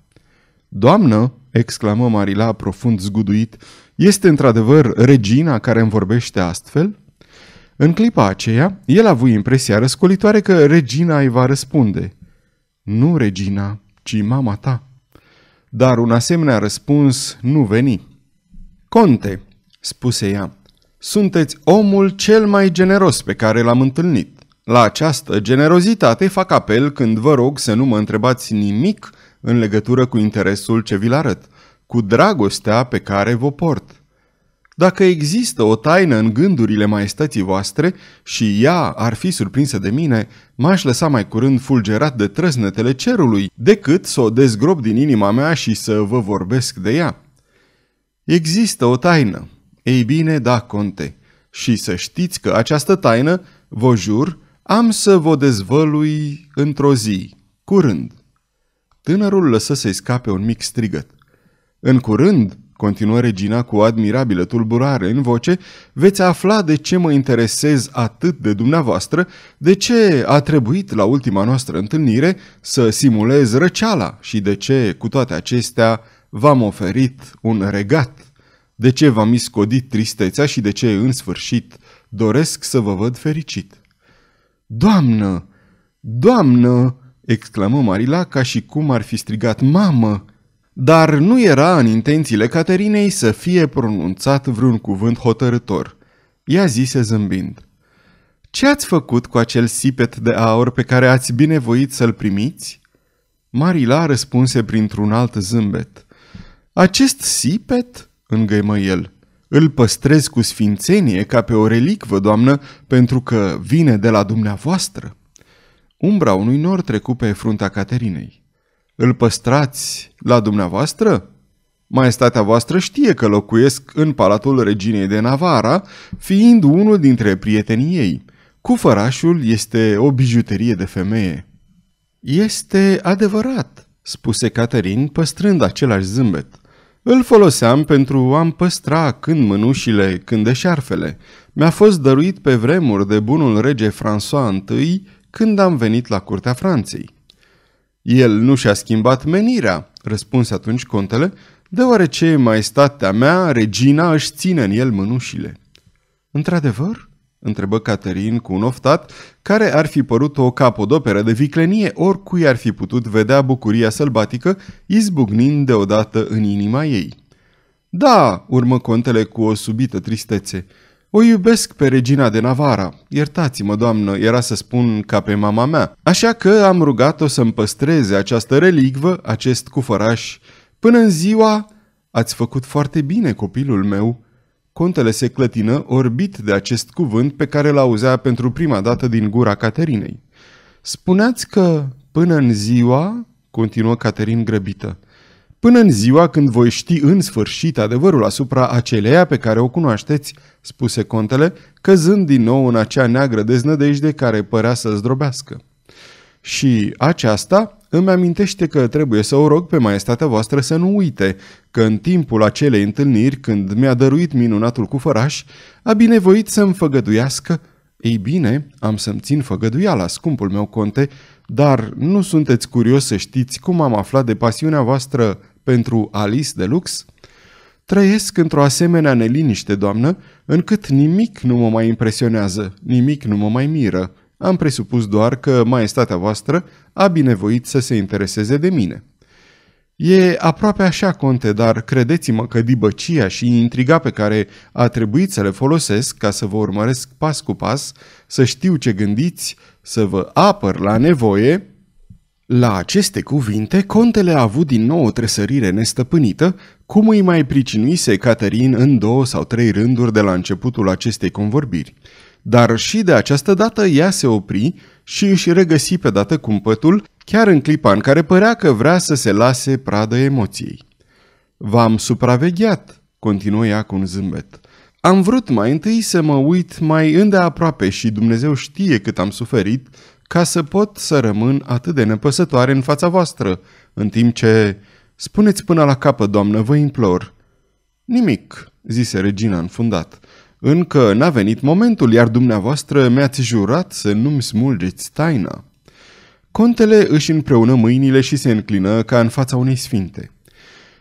Doamnă, exclamă Marila profund zguduit, este într-adevăr regina care îmi vorbește astfel? În clipa aceea, el a avut impresia răscolitoare că regina îi va răspunde. Nu regina, ci mama ta. Dar un asemenea răspuns nu veni. Conte, spuse ea, sunteți omul cel mai generos pe care l-am întâlnit. La această generozitate fac apel când vă rog să nu mă întrebați nimic în legătură cu interesul ce vi-l arăt, cu dragostea pe care vă port. Dacă există o taină în gândurile maestății voastre și ea ar fi surprinsă de mine, m-aș lăsa mai curând fulgerat de trăznetele cerului decât să o dezgrob din inima mea și să vă vorbesc de ea. Există o taină. Ei bine, da, conte. Și să știți că această taină, vă jur, am să vă dezvălui într-o zi, curând. Tânărul lăsă să-i scape un mic strigăt. În curând, continuă regina cu o admirabilă tulburare în voce, veți afla de ce mă interesez atât de dumneavoastră, de ce a trebuit la ultima noastră întâlnire să simulez răceala și de ce, cu toate acestea, v-am oferit un regat, de ce v-am iscodit tristețea și de ce, în sfârșit, doresc să vă văd fericit. Doamnă! Doamnă!" exclamă Marila ca și cum ar fi strigat mamă. Dar nu era în intențiile Caterinei să fie pronunțat vreun cuvânt hotărător. Ea zise zâmbind. Ce ați făcut cu acel sipet de aur pe care ați binevoit să-l primiți?" Marila răspunse printr-un alt zâmbet. Acest sipet?" îngăimă el. Îl păstrez cu sfințenie ca pe o relicvă, doamnă, pentru că vine de la dumneavoastră. Umbra unui nor trecu pe frunta Caterinei. Îl păstrați la dumneavoastră? Maestatea voastră știe că locuiesc în palatul reginei de Navara, fiind unul dintre prietenii ei. Cufărașul este o bijuterie de femeie. Este adevărat, spuse Caterin, păstrând același zâmbet. Îl foloseam pentru a-mi păstra când mânușile, când deșarfele. Mi-a fost dăruit pe vremuri de bunul rege François I când am venit la curtea Franței. El nu și-a schimbat menirea, răspunse atunci contele, deoarece maestatea mea, regina, își ține în el mânușile. Într-adevăr? întrebă Caterin cu un oftat, care ar fi părut o capodoperă de viclenie oricui ar fi putut vedea bucuria sălbatică izbucnind deodată în inima ei. Da, urmă contele cu o subită tristețe. O iubesc pe regina de Navara. Iertați-mă, doamnă, era să spun ca pe mama mea. Așa că am rugat-o să-mi păstreze această relicvă, acest cufăraș, până în ziua... Ați făcut foarte bine, copilul meu, Contele se clătină orbit de acest cuvânt pe care l auzea pentru prima dată din gura Caterinei. Spuneați că până în ziua, continuă Caterin grăbită, până în ziua când voi ști în sfârșit adevărul asupra aceleia pe care o cunoașteți, spuse contele, căzând din nou în acea neagră deznădejde care părea să zdrobească. Și aceasta îmi amintește că trebuie să o rog pe maestatea voastră să nu uite că în timpul acelei întâlniri, când mi-a dăruit minunatul făraș, a binevoit să-mi făgăduiască ei bine, am să-mi țin făgăduiala, scumpul meu conte, dar nu sunteți curios să știți cum am aflat de pasiunea voastră pentru Alice de Lux? Trăiesc într-o asemenea neliniște, doamnă, încât nimic nu mă mai impresionează, nimic nu mă mai miră. Am presupus doar că maestatea voastră a binevoit să se intereseze de mine. E aproape așa, conte, dar credeți-mă că dibăcia și intriga pe care a trebuit să le folosesc ca să vă urmăresc pas cu pas, să știu ce gândiți, să vă apăr la nevoie... La aceste cuvinte, contele a avut din nou o tresărire nestăpânită, cum îi mai pricinuise Caterin în două sau trei rânduri de la începutul acestei convorbiri. Dar și de această dată ea se opri și își regăsi pe dată cumpătul, chiar în clipa în care părea că vrea să se lase pradă emoției. V-am supravegheat, continuă ea cu un zâmbet. Am vrut mai întâi să mă uit mai îndeaproape și Dumnezeu știe cât am suferit ca să pot să rămân atât de nepăsătoare în fața voastră, în timp ce... Spuneți până la capăt, doamnă, vă implor. Nimic, zise regina înfundat. Încă n-a venit momentul, iar dumneavoastră mi-ați jurat să nu-mi smulgeți taina. Contele își împreună mâinile și se înclină ca în fața unei sfinte.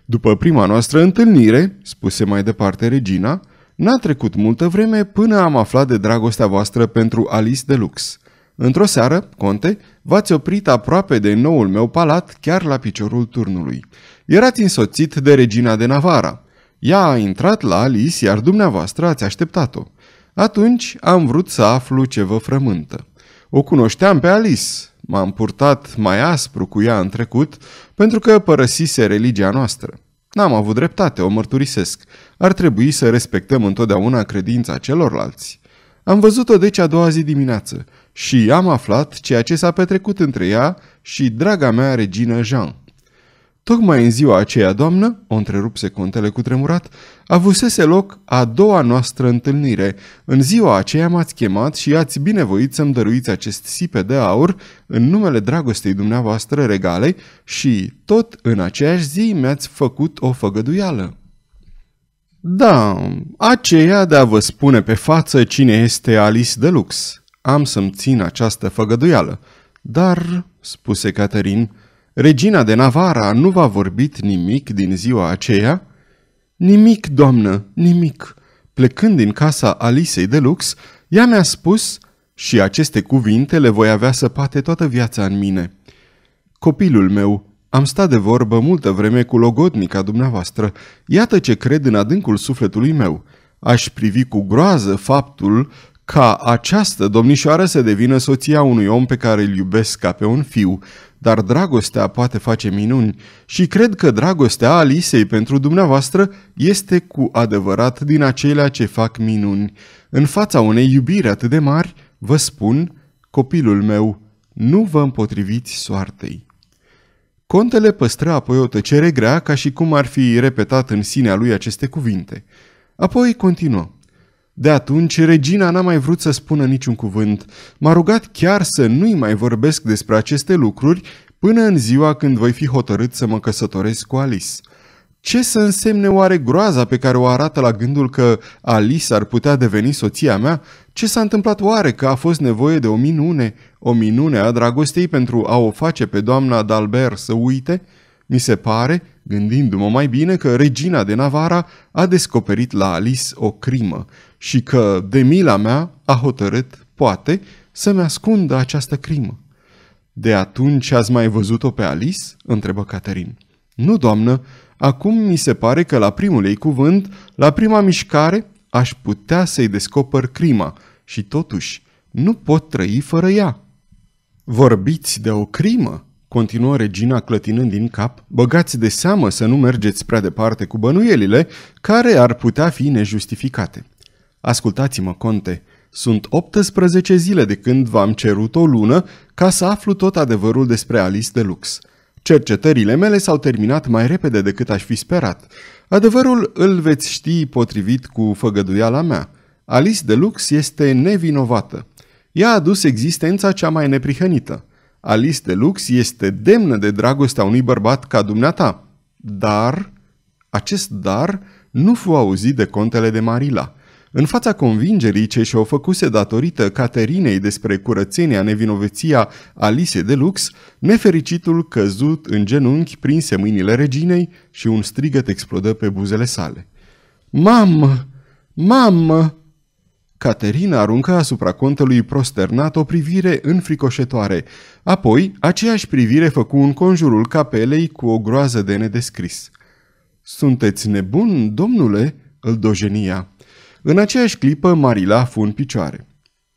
După prima noastră întâlnire, spuse mai departe regina, n-a trecut multă vreme până am aflat de dragostea voastră pentru Alice de Lux. Într-o seară, conte, v-ați oprit aproape de noul meu palat, chiar la piciorul turnului. Erați însoțit de regina de Navara – ea a intrat la Alice, iar dumneavoastră ați așteptat-o. Atunci am vrut să aflu ce vă frământă. O cunoșteam pe Alice. M-am purtat mai aspru cu ea în trecut pentru că părăsise religia noastră. N-am avut dreptate, o mărturisesc. Ar trebui să respectăm întotdeauna credința celorlalți. Am văzut-o deci a doua zi dimineață și am aflat ceea ce s-a petrecut între ea și draga mea regină Jean. Tocmai în ziua aceea, doamnă, o întrerupse contele cu tremurat, avusese loc a doua noastră întâlnire. În ziua aceea m-ați chemat și ați binevoit să-mi dăruiți acest sipe de aur în numele dragostei dumneavoastră regale și tot în aceeași zi mi-ați făcut o făgăduială. Da, aceea de a vă spune pe față cine este Alice Deluxe. Am să-mi țin această făgăduială. Dar, spuse Caterin, Regina de Navara nu v-a vorbit nimic din ziua aceea? Nimic, doamnă, nimic. Plecând din casa Alisei de Lux, ea mi-a spus și aceste cuvinte le voi avea să pate toată viața în mine. Copilul meu, am stat de vorbă multă vreme cu logodnica dumneavoastră. Iată ce cred în adâncul sufletului meu. Aș privi cu groază faptul ca această domnișoară să devină soția unui om pe care îl iubesc ca pe un fiu, dar dragostea poate face minuni și cred că dragostea Alisei pentru dumneavoastră este cu adevărat din acelea ce fac minuni. În fața unei iubiri atât de mari, vă spun, copilul meu, nu vă împotriviți soartei. Contele păstră apoi o tăcere grea ca și cum ar fi repetat în sinea lui aceste cuvinte. Apoi continuă. De atunci, regina n-a mai vrut să spună niciun cuvânt. M-a rugat chiar să nu-i mai vorbesc despre aceste lucruri până în ziua când voi fi hotărât să mă căsătoresc cu Alice. Ce să însemne oare groaza pe care o arată la gândul că Alice ar putea deveni soția mea? Ce s-a întâmplat oare că a fost nevoie de o minune, o minune a dragostei pentru a o face pe doamna Dalbert să uite? Mi se pare gândindu-mă mai bine că regina de Navara a descoperit la Alice o crimă și că, de mila mea, a hotărât, poate, să-mi ascundă această crimă. De atunci ați mai văzut-o pe Alice?" întrebă Caterin. Nu, doamnă, acum mi se pare că la primul ei cuvânt, la prima mișcare, aș putea să-i descoper crima și totuși nu pot trăi fără ea." Vorbiți de o crimă?" continuă regina clătinând din cap, băgați de seamă să nu mergeți prea departe cu bănuielile care ar putea fi nejustificate. Ascultați-mă, conte, sunt 18 zile de când v-am cerut o lună ca să aflu tot adevărul despre Alice de Lux. Cercetările mele s-au terminat mai repede decât aș fi sperat. Adevărul îl veți ști potrivit cu făgăduiala mea. Alice de Lux este nevinovată. Ea a adus existența cea mai neprihănită. Alice de Lux este demnă de dragostea unui bărbat ca dumneata. Dar, acest dar nu fu auzit de contele de Marila. În fața convingerii ce și-o făcuse datorită Caterinei despre curățenia nevinovăția Alice de Lux, nefericitul căzut în genunchi prinse mâinile reginei și un strigăt explodă pe buzele sale. Mamă! Mamă!" Caterina aruncă asupra contelui prosternat o privire înfricoșătoare, apoi aceeași privire făcu un conjurul capelei cu o groază de nedescris. Sunteți nebun, domnule?" îl dojenia. În aceeași clipă, Marila fu în picioare.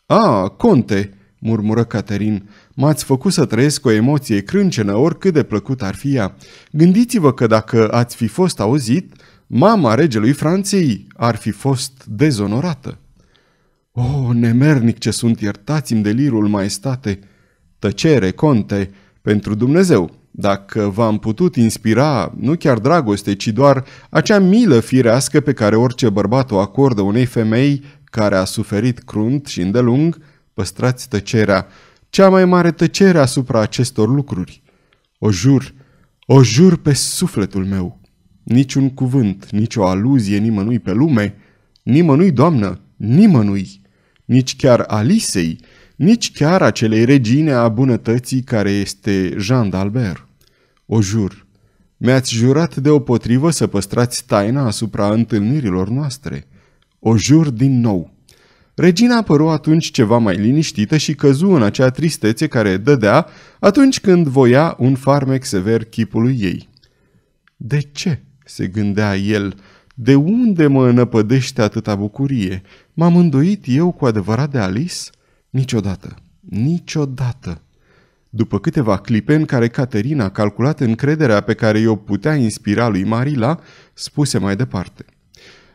A, conte!" murmură Caterin, m-ați făcut să trăiesc o emoție crâncenă oricât de plăcut ar fi ea. Gândiți-vă că dacă ați fi fost auzit, mama regelui Franței ar fi fost dezonorată. O, oh, nemernic ce sunt, iertați-mi delirul maestate! Tăcere, conte, pentru Dumnezeu! Dacă v-am putut inspira, nu chiar dragoste, ci doar acea milă firească pe care orice bărbat o acordă unei femei care a suferit crunt și îndelung, păstrați tăcerea, cea mai mare tăcere asupra acestor lucruri. O jur, o jur pe sufletul meu. Niciun cuvânt, nicio aluzie nimănui pe lume, nimănui, doamnă, nimănui, nici chiar Alisei, nici chiar acelei regine a bunătății care este Jean d'Albert. O jur, mi-ați jurat de o potrivă să păstrați taina asupra întâlnirilor noastre. O jur din nou. Regina apăru atunci ceva mai liniștită și căzu în acea tristețe care dădea atunci când voia un farmec sever chipului ei. De ce? se gândea el. De unde mă înăpădește atâta bucurie? M-am îndoit eu cu adevărat de Alice? Niciodată. Niciodată. După câteva clipe în care Caterina a calculat încrederea pe care i-o putea inspira lui Marila, spuse mai departe.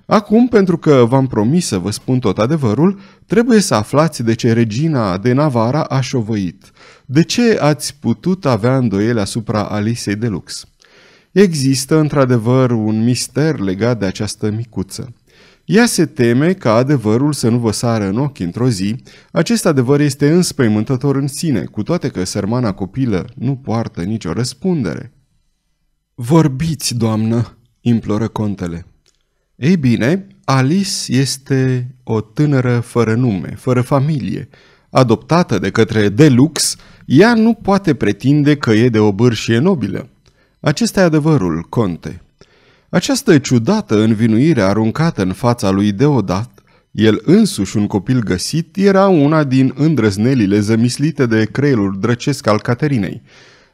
Acum, pentru că v-am promis să vă spun tot adevărul, trebuie să aflați de ce regina de Navara a șovăit. De ce ați putut avea îndoiele asupra Alisei de Lux? Există, într-adevăr, un mister legat de această micuță. Ea se teme ca adevărul să nu vă sară în ochi într-o zi. Acest adevăr este înspăimântător în sine, cu toate că sărmana copilă nu poartă nicio răspundere. Vorbiți, doamnă, imploră contele. Ei bine, Alice este o tânără fără nume, fără familie. Adoptată de către Delux, ea nu poate pretinde că e de o bârșie nobilă. Acesta e adevărul, conte, această ciudată învinuire aruncată în fața lui Deodat, el însuși un copil găsit, era una din îndrăznelile zămislite de creierul drăcesc al Caterinei.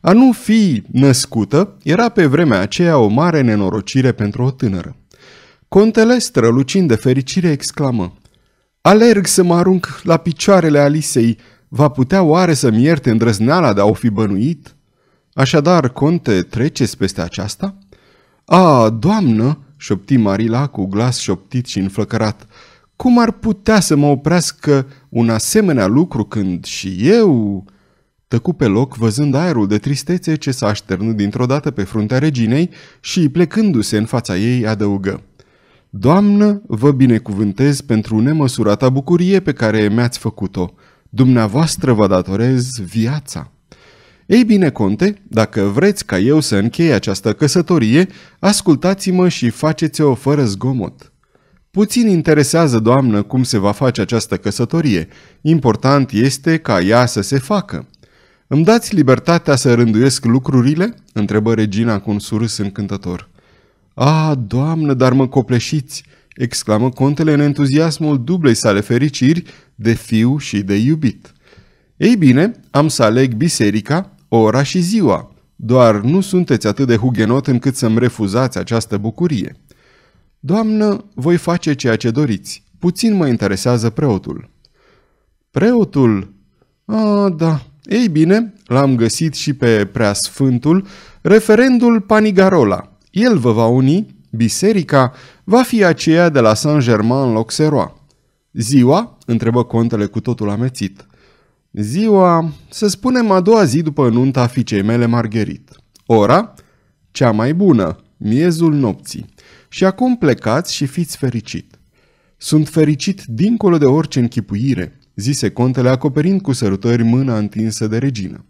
A nu fi născută era pe vremea aceea o mare nenorocire pentru o tânără. Contele, strălucind de fericire, exclamă Alerg să mă arunc la picioarele Alisei. Va putea oare să-mi ierte îndrăzneala de a o fi bănuit?" Așadar, conte, treceți peste aceasta?" A, doamnă!" șopti Marila cu glas șoptit și înflăcărat. Cum ar putea să mă oprească un asemenea lucru când și eu... Tăcu pe loc văzând aerul de tristețe ce s-a așternut dintr-o dată pe fruntea reginei și, plecându-se în fața ei, adăugă. Doamnă, vă binecuvântez pentru nemăsurata bucurie pe care mi-ați făcut-o. Dumneavoastră vă datorez viața. Ei bine, conte, dacă vreți ca eu să închei această căsătorie, ascultați-mă și faceți-o fără zgomot. Puțin interesează, doamnă, cum se va face această căsătorie. Important este ca ea să se facă. Îmi dați libertatea să rânduiesc lucrurile?" întrebă regina cu un surâs încântător. A, doamnă, dar mă copleșiți!" exclamă contele în entuziasmul dublei sale fericiri de fiu și de iubit. Ei bine, am să aleg biserica, ora și ziua, doar nu sunteți atât de hugenot încât să-mi refuzați această bucurie. Doamnă, voi face ceea ce doriți. Puțin mă interesează preotul. Preotul? A, da. Ei bine, l-am găsit și pe preasfântul, referendul Panigarola. El vă va uni, biserica va fi aceea de la Saint-Germain în Loxeroa. Ziua? întrebă contele cu totul amețit. Ziua, să spunem a doua zi după nunta fiicei mele Margherit. Ora, cea mai bună, miezul nopții. Și acum plecați și fiți fericit. Sunt fericit dincolo de orice închipuire, zise contele acoperind cu sărutări mâna întinsă de regină.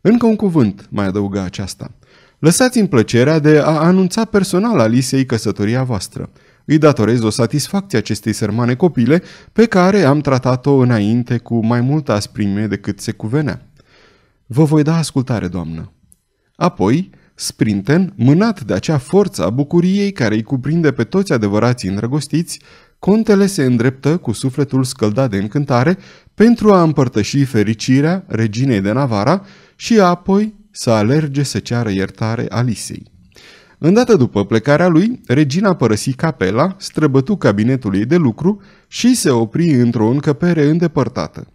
Încă un cuvânt, mai adăuga aceasta. Lăsați-mi plăcerea de a anunța personal Alisei căsătoria voastră – îi datorez o satisfacție acestei sărmane copile pe care am tratat-o înainte cu mai multă asprime decât se cuvenea. Vă voi da ascultare, doamnă. Apoi, Sprinten, mânat de acea forță a bucuriei care îi cuprinde pe toți adevărații îndrăgostiți, contele se îndreptă cu sufletul scăldat de încântare pentru a împărtăși fericirea reginei de Navara și apoi să alerge să ceară iertare Alisei. Îndată după plecarea lui, regina părăsi capela, străbătu cabinetul ei de lucru și se opri într-o încăpere îndepărtată.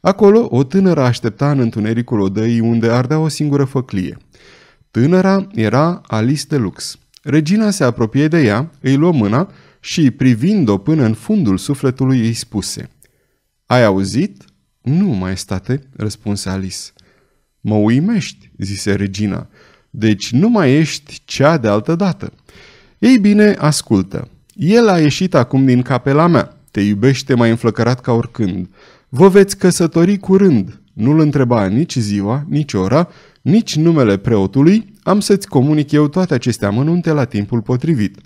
Acolo, o tânără aștepta în întunericul odăii unde ardea o singură făclie. Tânăra era Alice de Lux. Regina se apropie de ea, îi luă mâna și, privind-o până în fundul sufletului, îi spuse. Ai auzit?" Nu, maestate," răspunse Alice. Mă uimești," zise regina deci nu mai ești cea de altă dată. Ei bine, ascultă. El a ieșit acum din capela mea. Te iubește mai înflăcărat ca oricând. Vă veți căsători curând. Nu-l întreba nici ziua, nici ora, nici numele preotului. Am să-ți comunic eu toate aceste amănunte la timpul potrivit.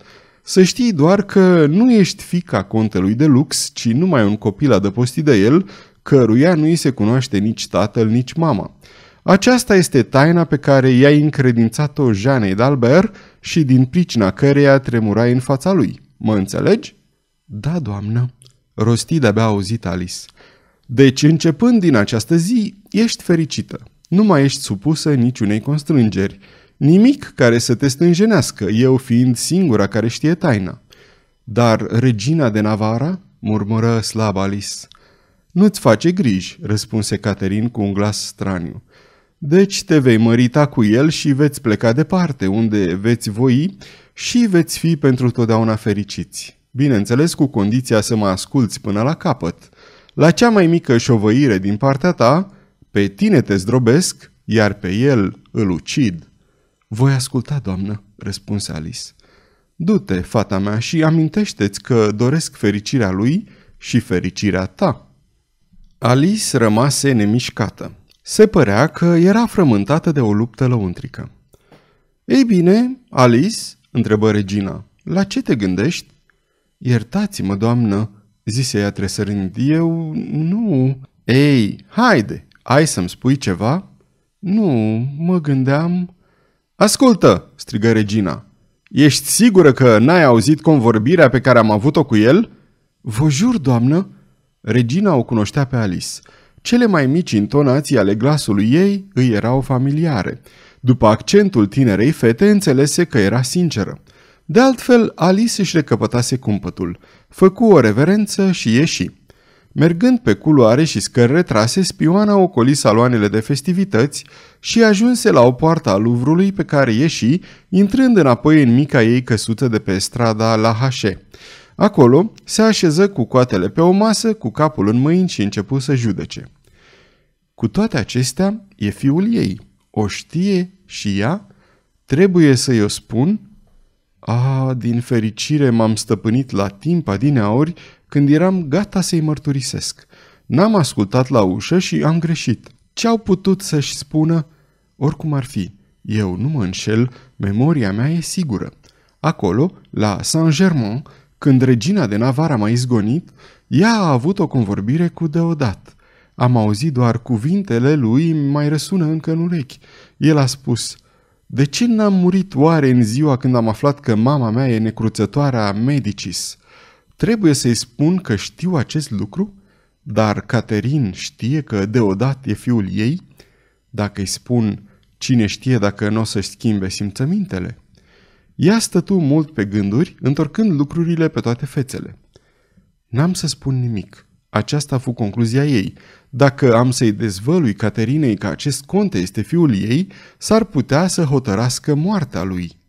Să știi doar că nu ești fica contelui de lux, ci numai un copil adăpostit de el, căruia nu i se cunoaște nici tatăl, nici mama. Aceasta este taina pe care i-a încredințat-o Jeanei d'Albert și din pricina căreia tremura în fața lui. Mă înțelegi? Da, doamnă, rosti de-abia auzit Alice. Deci, începând din această zi, ești fericită. Nu mai ești supusă niciunei constrângeri. Nimic care să te stânjenească, eu fiind singura care știe taina. Dar regina de Navara? murmură slab Alice. Nu-ți face griji, răspunse Caterin cu un glas straniu. Deci te vei mărita cu el și veți pleca departe, unde veți voi și veți fi pentru totdeauna fericiți. Bineînțeles cu condiția să mă asculți până la capăt. La cea mai mică șovăire din partea ta, pe tine te zdrobesc, iar pe el îl ucid. Voi asculta, doamnă, răspunse Alice. Du-te, fata mea, și amintește-ți că doresc fericirea lui și fericirea ta. Alice rămase nemișcată. Se părea că era frământată de o luptă lăuntrică. Ei bine, Alice, întrebă regina, la ce te gândești? Iertați-mă, doamnă, zise ea tresărând, eu nu... Ei, haide, ai să-mi spui ceva? Nu, mă gândeam... Ascultă, strigă regina, ești sigură că n-ai auzit convorbirea pe care am avut-o cu el? Vă jur, doamnă! Regina o cunoștea pe Alice. Cele mai mici intonații ale glasului ei îi erau familiare. După accentul tinerei fete, înțelese că era sinceră. De altfel, Alice își recăpătase cumpătul, făcu o reverență și ieși. Mergând pe culoare și scări retrase, spioana ocoli saloanele de festivități și ajunse la o poartă a Luvrului pe care ieși, intrând înapoi în mica ei căsuță de pe strada la Hașe. Acolo se așeză cu coatele pe o masă, cu capul în mâini și începu să judece. Cu toate acestea, e fiul ei. O știe și ea, trebuie să-i o spun. A, din fericire m-am stăpânit la timp adineaori când eram gata să-i mărturisesc. N-am ascultat la ușă și am greșit. Ce-au putut să-și spună? Oricum ar fi, eu nu mă înșel, memoria mea e sigură. Acolo, la Saint-Germain, când regina de Navara m-a izgonit, ea a avut o convorbire cu deodată. Am auzit doar cuvintele lui mai răsună încă în urechi. El a spus, De ce n-am murit oare în ziua când am aflat că mama mea e necruțătoarea Medicis? Trebuie să-i spun că știu acest lucru? Dar Caterin știe că deodată e fiul ei? Dacă îi spun, cine știe dacă nu o să-și schimbe simțămintele? Ea stătu mult pe gânduri, întorcând lucrurile pe toate fețele. N-am să spun nimic – aceasta a fost concluzia ei. Dacă am să-i dezvălui Caterinei că acest conte este fiul ei, s-ar putea să hotărască moartea lui.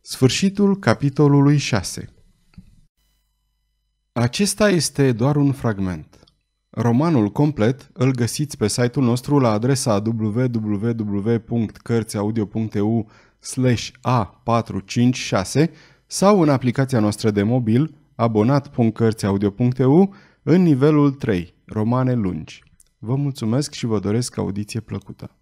Sfârșitul capitolului 6 Acesta este doar un fragment. Romanul complet îl găsiți pe site-ul nostru la adresa www.cărțiaudio.eu a456 sau în aplicația noastră de mobil abonat.cărțiaudio.eu în nivelul 3, romane lungi. Vă mulțumesc și vă doresc audiție plăcută!